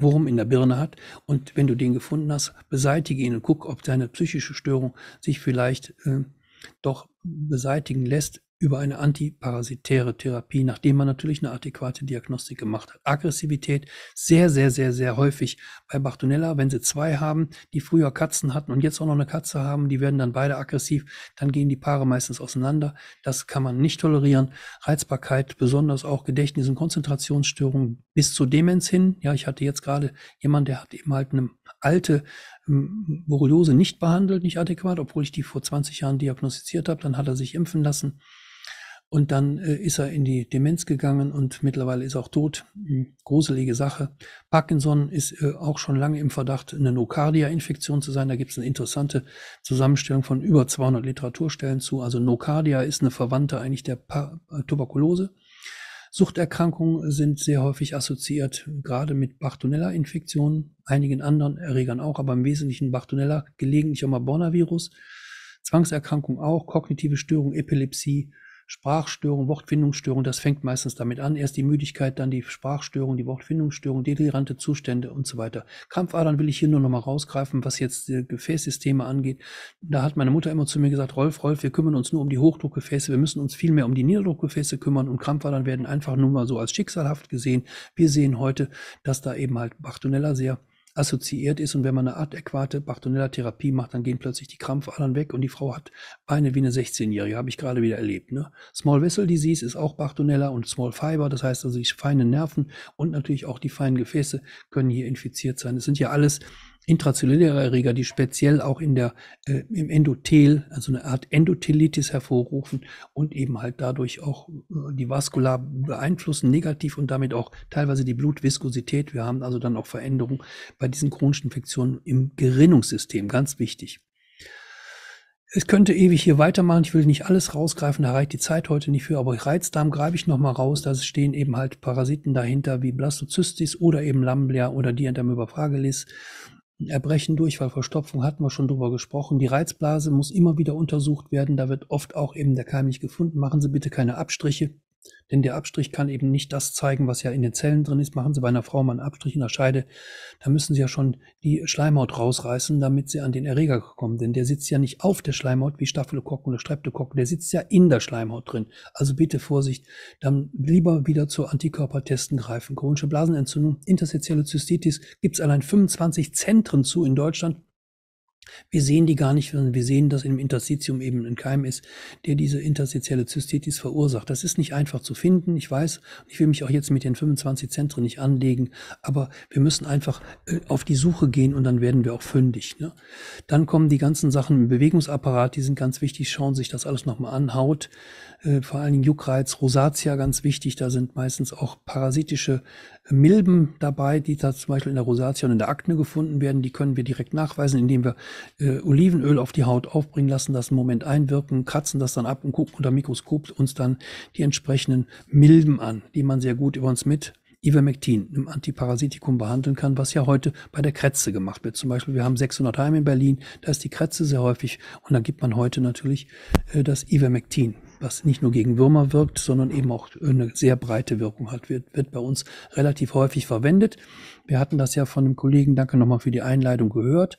Wurm in der Birne hat und wenn du den gefunden hast, beseitige ihn und guck, ob deine psychische Störung sich vielleicht äh, doch beseitigen lässt über eine antiparasitäre Therapie, nachdem man natürlich eine adäquate Diagnostik gemacht hat. Aggressivität sehr, sehr, sehr, sehr häufig bei Bartonella. Wenn sie zwei haben, die früher Katzen hatten und jetzt auch noch eine Katze haben, die werden dann beide aggressiv, dann gehen die Paare meistens auseinander. Das kann man nicht tolerieren. Reizbarkeit, besonders auch Gedächtnis- und Konzentrationsstörungen bis zu Demenz hin. Ja, ich hatte jetzt gerade jemanden, der hat eben halt eine alte ähm, Borreliose nicht behandelt, nicht adäquat, obwohl ich die vor 20 Jahren diagnostiziert habe. Dann hat er sich impfen lassen. Und dann äh, ist er in die Demenz gegangen und mittlerweile ist er auch tot. Hm, gruselige Sache. Parkinson ist äh, auch schon lange im Verdacht, eine Nocardia-Infektion zu sein. Da gibt es eine interessante Zusammenstellung von über 200 Literaturstellen zu. Also Nocardia ist eine Verwandte eigentlich der pa äh, Tuberkulose. Suchterkrankungen sind sehr häufig assoziiert, gerade mit Bartonella-Infektionen, einigen anderen Erregern auch, aber im Wesentlichen Bartonella, gelegentlich auch mal Bornavirus. virus Zwangserkrankung auch, kognitive Störung, Epilepsie, Sprachstörung, Wortfindungsstörung, das fängt meistens damit an. Erst die Müdigkeit, dann die Sprachstörung, die Wortfindungsstörung, delirante Zustände und so weiter. Krampfadern will ich hier nur nochmal rausgreifen, was jetzt äh, Gefäßsysteme angeht. Da hat meine Mutter immer zu mir gesagt, Rolf, Rolf, wir kümmern uns nur um die Hochdruckgefäße, wir müssen uns viel mehr um die Niederdruckgefäße kümmern und Krampfadern werden einfach nur mal so als schicksalhaft gesehen. Wir sehen heute, dass da eben halt Bartonella sehr assoziiert ist. Und wenn man eine adäquate Bartonella-Therapie macht, dann gehen plötzlich die Krampfadern weg und die Frau hat Beine wie eine 16-Jährige, habe ich gerade wieder erlebt. Ne? Small Vessel Disease ist auch Bartonella und Small Fiber, das heißt also die feinen Nerven und natürlich auch die feinen Gefäße können hier infiziert sein. Es sind ja alles intrazelluläre Erreger, die speziell auch in der, äh, im Endothel, also eine Art Endothelitis hervorrufen und eben halt dadurch auch äh, die Vaskular beeinflussen negativ und damit auch teilweise die Blutviskosität. Wir haben also dann auch Veränderungen bei diesen chronischen Infektionen im Gerinnungssystem, ganz wichtig. Es könnte ewig hier weitermachen. Ich will nicht alles rausgreifen, da reicht die Zeit heute nicht für, aber Reizdarm greife ich nochmal raus. Da stehen eben halt Parasiten dahinter wie Blastocystis oder eben Lamblia oder Dianthemyba fragilis. Erbrechen, Durchfall, Verstopfung hatten wir schon drüber gesprochen. Die Reizblase muss immer wieder untersucht werden. Da wird oft auch eben der Keim nicht gefunden. Machen Sie bitte keine Abstriche. Denn der Abstrich kann eben nicht das zeigen, was ja in den Zellen drin ist. Machen Sie bei einer Frau mal einen Abstrich in der Scheide, da müssen Sie ja schon die Schleimhaut rausreißen, damit Sie an den Erreger kommen. Denn der sitzt ja nicht auf der Schleimhaut wie Staphylokokken oder Streptokokken, der sitzt ja in der Schleimhaut drin. Also bitte Vorsicht, dann lieber wieder zu Antikörpertesten greifen. Chronische Blasenentzündung, interstitielle Zystitis, gibt es allein 25 Zentren zu in Deutschland. Wir sehen die gar nicht, sondern wir sehen, dass im Interstitium eben ein Keim ist, der diese interstitielle Zystitis verursacht. Das ist nicht einfach zu finden, ich weiß. Ich will mich auch jetzt mit den 25 Zentren nicht anlegen, aber wir müssen einfach äh, auf die Suche gehen und dann werden wir auch fündig. Ne? Dann kommen die ganzen Sachen im Bewegungsapparat, die sind ganz wichtig, schauen sich das alles nochmal an. Haut, äh, vor allen Dingen Juckreiz, Rosatia ganz wichtig, da sind meistens auch parasitische Milben dabei, die da zum Beispiel in der Rosatia und in der Akne gefunden werden. Die können wir direkt nachweisen, indem wir äh, Olivenöl auf die Haut aufbringen lassen, das einen Moment einwirken, kratzen das dann ab und gucken unter Mikroskop uns dann die entsprechenden Milben an, die man sehr gut übrigens mit Ivermectin, einem Antiparasitikum, behandeln kann, was ja heute bei der Kretze gemacht wird. Zum Beispiel, wir haben 600 Heime in Berlin, da ist die Kretze sehr häufig und dann gibt man heute natürlich äh, das Ivermectin was nicht nur gegen Würmer wirkt, sondern eben auch eine sehr breite Wirkung hat. Wird, wird bei uns relativ häufig verwendet. Wir hatten das ja von einem Kollegen, danke nochmal für die Einleitung gehört.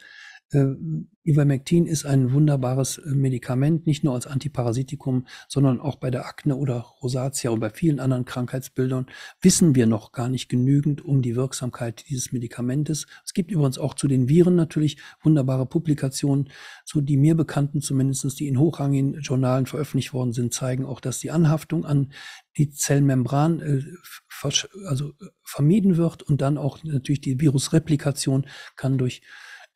Äh, Ivermectin ist ein wunderbares äh, Medikament, nicht nur als Antiparasitikum, sondern auch bei der Akne oder Rosatia und bei vielen anderen Krankheitsbildern wissen wir noch gar nicht genügend um die Wirksamkeit dieses Medikamentes. Es gibt übrigens auch zu den Viren natürlich wunderbare Publikationen, So die mir bekannten zumindestens, die in hochrangigen Journalen veröffentlicht worden sind, zeigen auch, dass die Anhaftung an die Zellmembran äh, also äh, vermieden wird und dann auch natürlich die Virusreplikation kann durch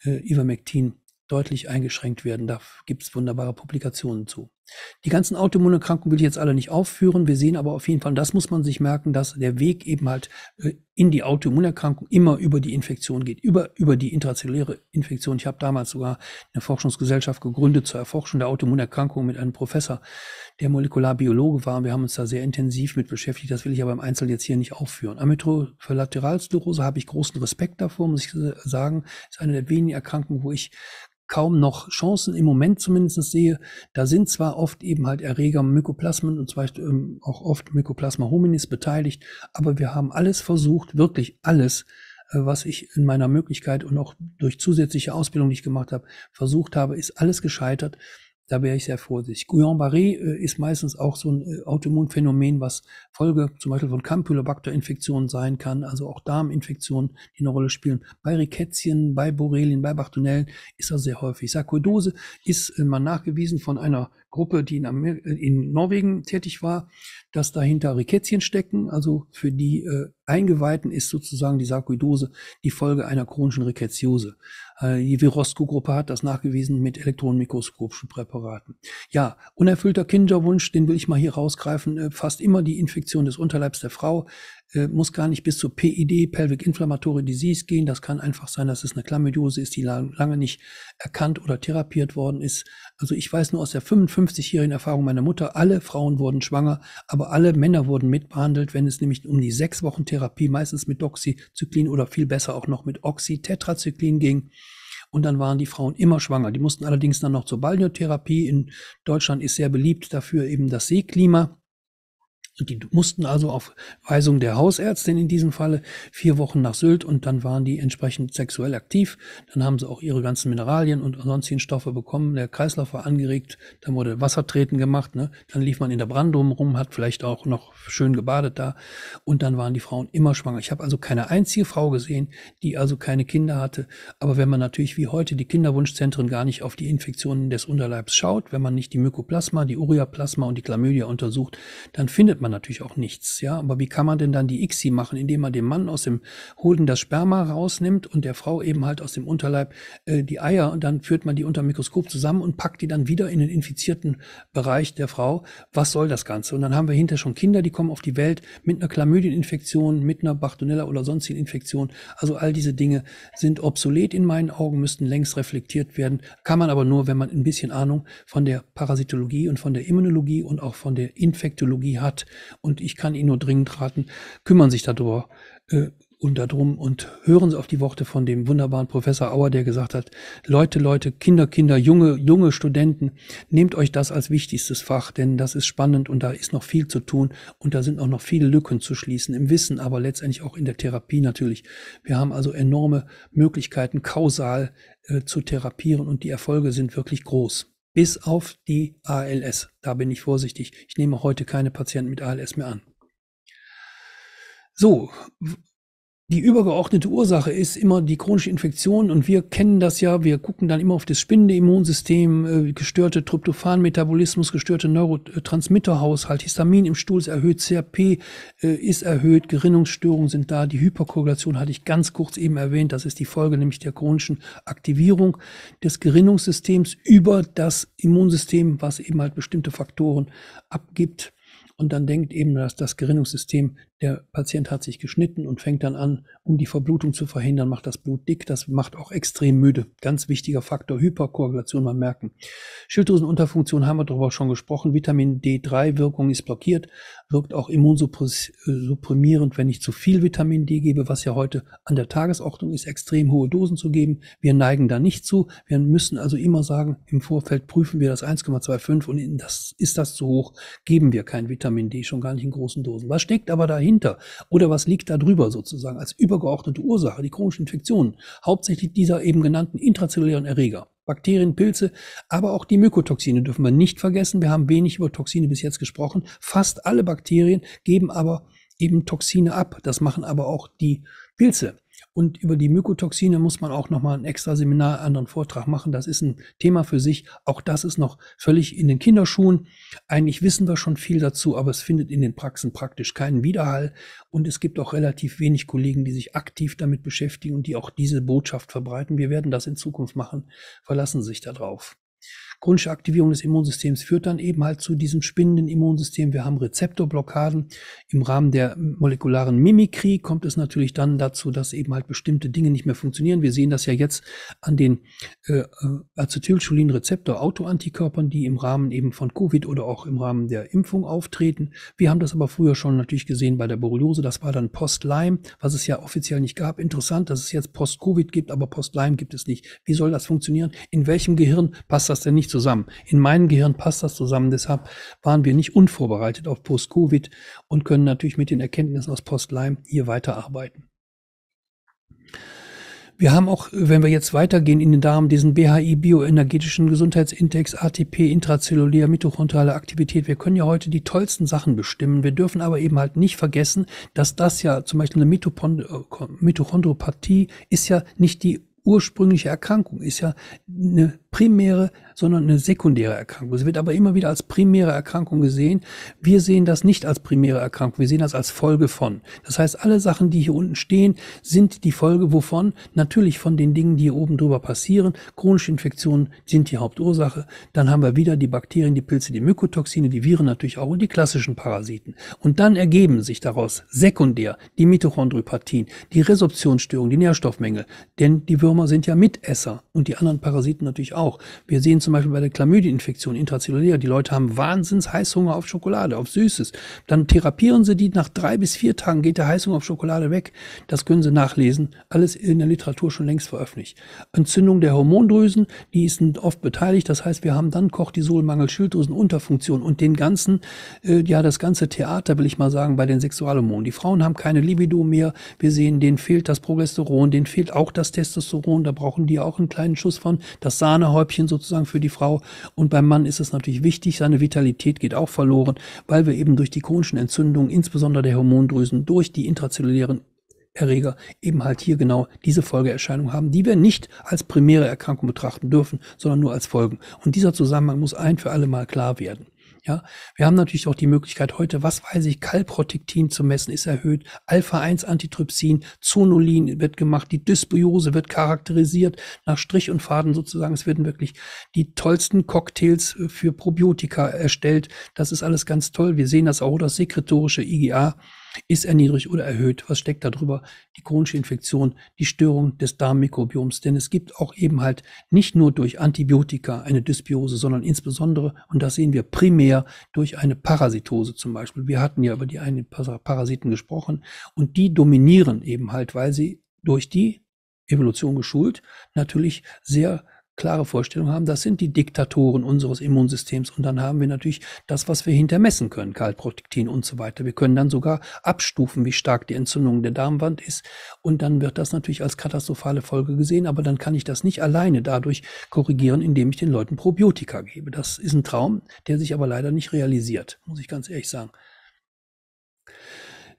äh, Ivermectin deutlich eingeschränkt werden. Da gibt es wunderbare Publikationen zu. Die ganzen Autoimmunerkrankungen will ich jetzt alle nicht aufführen. Wir sehen aber auf jeden Fall, das muss man sich merken, dass der Weg eben halt äh, in die Autoimmunerkrankung immer über die Infektion geht, über, über die intrazelluläre Infektion. Ich habe damals sogar eine Forschungsgesellschaft gegründet zur Erforschung der Autoimmunerkrankung mit einem Professor, der Molekularbiologe war. wir haben uns da sehr intensiv mit beschäftigt. Das will ich aber im Einzelnen jetzt hier nicht aufführen. Amyotrophilateralsklerose habe ich großen Respekt davor, muss ich äh, sagen. Ist eine der wenigen Erkrankungen, wo ich kaum noch Chancen im Moment zumindest sehe. Da sind zwar oft eben halt Erreger Mykoplasmen und zwar ähm, auch oft Mykoplasma hominis beteiligt, aber wir haben alles versucht, wirklich alles, äh, was ich in meiner Möglichkeit und auch durch zusätzliche Ausbildung, die ich gemacht habe, versucht habe, ist alles gescheitert. Da wäre ich sehr vorsichtig. Guillain-Barré äh, ist meistens auch so ein äh, Autoimmunphänomen, was Folge zum Beispiel von Campylobacter-Infektionen sein kann, also auch Darminfektionen, die eine Rolle spielen. Bei Rickettien, bei Borrelien, bei Bartonellen ist das sehr häufig. Sarkoidose ist äh, mal nachgewiesen von einer Gruppe, die in, Amer äh, in Norwegen tätig war, dass dahinter Rikettsien stecken. Also für die äh, Eingeweihten ist sozusagen die Sarkoidose die Folge einer chronischen Rikettsiose. Äh, die Virosco-Gruppe hat das nachgewiesen mit elektronenmikroskopischen Präparaten. Ja, unerfüllter Kinderwunsch, den will ich mal hier rausgreifen, äh, fast immer die Infektion des Unterleibs der Frau. Äh, muss gar nicht bis zur PID, Pelvic Inflammatory Disease, gehen. Das kann einfach sein, dass es eine Chlamydiose ist, die lange nicht erkannt oder therapiert worden ist. Also ich weiß nur aus der 55-jährigen Erfahrung meiner Mutter, alle Frauen wurden schwanger, aber alle Männer wurden mitbehandelt, wenn es nämlich um die sechs Wochen Therapie, meistens mit Doxycyclin oder viel besser auch noch mit Oxytetrazyklin ging. Und dann waren die Frauen immer schwanger. Die mussten allerdings dann noch zur Balneotherapie. In Deutschland ist sehr beliebt dafür eben das Seeklima die mussten also auf Weisung der Hausärztin in diesem Falle vier Wochen nach Sylt und dann waren die entsprechend sexuell aktiv. Dann haben sie auch ihre ganzen Mineralien und sonstigen Stoffe bekommen. Der Kreislauf war angeregt, dann wurde Wassertreten gemacht. Ne? Dann lief man in der Brandung rum, hat vielleicht auch noch schön gebadet da. Und dann waren die Frauen immer schwanger. Ich habe also keine einzige Frau gesehen, die also keine Kinder hatte. Aber wenn man natürlich wie heute die Kinderwunschzentren gar nicht auf die Infektionen des Unterleibs schaut, wenn man nicht die Mykoplasma, die Ureaplasma und die Chlamydia untersucht, dann findet man man natürlich auch nichts, ja. Aber wie kann man denn dann die ICSI machen, indem man dem Mann aus dem Hoden das Sperma rausnimmt und der Frau eben halt aus dem Unterleib äh, die Eier und dann führt man die unter Mikroskop zusammen und packt die dann wieder in den infizierten Bereich der Frau. Was soll das Ganze? Und dann haben wir hinterher schon Kinder, die kommen auf die Welt mit einer Chlamydieninfektion, mit einer Bartonella oder sonstigen Infektion. Also all diese Dinge sind obsolet in meinen Augen, müssten längst reflektiert werden. Kann man aber nur, wenn man ein bisschen Ahnung von der Parasitologie und von der Immunologie und auch von der Infektologie hat. Und ich kann Ihnen nur dringend raten, kümmern Sie sich darüber äh, und darum und hören Sie auf die Worte von dem wunderbaren Professor Auer, der gesagt hat, Leute, Leute, Kinder, Kinder, junge, junge Studenten, nehmt euch das als wichtigstes Fach, denn das ist spannend und da ist noch viel zu tun und da sind auch noch viele Lücken zu schließen im Wissen, aber letztendlich auch in der Therapie natürlich. Wir haben also enorme Möglichkeiten, kausal äh, zu therapieren und die Erfolge sind wirklich groß bis auf die ALS. Da bin ich vorsichtig. Ich nehme heute keine Patienten mit ALS mehr an. So, die übergeordnete Ursache ist immer die chronische Infektion und wir kennen das ja, wir gucken dann immer auf das spinnende Immunsystem, äh, gestörte Tryptophan-Metabolismus, gestörte Neurotransmitterhaushalt, Histamin im Stuhl ist erhöht, CRP äh, ist erhöht, Gerinnungsstörungen sind da, die Hyperkoagulation hatte ich ganz kurz eben erwähnt, das ist die Folge nämlich der chronischen Aktivierung des Gerinnungssystems über das Immunsystem, was eben halt bestimmte Faktoren abgibt. Und dann denkt eben dass das Gerinnungssystem, der Patient hat sich geschnitten und fängt dann an, um die Verblutung zu verhindern, macht das Blut dick, das macht auch extrem müde. Ganz wichtiger Faktor, Hyperkoagulation mal merken. Schilddrüsenunterfunktion haben wir darüber schon gesprochen, Vitamin D3-Wirkung ist blockiert, wirkt auch immunsupprimierend, wenn ich zu viel Vitamin D gebe, was ja heute an der Tagesordnung ist, extrem hohe Dosen zu geben. Wir neigen da nicht zu, wir müssen also immer sagen, im Vorfeld prüfen wir das 1,25 und das, ist das zu hoch, geben wir kein Vitamin D, schon gar nicht in großen Dosen. Was steckt aber dahinter? dahinter? Oder was liegt da drüber sozusagen als übergeordnete Ursache, die chronischen Infektionen, hauptsächlich dieser eben genannten intrazellulären Erreger? Bakterien, Pilze, aber auch die Mykotoxine dürfen wir nicht vergessen. Wir haben wenig über Toxine bis jetzt gesprochen. Fast alle Bakterien geben aber eben Toxine ab. Das machen aber auch die Pilze. Und über die Mykotoxine muss man auch nochmal ein extra Seminar, anderen Vortrag machen. Das ist ein Thema für sich. Auch das ist noch völlig in den Kinderschuhen. Eigentlich wissen wir schon viel dazu, aber es findet in den Praxen praktisch keinen Widerhall. Und es gibt auch relativ wenig Kollegen, die sich aktiv damit beschäftigen und die auch diese Botschaft verbreiten. Wir werden das in Zukunft machen. Verlassen Sie sich darauf chronische Aktivierung des Immunsystems führt dann eben halt zu diesem spinnenden Immunsystem. Wir haben Rezeptorblockaden. Im Rahmen der molekularen Mimikrie kommt es natürlich dann dazu, dass eben halt bestimmte Dinge nicht mehr funktionieren. Wir sehen das ja jetzt an den äh, äh Acetylcholin-Rezeptor-Autoantikörpern, die im Rahmen eben von Covid oder auch im Rahmen der Impfung auftreten. Wir haben das aber früher schon natürlich gesehen bei der Borreliose. Das war dann Post-Lyme, was es ja offiziell nicht gab. Interessant, dass es jetzt Post-Covid gibt, aber Post-Lyme gibt es nicht. Wie soll das funktionieren? In welchem Gehirn passt das denn nicht nicht zusammen. In meinem Gehirn passt das zusammen. Deshalb waren wir nicht unvorbereitet auf Post-Covid und können natürlich mit den Erkenntnissen aus Post-Lyme hier weiterarbeiten. Wir haben auch, wenn wir jetzt weitergehen in den Darm, diesen BHI bioenergetischen Gesundheitsindex, ATP, intrazellulär, mitochondriale Aktivität. Wir können ja heute die tollsten Sachen bestimmen. Wir dürfen aber eben halt nicht vergessen, dass das ja zum Beispiel eine äh, Mitochondropathie ist ja nicht die ursprüngliche Erkrankung, ist ja eine primäre, sondern eine sekundäre Erkrankung. Sie wird aber immer wieder als primäre Erkrankung gesehen. Wir sehen das nicht als primäre Erkrankung, wir sehen das als Folge von. Das heißt, alle Sachen, die hier unten stehen, sind die Folge wovon? Natürlich von den Dingen, die hier oben drüber passieren. Chronische Infektionen sind die Hauptursache. Dann haben wir wieder die Bakterien, die Pilze, die Mykotoxine, die Viren natürlich auch und die klassischen Parasiten. Und dann ergeben sich daraus sekundär die Mitochondriopathien, die Resorptionsstörungen, die Nährstoffmängel. Denn die Würmer sind ja Mitesser und die anderen Parasiten natürlich auch auch. Wir sehen zum Beispiel bei der Chlamydieninfektion intrazellulär, die Leute haben wahnsinns Heißhunger auf Schokolade, auf Süßes. Dann therapieren sie die, nach drei bis vier Tagen geht der Heißhunger auf Schokolade weg. Das können sie nachlesen. Alles in der Literatur schon längst veröffentlicht. Entzündung der Hormondrüsen, die sind oft beteiligt. Das heißt, wir haben dann Cortisolmangel, Schilddrüsenunterfunktion und den ganzen, äh, ja, das ganze Theater, will ich mal sagen, bei den Sexualhormonen. Die Frauen haben keine Libido mehr. Wir sehen, denen fehlt das Progesteron, denen fehlt auch das Testosteron. Da brauchen die auch einen kleinen Schuss von. Das Sahne Sahnehäubchen sozusagen für die Frau. Und beim Mann ist es natürlich wichtig, seine Vitalität geht auch verloren, weil wir eben durch die chronischen Entzündungen, insbesondere der Hormondrüsen, durch die intrazellulären Erreger eben halt hier genau diese Folgeerscheinung haben, die wir nicht als primäre Erkrankung betrachten dürfen, sondern nur als Folgen. Und dieser Zusammenhang muss ein für alle Mal klar werden. Ja, wir haben natürlich auch die Möglichkeit heute, was weiß ich, Kalprotektin zu messen, ist erhöht, Alpha-1-Antitrypsin, Zonulin wird gemacht, die Dysbiose wird charakterisiert nach Strich und Faden sozusagen. Es werden wirklich die tollsten Cocktails äh, für Probiotika erstellt. Das ist alles ganz toll. Wir sehen das auch, das sekretorische IGA ist er niedrig oder erhöht? Was steckt da drüber? Die chronische Infektion, die Störung des Darmmikrobioms. Denn es gibt auch eben halt nicht nur durch Antibiotika eine Dysbiose, sondern insbesondere, und das sehen wir primär, durch eine Parasitose zum Beispiel. Wir hatten ja über die einen Parasiten gesprochen und die dominieren eben halt, weil sie durch die Evolution geschult natürlich sehr klare Vorstellung haben, das sind die Diktatoren unseres Immunsystems. Und dann haben wir natürlich das, was wir hintermessen können, Kaltprotektin und so weiter. Wir können dann sogar abstufen, wie stark die Entzündung der Darmwand ist. Und dann wird das natürlich als katastrophale Folge gesehen. Aber dann kann ich das nicht alleine dadurch korrigieren, indem ich den Leuten Probiotika gebe. Das ist ein Traum, der sich aber leider nicht realisiert, muss ich ganz ehrlich sagen.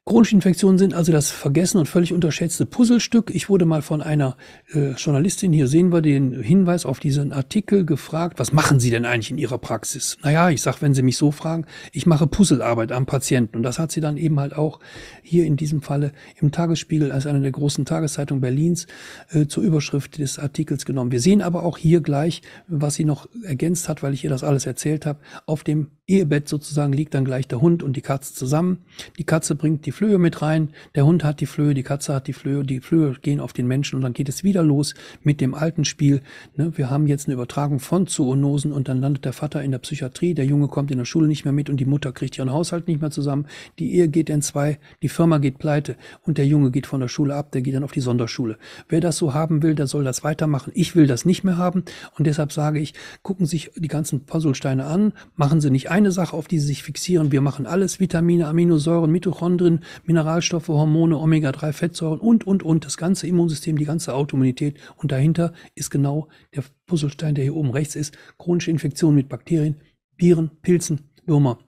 Chronische Infektionen sind also das vergessen und völlig unterschätzte Puzzlestück. Ich wurde mal von einer äh, Journalistin, hier sehen wir den Hinweis auf diesen Artikel, gefragt, was machen Sie denn eigentlich in Ihrer Praxis? Naja, ich sag, wenn Sie mich so fragen, ich mache Puzzlearbeit am Patienten. Und das hat sie dann eben halt auch hier in diesem Falle im Tagesspiegel als eine der großen Tageszeitungen Berlins äh, zur Überschrift des Artikels genommen. Wir sehen aber auch hier gleich, was sie noch ergänzt hat, weil ich ihr das alles erzählt habe, auf dem Ehebett sozusagen liegt dann gleich der Hund und die Katze zusammen. Die Katze bringt die Flöhe mit rein, der Hund hat die Flöhe, die Katze hat die Flöhe, die Flöhe gehen auf den Menschen und dann geht es wieder los mit dem alten Spiel. Ne, wir haben jetzt eine Übertragung von Zoonosen und dann landet der Vater in der Psychiatrie, der Junge kommt in der Schule nicht mehr mit und die Mutter kriegt ihren Haushalt nicht mehr zusammen, die Ehe geht in zwei, die Firma geht pleite und der Junge geht von der Schule ab, der geht dann auf die Sonderschule. Wer das so haben will, der soll das weitermachen. Ich will das nicht mehr haben und deshalb sage ich, gucken sich die ganzen Puzzlesteine an, machen sie nicht ein, eine Sache, auf die sie sich fixieren. Wir machen alles, Vitamine, Aminosäuren, Mitochondrien, Mineralstoffe, Hormone, Omega-3-Fettsäuren und, und, und. Das ganze Immunsystem, die ganze Autoimmunität. Und dahinter ist genau der Puzzlestein, der hier oben rechts ist. Chronische Infektionen mit Bakterien, Viren, Pilzen, Würmer.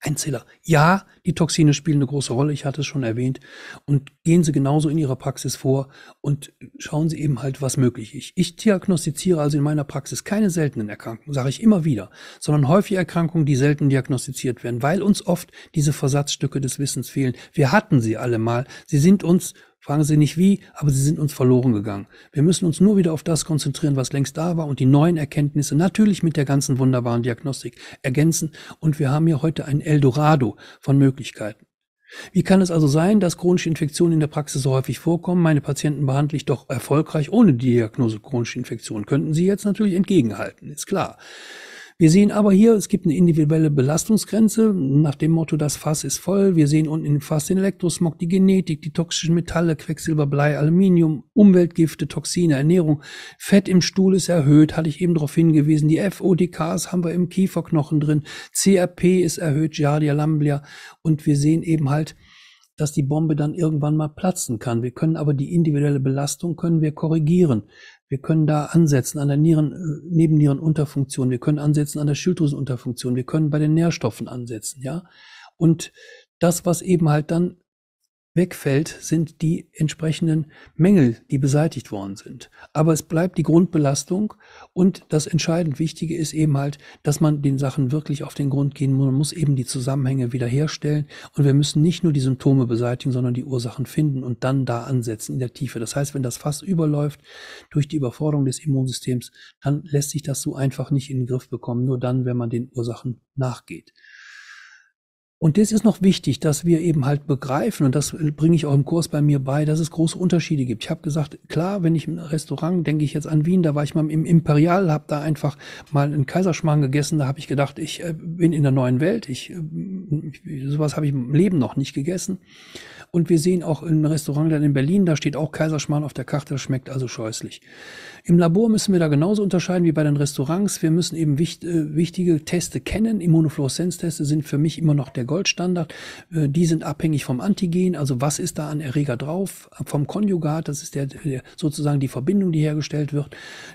Einzeller. Ja, die Toxine spielen eine große Rolle, ich hatte es schon erwähnt. Und gehen Sie genauso in Ihrer Praxis vor und schauen Sie eben halt, was möglich ist. Ich diagnostiziere also in meiner Praxis keine seltenen Erkrankungen, sage ich immer wieder, sondern häufige Erkrankungen, die selten diagnostiziert werden, weil uns oft diese Versatzstücke des Wissens fehlen. Wir hatten sie alle mal. Sie sind uns Fragen Sie nicht wie, aber sie sind uns verloren gegangen. Wir müssen uns nur wieder auf das konzentrieren, was längst da war und die neuen Erkenntnisse natürlich mit der ganzen wunderbaren Diagnostik ergänzen. Und wir haben hier heute ein Eldorado von Möglichkeiten. Wie kann es also sein, dass chronische Infektionen in der Praxis so häufig vorkommen? Meine Patienten behandle ich doch erfolgreich ohne die Diagnose chronische Infektion. Könnten Sie jetzt natürlich entgegenhalten, ist klar. Wir sehen aber hier, es gibt eine individuelle Belastungsgrenze nach dem Motto, das Fass ist voll. Wir sehen unten im Fass den Elektrosmog, die Genetik, die toxischen Metalle, Quecksilber, Blei, Aluminium, Umweltgifte, Toxine, Ernährung. Fett im Stuhl ist erhöht, hatte ich eben darauf hingewiesen. Die FODKs haben wir im Kieferknochen drin. CRP ist erhöht, Giardia lamblia. Und wir sehen eben halt, dass die Bombe dann irgendwann mal platzen kann. Wir können aber die individuelle Belastung können wir korrigieren. Wir können da ansetzen an der Nieren, äh, Nebennierenunterfunktion. Wir können ansetzen an der Schilddrüsenunterfunktion. Wir können bei den Nährstoffen ansetzen, ja. Und das, was eben halt dann wegfällt, sind die entsprechenden Mängel, die beseitigt worden sind. Aber es bleibt die Grundbelastung und das entscheidend Wichtige ist eben halt, dass man den Sachen wirklich auf den Grund gehen muss. Man muss eben die Zusammenhänge wiederherstellen und wir müssen nicht nur die Symptome beseitigen, sondern die Ursachen finden und dann da ansetzen in der Tiefe. Das heißt, wenn das Fass überläuft durch die Überforderung des Immunsystems, dann lässt sich das so einfach nicht in den Griff bekommen, nur dann, wenn man den Ursachen nachgeht. Und das ist noch wichtig, dass wir eben halt begreifen, und das bringe ich auch im Kurs bei mir bei, dass es große Unterschiede gibt. Ich habe gesagt, klar, wenn ich im Restaurant, denke ich jetzt an Wien, da war ich mal im Imperial, habe da einfach mal einen Kaiserschmarrn gegessen, da habe ich gedacht, ich äh, bin in der neuen Welt, äh, ich, sowas habe ich im Leben noch nicht gegessen. Und wir sehen auch im Restaurant dann in Berlin, da steht auch Kaiserschmarrn auf der Karte, das schmeckt also scheußlich. Im Labor müssen wir da genauso unterscheiden wie bei den Restaurants. Wir müssen eben wicht, äh, wichtige Teste kennen. Immunofluoreszenzteste sind für mich immer noch der Goldstandard. Äh, die sind abhängig vom Antigen, also was ist da an Erreger drauf, vom Konjugat, das ist der, der sozusagen die Verbindung, die hergestellt wird.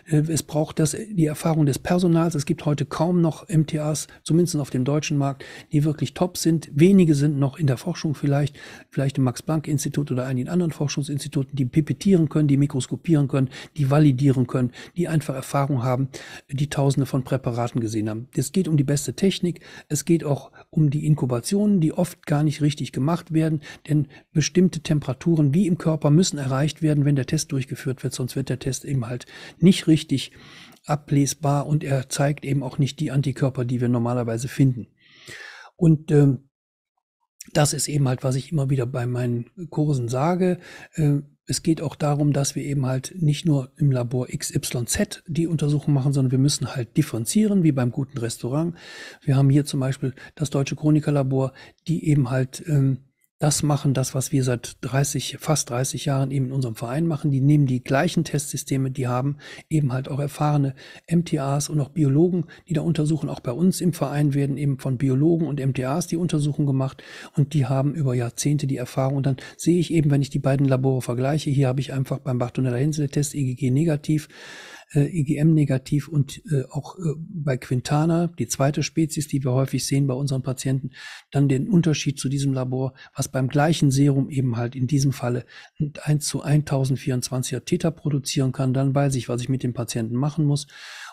Äh, es braucht das, die Erfahrung des Personals. Es gibt heute kaum noch MTAs, zumindest auf dem deutschen Markt, die wirklich top sind. Wenige sind noch in der Forschung vielleicht, vielleicht im Max-Planck-Institut oder einigen anderen Forschungsinstituten, die pipettieren können, die mikroskopieren können, die validieren können, die einfach Erfahrung haben, die Tausende von Präparaten gesehen haben. Es geht um die beste Technik, es geht auch um die Inkubationen, die oft gar nicht richtig gemacht werden, denn bestimmte Temperaturen wie im Körper müssen erreicht werden, wenn der Test durchgeführt wird, sonst wird der Test eben halt nicht richtig ablesbar und er zeigt eben auch nicht die Antikörper, die wir normalerweise finden. Und ähm, das ist eben halt, was ich immer wieder bei meinen Kursen sage. Äh, es geht auch darum, dass wir eben halt nicht nur im Labor XYZ die Untersuchung machen, sondern wir müssen halt differenzieren, wie beim guten Restaurant. Wir haben hier zum Beispiel das Deutsche Chronikerlabor, die eben halt ähm, das machen, das, was wir seit 30, fast 30 Jahren eben in unserem Verein machen. Die nehmen die gleichen Testsysteme, die haben eben halt auch erfahrene MTAs und auch Biologen, die da untersuchen. Auch bei uns im Verein werden eben von Biologen und MTAs die Untersuchungen gemacht und die haben über Jahrzehnte die Erfahrung. Und dann sehe ich eben, wenn ich die beiden Labore vergleiche, hier habe ich einfach beim Bartonella-Hensel-Test EGG negativ äh, IgM-negativ e und äh, auch äh, bei Quintana, die zweite Spezies, die wir häufig sehen bei unseren Patienten, dann den Unterschied zu diesem Labor, was beim gleichen Serum eben halt in diesem Falle 1 zu 1024er Täter produzieren kann, dann weiß ich, was ich mit dem Patienten machen muss.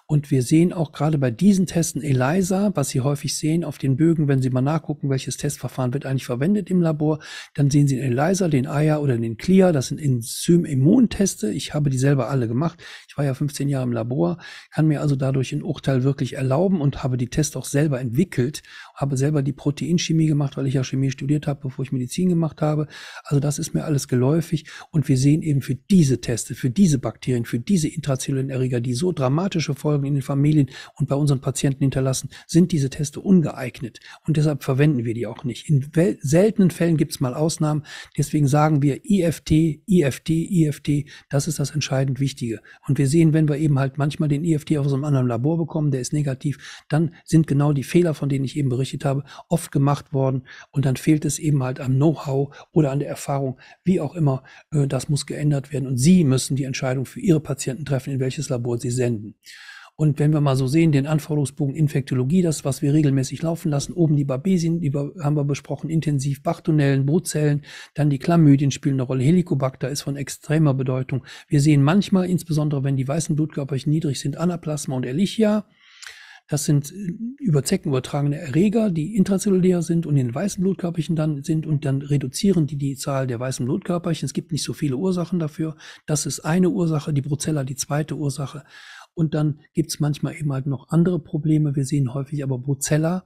Und wir sehen auch gerade bei diesen Testen ELISA, was Sie häufig sehen auf den Bögen, wenn Sie mal nachgucken, welches Testverfahren wird eigentlich verwendet im Labor, dann sehen Sie in ELISA, den AYA oder den CLIA. Das sind Enzym-Immunteste. Ich habe die selber alle gemacht. Ich war ja 15 Jahre im Labor, kann mir also dadurch ein Urteil wirklich erlauben und habe die Tests auch selber entwickelt habe selber die Proteinchemie gemacht, weil ich ja Chemie studiert habe, bevor ich Medizin gemacht habe. Also das ist mir alles geläufig und wir sehen eben für diese Teste, für diese Bakterien, für diese intrazellulären Erreger, die so dramatische Folgen in den Familien und bei unseren Patienten hinterlassen, sind diese Teste ungeeignet und deshalb verwenden wir die auch nicht. In seltenen Fällen gibt es mal Ausnahmen, deswegen sagen wir IFT, IFT, IFT, das ist das entscheidend Wichtige. Und wir sehen, wenn wir eben halt manchmal den IFT aus einem anderen Labor bekommen, der ist negativ, dann sind genau die Fehler, von denen ich eben berichtet unterrichtet habe, oft gemacht worden. Und dann fehlt es eben halt am Know-how oder an der Erfahrung, wie auch immer. Äh, das muss geändert werden. Und Sie müssen die Entscheidung für Ihre Patienten treffen, in welches Labor Sie senden. Und wenn wir mal so sehen, den Anforderungsbogen Infektologie, das, was wir regelmäßig laufen lassen, oben die Babesien, die haben wir besprochen, intensiv Bachtonellen, Brutzellen, dann die Chlamydien spielen eine Rolle. Helicobacter ist von extremer Bedeutung. Wir sehen manchmal, insbesondere wenn die weißen Blutkörperchen niedrig sind, Anaplasma und Ehrlichia. Das sind äh, über Zecken übertragene Erreger, die intrazellulär sind und in weißen Blutkörperchen dann sind und dann reduzieren die die Zahl der weißen Blutkörperchen. Es gibt nicht so viele Ursachen dafür. Das ist eine Ursache, die Brucella die zweite Ursache. Und dann gibt es manchmal eben halt noch andere Probleme. Wir sehen häufig aber Brucella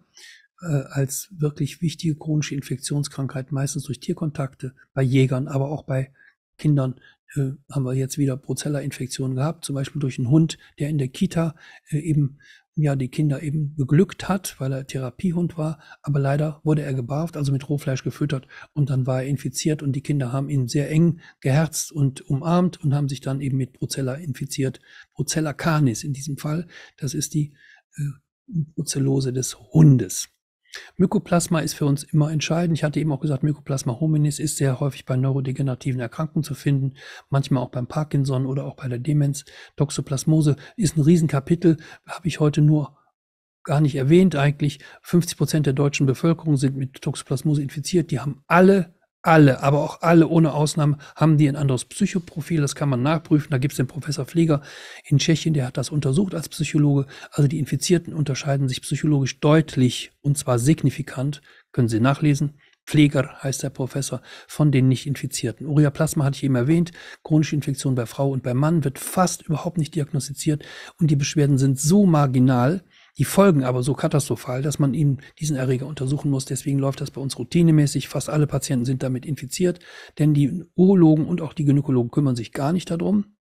äh, als wirklich wichtige chronische Infektionskrankheit, meistens durch Tierkontakte bei Jägern, aber auch bei Kindern, äh, haben wir jetzt wieder Brucella-Infektionen gehabt, zum Beispiel durch einen Hund, der in der Kita äh, eben ja die Kinder eben beglückt hat, weil er Therapiehund war. Aber leider wurde er gebarft, also mit Rohfleisch gefüttert und dann war er infiziert und die Kinder haben ihn sehr eng geherzt und umarmt und haben sich dann eben mit Brucella infiziert. Brucella canis in diesem Fall, das ist die äh, Brucellose des Hundes. Mykoplasma ist für uns immer entscheidend. Ich hatte eben auch gesagt, Mykoplasma hominis ist sehr häufig bei neurodegenerativen Erkrankungen zu finden, manchmal auch beim Parkinson oder auch bei der Demenz. Toxoplasmose ist ein Riesenkapitel, habe ich heute nur gar nicht erwähnt eigentlich. 50 Prozent der deutschen Bevölkerung sind mit Toxoplasmose infiziert. Die haben alle alle, aber auch alle ohne Ausnahme, haben die ein anderes Psychoprofil. Das kann man nachprüfen. Da gibt es den Professor Pfleger in Tschechien, der hat das untersucht als Psychologe. Also die Infizierten unterscheiden sich psychologisch deutlich und zwar signifikant. Können Sie nachlesen. Pfleger heißt der Professor von den Nicht-Infizierten. Ureaplasma hatte ich eben erwähnt. Chronische Infektion bei Frau und bei Mann wird fast überhaupt nicht diagnostiziert und die Beschwerden sind so marginal, die Folgen aber so katastrophal, dass man ihn diesen Erreger untersuchen muss. Deswegen läuft das bei uns routinemäßig. Fast alle Patienten sind damit infiziert, denn die Urologen und auch die Gynäkologen kümmern sich gar nicht darum.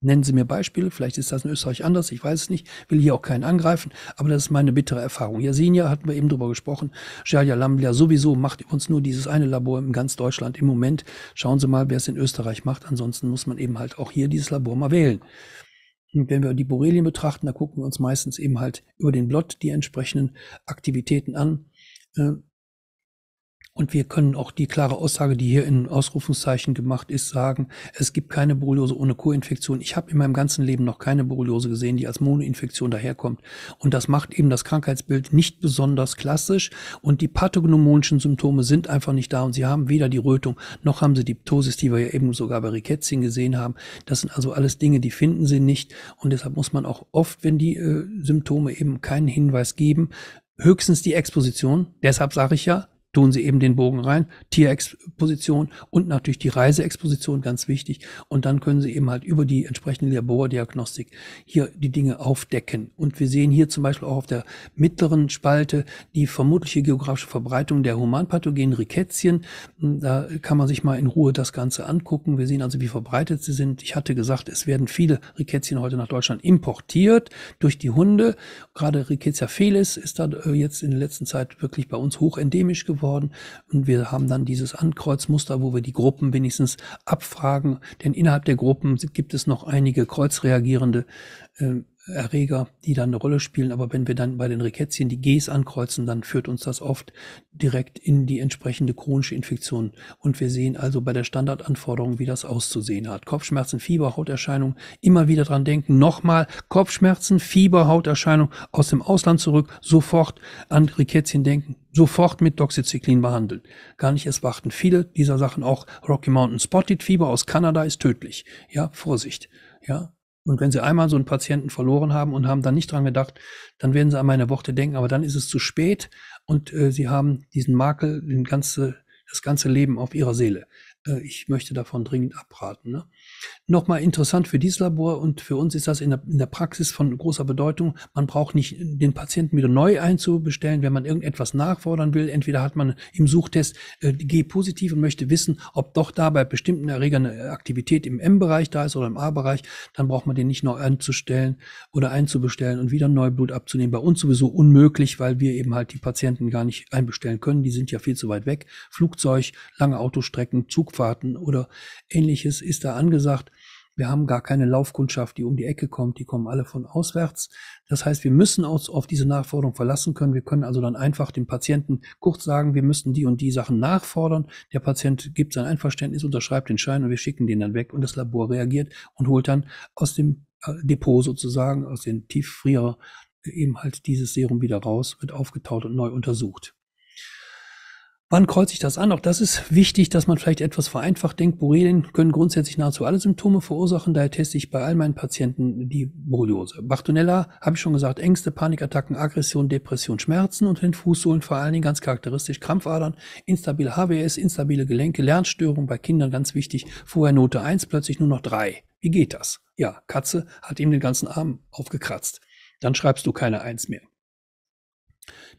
Nennen Sie mir Beispiele, vielleicht ist das in Österreich anders, ich weiß es nicht, will hier auch keinen angreifen, aber das ist meine bittere Erfahrung. Jasinja hatten wir eben drüber gesprochen, Jalja Lamblia sowieso macht uns nur dieses eine Labor in ganz Deutschland im Moment. Schauen Sie mal, wer es in Österreich macht, ansonsten muss man eben halt auch hier dieses Labor mal wählen. Und wenn wir die Borrelien betrachten, da gucken wir uns meistens eben halt über den Blot die entsprechenden Aktivitäten an. Äh, und wir können auch die klare Aussage, die hier in Ausrufungszeichen gemacht ist, sagen, es gibt keine Borreliose ohne Co-Infektion. Ich habe in meinem ganzen Leben noch keine Borreliose gesehen, die als Monoinfektion daherkommt. Und das macht eben das Krankheitsbild nicht besonders klassisch. Und die pathognomonischen Symptome sind einfach nicht da. Und sie haben weder die Rötung, noch haben sie die Ptosis, die wir ja eben sogar bei Rickettsin gesehen haben. Das sind also alles Dinge, die finden sie nicht. Und deshalb muss man auch oft, wenn die äh, Symptome eben keinen Hinweis geben, höchstens die Exposition. Deshalb sage ich ja, tun sie eben den Bogen rein, Tierexposition und natürlich die Reiseexposition, ganz wichtig. Und dann können sie eben halt über die entsprechende Labordiagnostik hier die Dinge aufdecken. Und wir sehen hier zum Beispiel auch auf der mittleren Spalte die vermutliche geografische Verbreitung der humanpathogenen Rickettien. Da kann man sich mal in Ruhe das Ganze angucken. Wir sehen also, wie verbreitet sie sind. Ich hatte gesagt, es werden viele Rickettien heute nach Deutschland importiert durch die Hunde. Gerade Rickettsia felis ist da äh, jetzt in der letzten Zeit wirklich bei uns hochendemisch geworden worden. Und wir haben dann dieses Ankreuzmuster, wo wir die Gruppen wenigstens abfragen. Denn innerhalb der Gruppen gibt es noch einige kreuzreagierende äh, Erreger, die dann eine Rolle spielen. Aber wenn wir dann bei den Rickettien die Gs ankreuzen, dann führt uns das oft direkt in die entsprechende chronische Infektion. Und wir sehen also bei der Standardanforderung, wie das auszusehen hat. Kopfschmerzen, Fieber, Hauterscheinung, immer wieder dran denken. Nochmal Kopfschmerzen, Fieber, Hauterscheinung aus dem Ausland zurück, sofort an Rickettien denken, sofort mit Doxycyclin behandeln. Gar nicht erst warten. Viele dieser Sachen, auch Rocky Mountain Spotted Fieber aus Kanada ist tödlich. Ja, Vorsicht. Ja, und wenn Sie einmal so einen Patienten verloren haben und haben dann nicht dran gedacht, dann werden Sie an meine Worte denken, aber dann ist es zu spät und äh, Sie haben diesen Makel, den ganze, das ganze Leben auf Ihrer Seele. Äh, ich möchte davon dringend abraten. Ne? Nochmal interessant für dieses Labor und für uns ist das in der, in der, Praxis von großer Bedeutung. Man braucht nicht den Patienten wieder neu einzubestellen, wenn man irgendetwas nachfordern will. Entweder hat man im Suchtest äh, G positiv und möchte wissen, ob doch da bei bestimmten Erregern eine Aktivität im M-Bereich da ist oder im A-Bereich. Dann braucht man den nicht neu einzustellen oder einzubestellen und wieder Neublut abzunehmen. Bei uns sowieso unmöglich, weil wir eben halt die Patienten gar nicht einbestellen können. Die sind ja viel zu weit weg. Flugzeug, lange Autostrecken, Zugfahrten oder ähnliches ist da angesagt sagt, wir haben gar keine Laufkundschaft, die um die Ecke kommt, die kommen alle von auswärts. Das heißt, wir müssen uns auf diese Nachforderung verlassen können. Wir können also dann einfach dem Patienten kurz sagen, wir müssen die und die Sachen nachfordern. Der Patient gibt sein Einverständnis, unterschreibt den Schein und wir schicken den dann weg und das Labor reagiert und holt dann aus dem äh, Depot sozusagen, aus dem Tieffrierer eben halt dieses Serum wieder raus, wird aufgetaut und neu untersucht. Wann kreuze ich das an? Auch das ist wichtig, dass man vielleicht etwas vereinfacht denkt. Borrelien können grundsätzlich nahezu alle Symptome verursachen. Daher teste ich bei all meinen Patienten die Borreliose. Bartonella habe ich schon gesagt, Ängste, Panikattacken, Aggression, Depression, Schmerzen und den Fußsohlen vor allen Dingen ganz charakteristisch Krampfadern, instabile HWS, instabile Gelenke, Lernstörungen bei Kindern ganz wichtig. Vorher Note 1, plötzlich nur noch 3. Wie geht das? Ja, Katze hat ihm den ganzen Arm aufgekratzt. Dann schreibst du keine 1 mehr.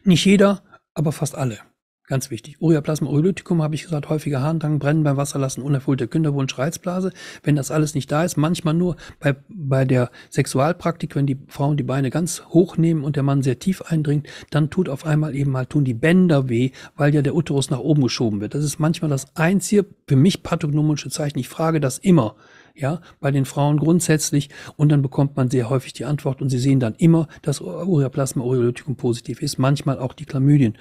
Nicht jeder, aber fast alle. Ganz wichtig. Ureaplasma ureolytikum habe ich gesagt, häufiger Harndrang, Brennen beim Wasserlassen, unerfüllter Kinderwunsch, Reizblase. Wenn das alles nicht da ist, manchmal nur bei, bei der Sexualpraktik, wenn die Frauen die Beine ganz hoch nehmen und der Mann sehr tief eindringt, dann tut auf einmal eben mal tun die Bänder weh, weil ja der Uterus nach oben geschoben wird. Das ist manchmal das einzige für mich pathognomische Zeichen. Ich frage das immer ja, bei den Frauen grundsätzlich. Und dann bekommt man sehr häufig die Antwort und sie sehen dann immer, dass Ureaplasma ureolyticum positiv ist. Manchmal auch die Chlamydien.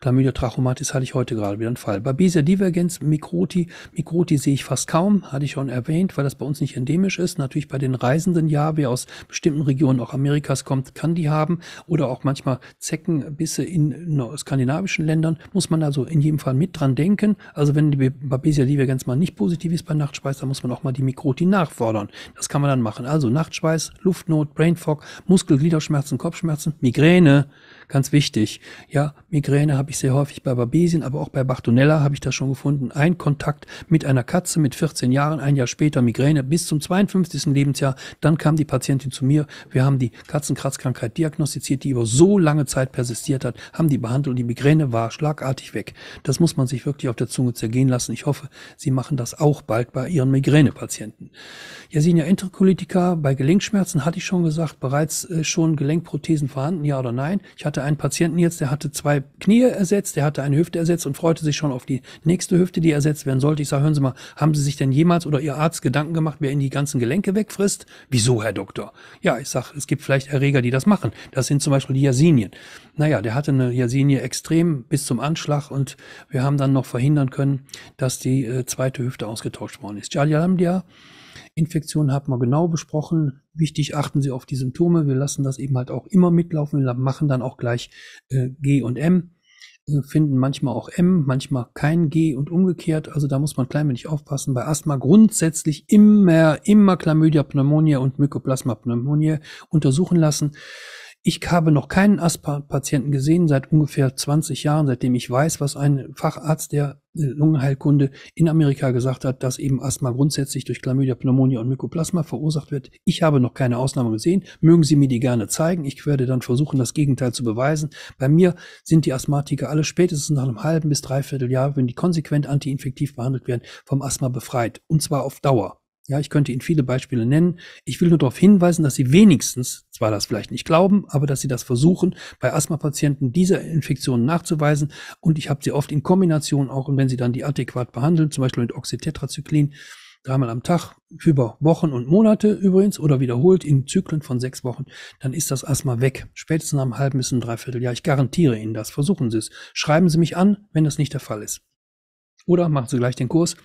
Chlamydia trachomatis hatte ich heute gerade wieder einen Fall. Bei Babesia divergens, Mikroti, Mikroti sehe ich fast kaum, hatte ich schon erwähnt, weil das bei uns nicht endemisch ist. Natürlich bei den Reisenden, ja, wer aus bestimmten Regionen auch Amerikas kommt, kann die haben. Oder auch manchmal Zeckenbisse in skandinavischen Ländern. Muss man also in jedem Fall mit dran denken. Also wenn die Babesia divergens mal nicht positiv ist bei Nachtspeis, dann muss man auch mal die Mikroti Angebot, die nachfordern. Das kann man dann machen. Also Nachtschweiß, Luftnot, Brain Fog, Muskelgliederschmerzen, Kopfschmerzen, Migräne, Ganz wichtig. Ja, Migräne habe ich sehr häufig bei Babesien, aber auch bei Bartonella habe ich das schon gefunden. Ein Kontakt mit einer Katze mit 14 Jahren, ein Jahr später Migräne bis zum 52. Lebensjahr. Dann kam die Patientin zu mir. Wir haben die Katzenkratzkrankheit diagnostiziert, die über so lange Zeit persistiert hat, haben die behandelt und die Migräne war schlagartig weg. Das muss man sich wirklich auf der Zunge zergehen lassen. Ich hoffe, Sie machen das auch bald bei Ihren Migränepatienten. Yersinia intercolitica bei Gelenkschmerzen hatte ich schon gesagt, bereits äh, schon Gelenkprothesen vorhanden, ja oder nein? Ich hatte hatte einen Patienten jetzt, der hatte zwei Knie ersetzt, der hatte eine Hüfte ersetzt und freute sich schon auf die nächste Hüfte, die ersetzt werden sollte. Ich sage, hören Sie mal, haben Sie sich denn jemals oder Ihr Arzt Gedanken gemacht, wer Ihnen die ganzen Gelenke wegfrisst? Wieso, Herr Doktor? Ja, ich sage, es gibt vielleicht Erreger, die das machen. Das sind zum Beispiel die Yersinien. Naja, der hatte eine Yersinie extrem bis zum Anschlag und wir haben dann noch verhindern können, dass die äh, zweite Hüfte ausgetauscht worden ist. Jalamdia Infektion hat man genau besprochen. Wichtig, achten Sie auf die Symptome. Wir lassen das eben halt auch immer mitlaufen. Wir machen dann auch gleich äh, G und M. Wir äh, finden manchmal auch M, manchmal kein G und umgekehrt. Also da muss man klein wenig aufpassen. Bei Asthma grundsätzlich immer, immer Chlamydia, Pneumonia und Mykoplasma Pneumonia untersuchen lassen. Ich habe noch keinen Asthma-Patienten gesehen seit ungefähr 20 Jahren, seitdem ich weiß, was ein Facharzt der äh, Lungenheilkunde in Amerika gesagt hat, dass eben Asthma grundsätzlich durch Chlamydia, Pneumonia und Mykoplasma verursacht wird. Ich habe noch keine Ausnahme gesehen. Mögen Sie mir die gerne zeigen. Ich werde dann versuchen, das Gegenteil zu beweisen. Bei mir sind die Asthmatiker alle spätestens nach einem halben bis dreiviertel Jahr, wenn die konsequent antiinfektiv behandelt werden, vom Asthma befreit. Und zwar auf Dauer. Ja, ich könnte Ihnen viele Beispiele nennen. Ich will nur darauf hinweisen, dass Sie wenigstens, zwar das vielleicht nicht glauben, aber dass Sie das versuchen, bei Asthma-Patienten dieser Infektion nachzuweisen. Und ich habe sie oft in Kombination auch, und wenn Sie dann die adäquat behandeln, zum Beispiel mit Oxytetrazyklin, dreimal am Tag über Wochen und Monate übrigens oder wiederholt in Zyklen von sechs Wochen, dann ist das Asthma weg. Spätestens am halben bis einem Dreivierteljahr. Ich garantiere Ihnen das. Versuchen Sie es. Schreiben Sie mich an, wenn das nicht der Fall ist. Oder machen Sie gleich den Kurs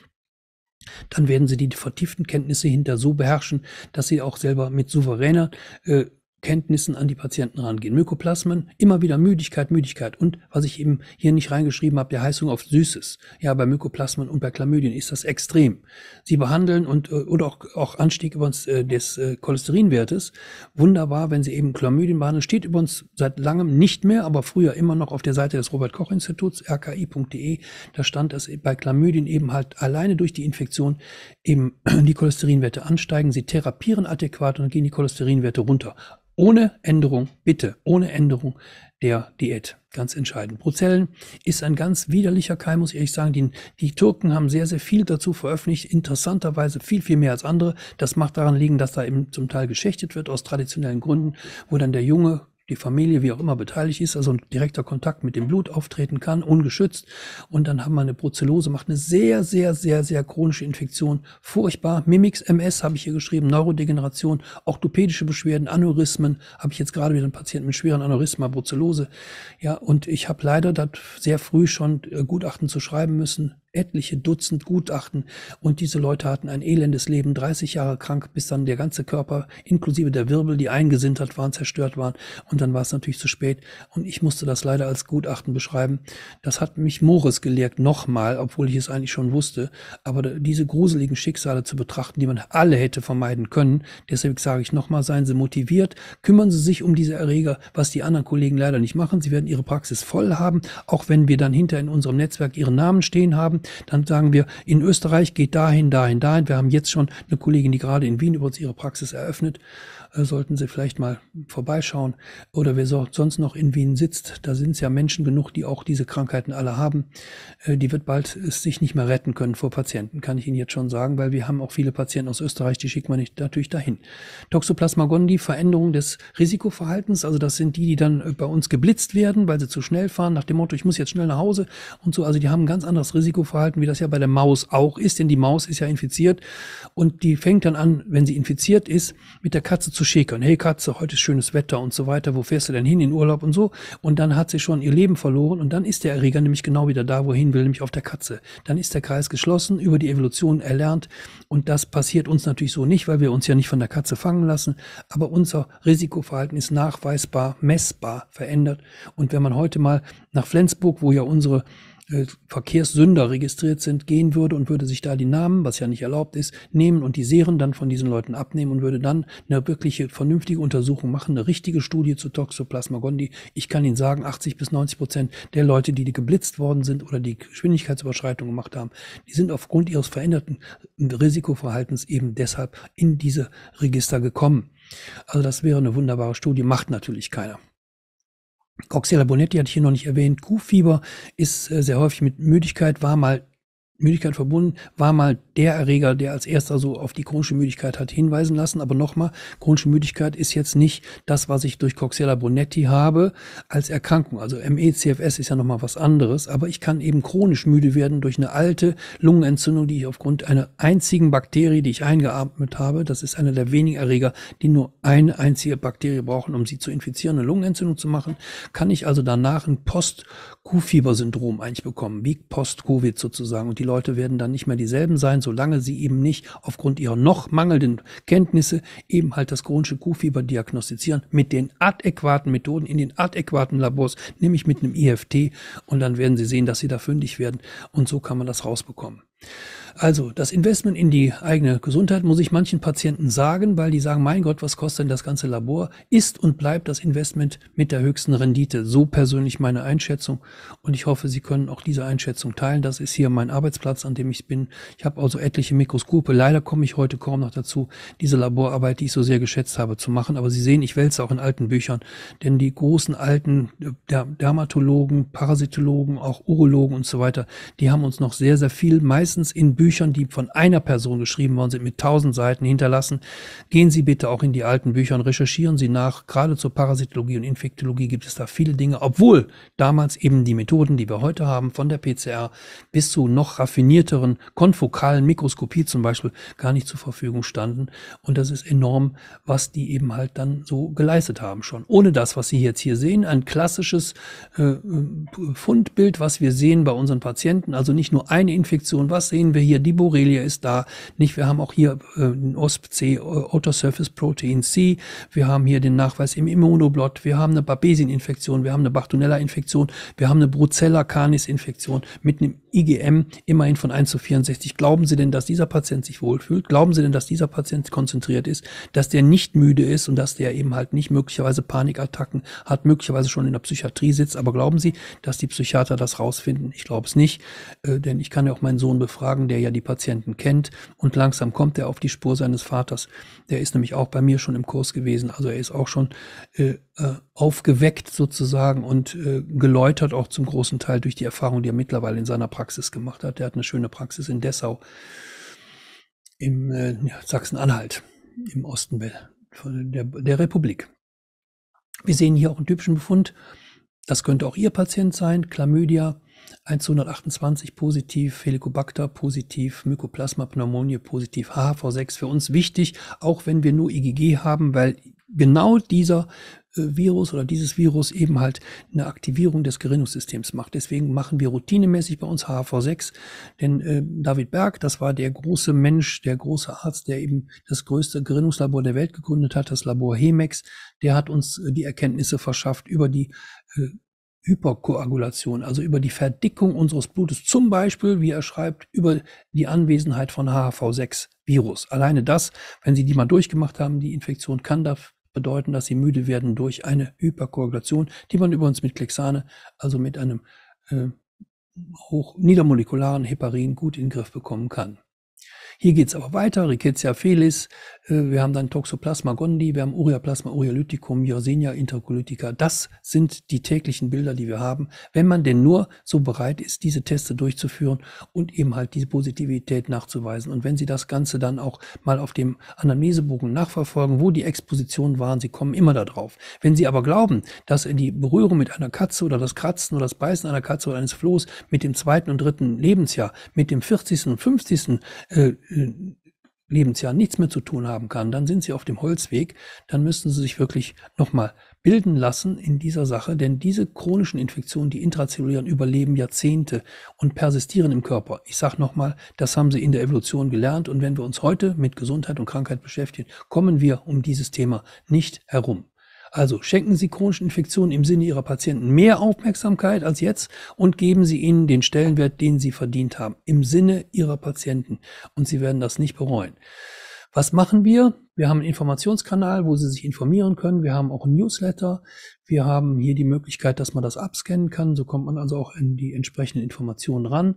dann werden sie die vertieften Kenntnisse hinter so beherrschen, dass sie auch selber mit souveräner äh, Kenntnissen an die Patienten rangehen. Mykoplasmen, immer wieder Müdigkeit, Müdigkeit und was ich eben hier nicht reingeschrieben habe, der Heißung auf Süßes. Ja, bei Mykoplasmen und bei Chlamydien ist das extrem. Sie behandeln und äh, oder auch, auch Anstieg übrigens äh, des äh, Cholesterinwertes. Wunderbar, wenn Sie eben Chlamydien behandeln, steht übrigens seit langem nicht mehr, aber früher immer noch auf der Seite des Robert Koch Instituts rki.de, da stand dass bei Chlamydien eben halt alleine durch die Infektion eben die Cholesterinwerte ansteigen. Sie therapieren adäquat und dann gehen die Cholesterinwerte runter ohne Änderung, bitte, ohne Änderung der Diät. Ganz entscheidend. Bruzellen ist ein ganz widerlicher Keim, muss ich ehrlich sagen. Die, die, Türken haben sehr, sehr viel dazu veröffentlicht. Interessanterweise viel, viel mehr als andere. Das macht daran liegen, dass da eben zum Teil geschächtet wird aus traditionellen Gründen, wo dann der junge die Familie, wie auch immer, beteiligt ist, also ein direkter Kontakt mit dem Blut auftreten kann, ungeschützt. Und dann haben wir eine Brucellose, macht eine sehr, sehr, sehr, sehr chronische Infektion. Furchtbar. Mimics MS habe ich hier geschrieben, Neurodegeneration, orthopädische Beschwerden, Aneurysmen. Habe ich jetzt gerade wieder einen Patienten mit schweren Aneurysma, Brucellose. Ja, und ich habe leider das sehr früh schon äh, Gutachten zu schreiben müssen, etliche Dutzend Gutachten und diese Leute hatten ein elendes Leben, 30 Jahre krank, bis dann der ganze Körper, inklusive der Wirbel, die eingesintert waren, zerstört waren und dann war es natürlich zu spät und ich musste das leider als Gutachten beschreiben. Das hat mich Mores gelehrt, nochmal, obwohl ich es eigentlich schon wusste, aber diese gruseligen Schicksale zu betrachten, die man alle hätte vermeiden können, deswegen sage ich nochmal, seien Sie motiviert, kümmern Sie sich um diese Erreger, was die anderen Kollegen leider nicht machen. Sie werden Ihre Praxis voll haben, auch wenn wir dann hinter in unserem Netzwerk Ihren Namen stehen haben, dann sagen wir, in Österreich geht dahin, dahin, dahin. Wir haben jetzt schon eine Kollegin, die gerade in Wien übrigens ihre Praxis eröffnet äh, sollten Sie vielleicht mal vorbeischauen. Oder wer sonst noch in Wien sitzt, da sind es ja Menschen genug, die auch diese Krankheiten alle haben. Äh, die wird bald es sich nicht mehr retten können vor Patienten, kann ich Ihnen jetzt schon sagen, weil wir haben auch viele Patienten aus Österreich, die schickt man nicht, natürlich dahin. Toxoplasma gondii, Veränderung des Risikoverhaltens, also das sind die, die dann äh, bei uns geblitzt werden, weil sie zu schnell fahren, nach dem Motto, ich muss jetzt schnell nach Hause und so. Also die haben ein ganz anderes Risikoverhalten, wie das ja bei der Maus auch ist, denn die Maus ist ja infiziert und die fängt dann an, wenn sie infiziert ist, mit der Katze zu zu schäkern. Hey Katze, heute ist schönes Wetter und so weiter. Wo fährst du denn hin in Urlaub und so? Und dann hat sie schon ihr Leben verloren und dann ist der Erreger nämlich genau wieder da, wohin will, nämlich auf der Katze. Dann ist der Kreis geschlossen, über die Evolution erlernt und das passiert uns natürlich so nicht, weil wir uns ja nicht von der Katze fangen lassen. Aber unser Risikoverhalten ist nachweisbar, messbar verändert. Und wenn man heute mal nach Flensburg, wo ja unsere äh, Verkehrssünder registriert sind, gehen würde und würde sich da die Namen, was ja nicht erlaubt ist, nehmen und die Serien dann von diesen Leuten abnehmen und würde dann eine wirkliche vernünftige Untersuchung machen, eine richtige Studie zu Toxoplasma gondii. Ich kann Ihnen sagen, 80 bis 90 Prozent der Leute, die geblitzt worden sind oder die Geschwindigkeitsüberschreitung gemacht haben, die sind aufgrund ihres veränderten Risikoverhaltens eben deshalb in diese Register gekommen. Also das wäre eine wunderbare Studie, macht natürlich keiner. Coxella bonetti hatte ich hier noch nicht erwähnt. Kuhfieber ist äh, sehr häufig mit Müdigkeit, war mal Müdigkeit verbunden, war mal der Erreger, der als erster so auf die chronische Müdigkeit hat hinweisen lassen. Aber nochmal, chronische Müdigkeit ist jetzt nicht das, was ich durch Coxella Bonetti habe als Erkrankung. Also ME, CFS ist ja nochmal was anderes. Aber ich kann eben chronisch müde werden durch eine alte Lungenentzündung, die ich aufgrund einer einzigen Bakterie, die ich eingeatmet habe, das ist einer der wenigen Erreger, die nur eine einzige Bakterie brauchen, um sie zu infizieren, eine Lungenentzündung zu machen, kann ich also danach ein Post-Q-Fieber-Syndrom eigentlich bekommen, wie Post-Covid sozusagen. Und die Leute werden dann nicht mehr dieselben sein, solange sie eben nicht aufgrund ihrer noch mangelnden Kenntnisse eben halt das chronische Kuhfieber diagnostizieren mit den adäquaten Methoden in den adäquaten Labors, nämlich mit einem IFT und dann werden sie sehen, dass sie da fündig werden und so kann man das rausbekommen. Also, das Investment in die eigene Gesundheit muss ich manchen Patienten sagen, weil die sagen, mein Gott, was kostet denn das ganze Labor? Ist und bleibt das Investment mit der höchsten Rendite. So persönlich meine Einschätzung. Und ich hoffe, Sie können auch diese Einschätzung teilen. Das ist hier mein Arbeitsplatz, an dem ich bin. Ich habe also etliche Mikroskope. Leider komme ich heute kaum noch dazu, diese Laborarbeit, die ich so sehr geschätzt habe, zu machen. Aber Sie sehen, ich wälze auch in alten Büchern, denn die großen alten äh, Dermatologen, Parasitologen, auch Urologen und so weiter, die haben uns noch sehr, sehr viel meistens in Büchern Büchern, die von einer Person geschrieben worden sind, mit tausend Seiten hinterlassen. Gehen Sie bitte auch in die alten Bücher und recherchieren Sie nach. Gerade zur Parasitologie und Infektologie gibt es da viele Dinge, obwohl damals eben die Methoden, die wir heute haben, von der PCR bis zu noch raffinierteren konfokalen Mikroskopie zum Beispiel, gar nicht zur Verfügung standen. Und das ist enorm, was die eben halt dann so geleistet haben schon. Ohne das, was Sie jetzt hier sehen, ein klassisches äh, äh Fundbild, was wir sehen bei unseren Patienten, also nicht nur eine Infektion. Was sehen wir hier? hier, die Borrelia ist da, nicht? Wir haben auch hier äh, den OSP-C, Autosurface äh, Protein C, wir haben hier den Nachweis im Immunoblot, wir haben eine babesin wir haben eine Bartonella-Infektion, wir haben eine Brucella canis-Infektion mit einem IgM immerhin von 1 zu 64. Glauben Sie denn, dass dieser Patient sich wohlfühlt? Glauben Sie denn, dass dieser Patient konzentriert ist, dass der nicht müde ist und dass der eben halt nicht möglicherweise Panikattacken hat, möglicherweise schon in der Psychiatrie sitzt? Aber glauben Sie, dass die Psychiater das rausfinden? Ich glaube es nicht, äh, denn ich kann ja auch meinen Sohn befragen, der ja die Patienten kennt. Und langsam kommt er auf die Spur seines Vaters. Der ist nämlich auch bei mir schon im Kurs gewesen. Also er ist auch schon äh, äh aufgeweckt sozusagen und äh, geläutert auch zum großen Teil durch die Erfahrung, die er mittlerweile in seiner Praxis gemacht hat. Er hat eine schöne Praxis in Dessau, im äh, ja, Sachsen-Anhalt, im Osten der, der Republik. Wir sehen hier auch einen typischen Befund. Das könnte auch Ihr Patient sein, Chlamydia 128 positiv, Helicobacter positiv, Mycoplasma Pneumonie positiv, HHV6 für uns wichtig, auch wenn wir nur IgG haben, weil genau dieser äh, Virus oder dieses Virus eben halt eine Aktivierung des Gerinnungssystems macht. Deswegen machen wir routinemäßig bei uns hhv 6 denn äh, David Berg, das war der große Mensch, der große Arzt, der eben das größte Gerinnungslabor der Welt gegründet hat, das Labor Hemex, der hat uns äh, die Erkenntnisse verschafft über die äh, Hyperkoagulation, also über die Verdickung unseres Blutes, zum Beispiel, wie er schreibt, über die Anwesenheit von HHV6-Virus. Alleine das, wenn Sie die mal durchgemacht haben, die Infektion kann da bedeuten, dass Sie müde werden durch eine Hyperkoagulation, die man übrigens mit Klexane, also mit einem äh, hoch niedermolekularen Heparin, gut in den Griff bekommen kann. Hier geht's aber weiter, Rickettsia felis, äh, wir haben dann Toxoplasma gondii, wir haben Ureaplasma ureolyticum, Yersinia intercolytica. Das sind die täglichen Bilder, die wir haben, wenn man denn nur so bereit ist, diese Teste durchzuführen und eben halt diese Positivität nachzuweisen. Und wenn Sie das Ganze dann auch mal auf dem Anamnesebogen nachverfolgen, wo die Expositionen waren, Sie kommen immer da drauf. Wenn Sie aber glauben, dass die Berührung mit einer Katze oder das Kratzen oder das Beißen einer Katze oder eines Flohs mit dem zweiten und dritten Lebensjahr, mit dem 40. und 50. Äh, Lebensjahren nichts mehr zu tun haben kann, dann sind sie auf dem Holzweg, dann müssen sie sich wirklich nochmal bilden lassen in dieser Sache, denn diese chronischen Infektionen, die intrazellulären, überleben Jahrzehnte und persistieren im Körper. Ich sage nochmal, das haben sie in der Evolution gelernt und wenn wir uns heute mit Gesundheit und Krankheit beschäftigen, kommen wir um dieses Thema nicht herum. Also schenken Sie chronischen Infektionen im Sinne Ihrer Patienten mehr Aufmerksamkeit als jetzt und geben Sie ihnen den Stellenwert, den sie verdient haben, im Sinne Ihrer Patienten. Und Sie werden das nicht bereuen. Was machen wir? Wir haben einen Informationskanal, wo Sie sich informieren können. Wir haben auch einen Newsletter. Wir haben hier die Möglichkeit, dass man das abscannen kann. So kommt man also auch in die entsprechenden Informationen ran.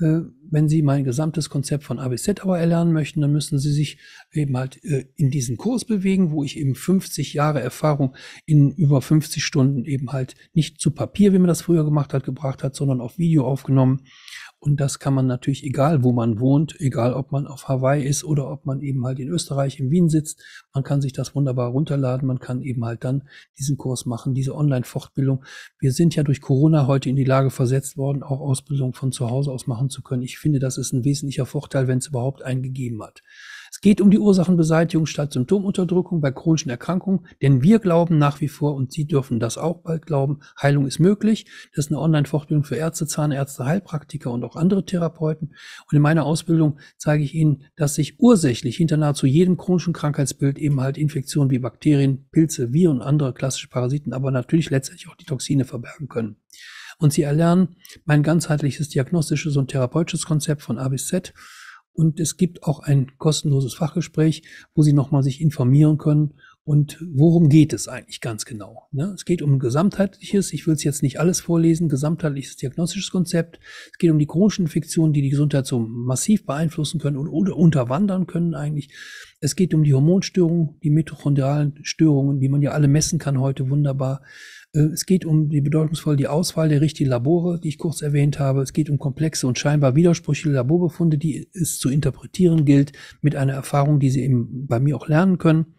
Äh, wenn Sie mein gesamtes Konzept von ABZ aber erlernen möchten, dann müssen Sie sich eben halt äh, in diesen Kurs bewegen, wo ich eben 50 Jahre Erfahrung in über 50 Stunden eben halt nicht zu Papier, wie man das früher gemacht hat, gebracht hat, sondern auf Video aufgenommen und das kann man natürlich, egal wo man wohnt, egal ob man auf Hawaii ist oder ob man eben halt in Österreich, in Wien sitzt, man kann sich das wunderbar runterladen. Man kann eben halt dann diesen Kurs machen, diese Online-Fortbildung. Wir sind ja durch Corona heute in die Lage versetzt worden, auch Ausbildung von zu Hause aus machen zu können. Ich finde, das ist ein wesentlicher Vorteil, wenn es überhaupt einen gegeben hat. Es geht um die Ursachenbeseitigung statt Symptomunterdrückung bei chronischen Erkrankungen, denn wir glauben nach wie vor, und Sie dürfen das auch bald glauben, Heilung ist möglich. Das ist eine Online-Fortbildung für Ärzte, Zahnärzte, Heilpraktiker und auch andere Therapeuten. Und in meiner Ausbildung zeige ich Ihnen, dass sich ursächlich hinter nahezu jedem chronischen Krankheitsbild eben halt Infektionen wie Bakterien, Pilze, Viren und andere klassische Parasiten, aber natürlich letztendlich auch die Toxine verbergen können. Und Sie erlernen mein ganzheitliches diagnostisches und therapeutisches Konzept von A bis Z und es gibt auch ein kostenloses Fachgespräch, wo Sie nochmal sich informieren können. Und worum geht es eigentlich ganz genau? Ne? Es geht um ein gesamtheitliches, ich will es jetzt nicht alles vorlesen, gesamtheitliches diagnostisches Konzept. Es geht um die chronischen Infektionen, die die Gesundheit so massiv beeinflussen können oder unterwandern können eigentlich. Es geht um die Hormonstörungen, die mitochondrialen Störungen, die man ja alle messen kann heute wunderbar. Äh, es geht um die bedeutungsvoll die Auswahl der richtigen Labore, die ich kurz erwähnt habe. Es geht um komplexe und scheinbar widersprüchliche Laborbefunde, die es zu interpretieren gilt, mit einer Erfahrung, die Sie eben bei mir auch lernen können.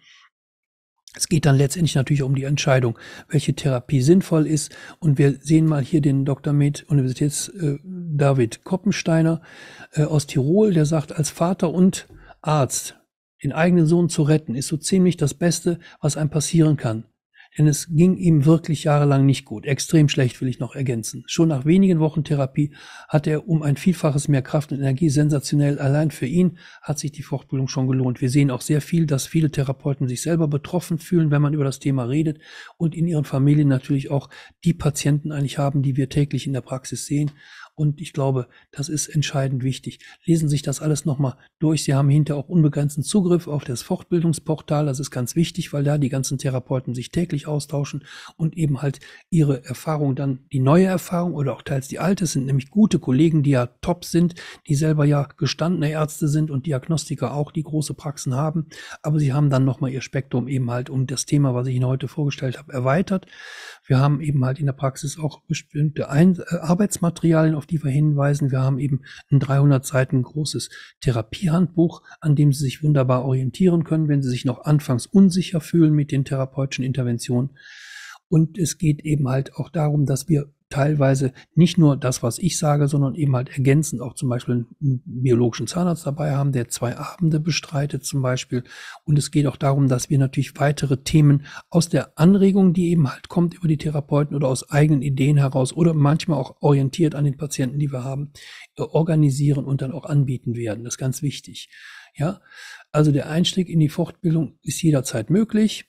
Es geht dann letztendlich natürlich um die Entscheidung, welche Therapie sinnvoll ist. Und wir sehen mal hier den Dr. Med Universitäts äh, David Koppensteiner äh, aus Tirol, der sagt, als Vater und Arzt den eigenen Sohn zu retten, ist so ziemlich das Beste, was einem passieren kann denn es ging ihm wirklich jahrelang nicht gut. Extrem schlecht will ich noch ergänzen. Schon nach wenigen Wochen Therapie hat er um ein Vielfaches mehr Kraft und Energie. Sensationell. Allein für ihn hat sich die Fortbildung schon gelohnt. Wir sehen auch sehr viel, dass viele Therapeuten sich selber betroffen fühlen, wenn man über das Thema redet und in ihren Familien natürlich auch die Patienten eigentlich haben, die wir täglich in der Praxis sehen. Und ich glaube, das ist entscheidend wichtig. Lesen Sie sich das alles nochmal durch. Sie haben hinter auch unbegrenzten Zugriff auf das Fortbildungsportal. Das ist ganz wichtig, weil da die ganzen Therapeuten sich täglich austauschen und eben halt ihre Erfahrung dann, die neue Erfahrung oder auch teils die alte, sind nämlich gute Kollegen, die ja top sind, die selber ja gestandene Ärzte sind und Diagnostiker auch, die große Praxen haben. Aber sie haben dann nochmal ihr Spektrum eben halt um das Thema, was ich Ihnen heute vorgestellt habe, erweitert. Wir haben eben halt in der Praxis auch bestimmte Ein äh, Arbeitsmaterialien, auf die wir hinweisen. Wir haben eben ein 300 Seiten großes Therapiehandbuch, an dem Sie sich wunderbar orientieren können, wenn Sie sich noch anfangs unsicher fühlen mit den therapeutischen Interventionen. Und es geht eben halt auch darum, dass wir teilweise nicht nur das, was ich sage, sondern eben halt ergänzend auch zum Beispiel einen biologischen Zahnarzt dabei haben, der zwei Abende bestreitet zum Beispiel. Und es geht auch darum, dass wir natürlich weitere Themen aus der Anregung, die eben halt kommt über die Therapeuten oder aus eigenen Ideen heraus oder manchmal auch orientiert an den Patienten, die wir haben, äh, organisieren und dann auch anbieten werden. Das ist ganz wichtig. Ja, also der Einstieg in die Fortbildung ist jederzeit möglich.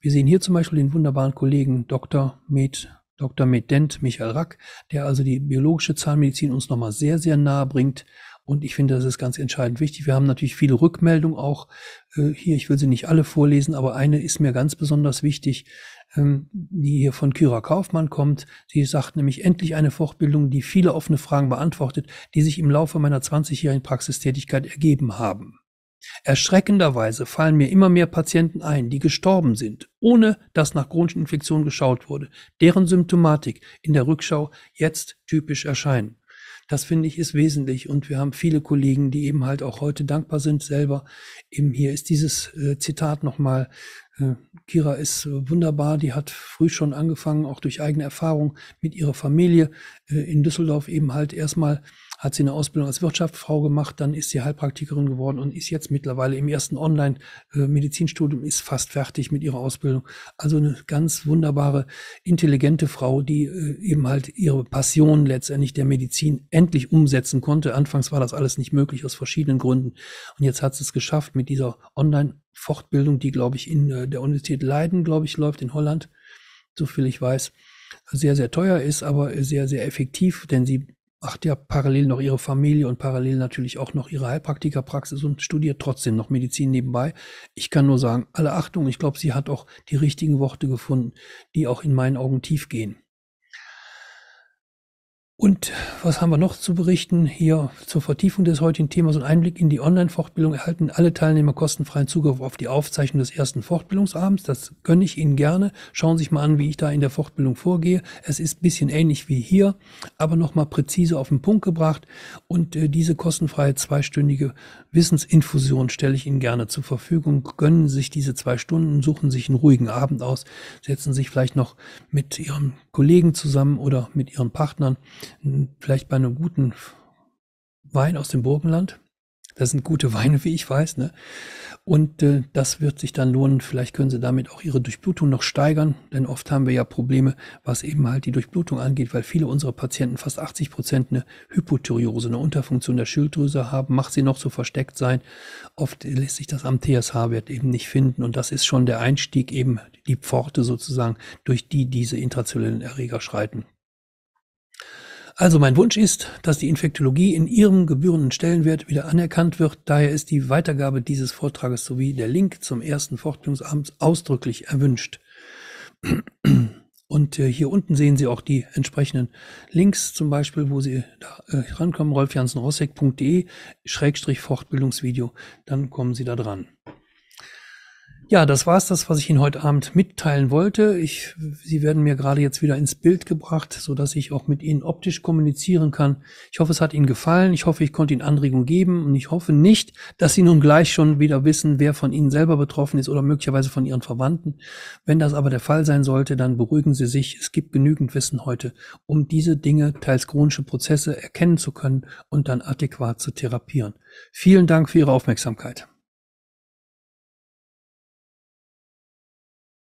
Wir sehen hier zum Beispiel den wunderbaren Kollegen Dr. Med Dr. Medent Michael Rack, der also die biologische Zahnmedizin uns nochmal sehr, sehr nahe bringt. Und ich finde, das ist ganz entscheidend wichtig. Wir haben natürlich viele Rückmeldungen auch äh, hier. Ich will sie nicht alle vorlesen, aber eine ist mir ganz besonders wichtig, ähm, die hier von Kyra Kaufmann kommt. Sie sagt nämlich endlich eine Fortbildung, die viele offene Fragen beantwortet, die sich im Laufe meiner 20-jährigen Praxistätigkeit ergeben haben. Erschreckenderweise fallen mir immer mehr Patienten ein, die gestorben sind, ohne dass nach chronischen Infektionen geschaut wurde, deren Symptomatik in der Rückschau jetzt typisch erscheinen. Das finde ich ist wesentlich und wir haben viele Kollegen, die eben halt auch heute dankbar sind selber. Eben hier ist dieses äh, Zitat nochmal. Äh, Kira ist äh, wunderbar, die hat früh schon angefangen, auch durch eigene Erfahrung mit ihrer Familie äh, in Düsseldorf eben halt erstmal hat sie eine Ausbildung als Wirtschaftsfrau gemacht, dann ist sie Heilpraktikerin geworden und ist jetzt mittlerweile im ersten Online-Medizinstudium, äh, ist fast fertig mit ihrer Ausbildung. Also eine ganz wunderbare, intelligente Frau, die äh, eben halt ihre Passion letztendlich der Medizin endlich umsetzen konnte. Anfangs war das alles nicht möglich aus verschiedenen Gründen. Und jetzt hat sie es geschafft mit dieser Online-Fortbildung, die, glaube ich, in äh, der Universität Leiden, glaube ich, läuft in Holland, so viel ich weiß sehr, sehr teuer ist, aber sehr, sehr effektiv, denn sie macht ja parallel noch ihre Familie und parallel natürlich auch noch ihre Heilpraktikerpraxis und studiert trotzdem noch Medizin nebenbei. Ich kann nur sagen, alle Achtung, ich glaube, sie hat auch die richtigen Worte gefunden, die auch in meinen Augen tief gehen. Und was haben wir noch zu berichten? Hier zur Vertiefung des heutigen Themas und Einblick in die Online-Fortbildung erhalten alle Teilnehmer kostenfreien Zugriff auf die Aufzeichnung des ersten Fortbildungsabends. Das gönne ich Ihnen gerne. Schauen Sie sich mal an, wie ich da in der Fortbildung vorgehe. Es ist ein bisschen ähnlich wie hier, aber nochmal präzise auf den Punkt gebracht. Und äh, diese kostenfreie zweistündige Wissensinfusion stelle ich Ihnen gerne zur Verfügung. Gönnen Sie sich diese zwei Stunden, suchen sich einen ruhigen Abend aus, setzen sich vielleicht noch mit Ihren Kollegen zusammen oder mit Ihren Partnern vielleicht bei einem guten Wein aus dem Burgenland. Das sind gute Weine, wie ich weiß. Ne? Und äh, das wird sich dann lohnen. Vielleicht können Sie damit auch Ihre Durchblutung noch steigern, denn oft haben wir ja Probleme, was eben halt die Durchblutung angeht, weil viele unserer Patienten, fast 80 Prozent, eine Hypothyreose, eine Unterfunktion der Schilddrüse haben. Macht sie noch so versteckt sein. Oft lässt sich das am TSH-Wert eben nicht finden. Und das ist schon der Einstieg, eben die Pforte sozusagen, durch die diese intrazellulären Erreger schreiten. Also mein Wunsch ist, dass die Infektologie in ihrem gebührenden Stellenwert wieder anerkannt wird. Daher ist die Weitergabe dieses Vortrages sowie der Link zum ersten Fortbildungsabend ausdrücklich erwünscht. Und äh, hier unten sehen Sie auch die entsprechenden Links, zum Beispiel, wo Sie da äh, rankommen, rolfjansenrossek.de, Schrägstrich Fortbildungsvideo, dann kommen Sie da dran. Ja, das war's, das, was ich Ihnen heute Abend mitteilen wollte. Ich, Sie werden mir gerade jetzt wieder ins Bild gebracht, so dass ich auch mit Ihnen optisch kommunizieren kann. Ich hoffe, es hat Ihnen gefallen. Ich hoffe, ich konnte Ihnen Anregungen geben und ich hoffe nicht, dass Sie nun gleich schon wieder wissen, wer von Ihnen selber betroffen ist oder möglicherweise von Ihren Verwandten. Wenn das aber der Fall sein sollte, dann beruhigen Sie sich. Es gibt genügend Wissen heute, um diese Dinge, teils chronische Prozesse, erkennen zu können und dann adäquat zu therapieren. Vielen Dank für Ihre Aufmerksamkeit.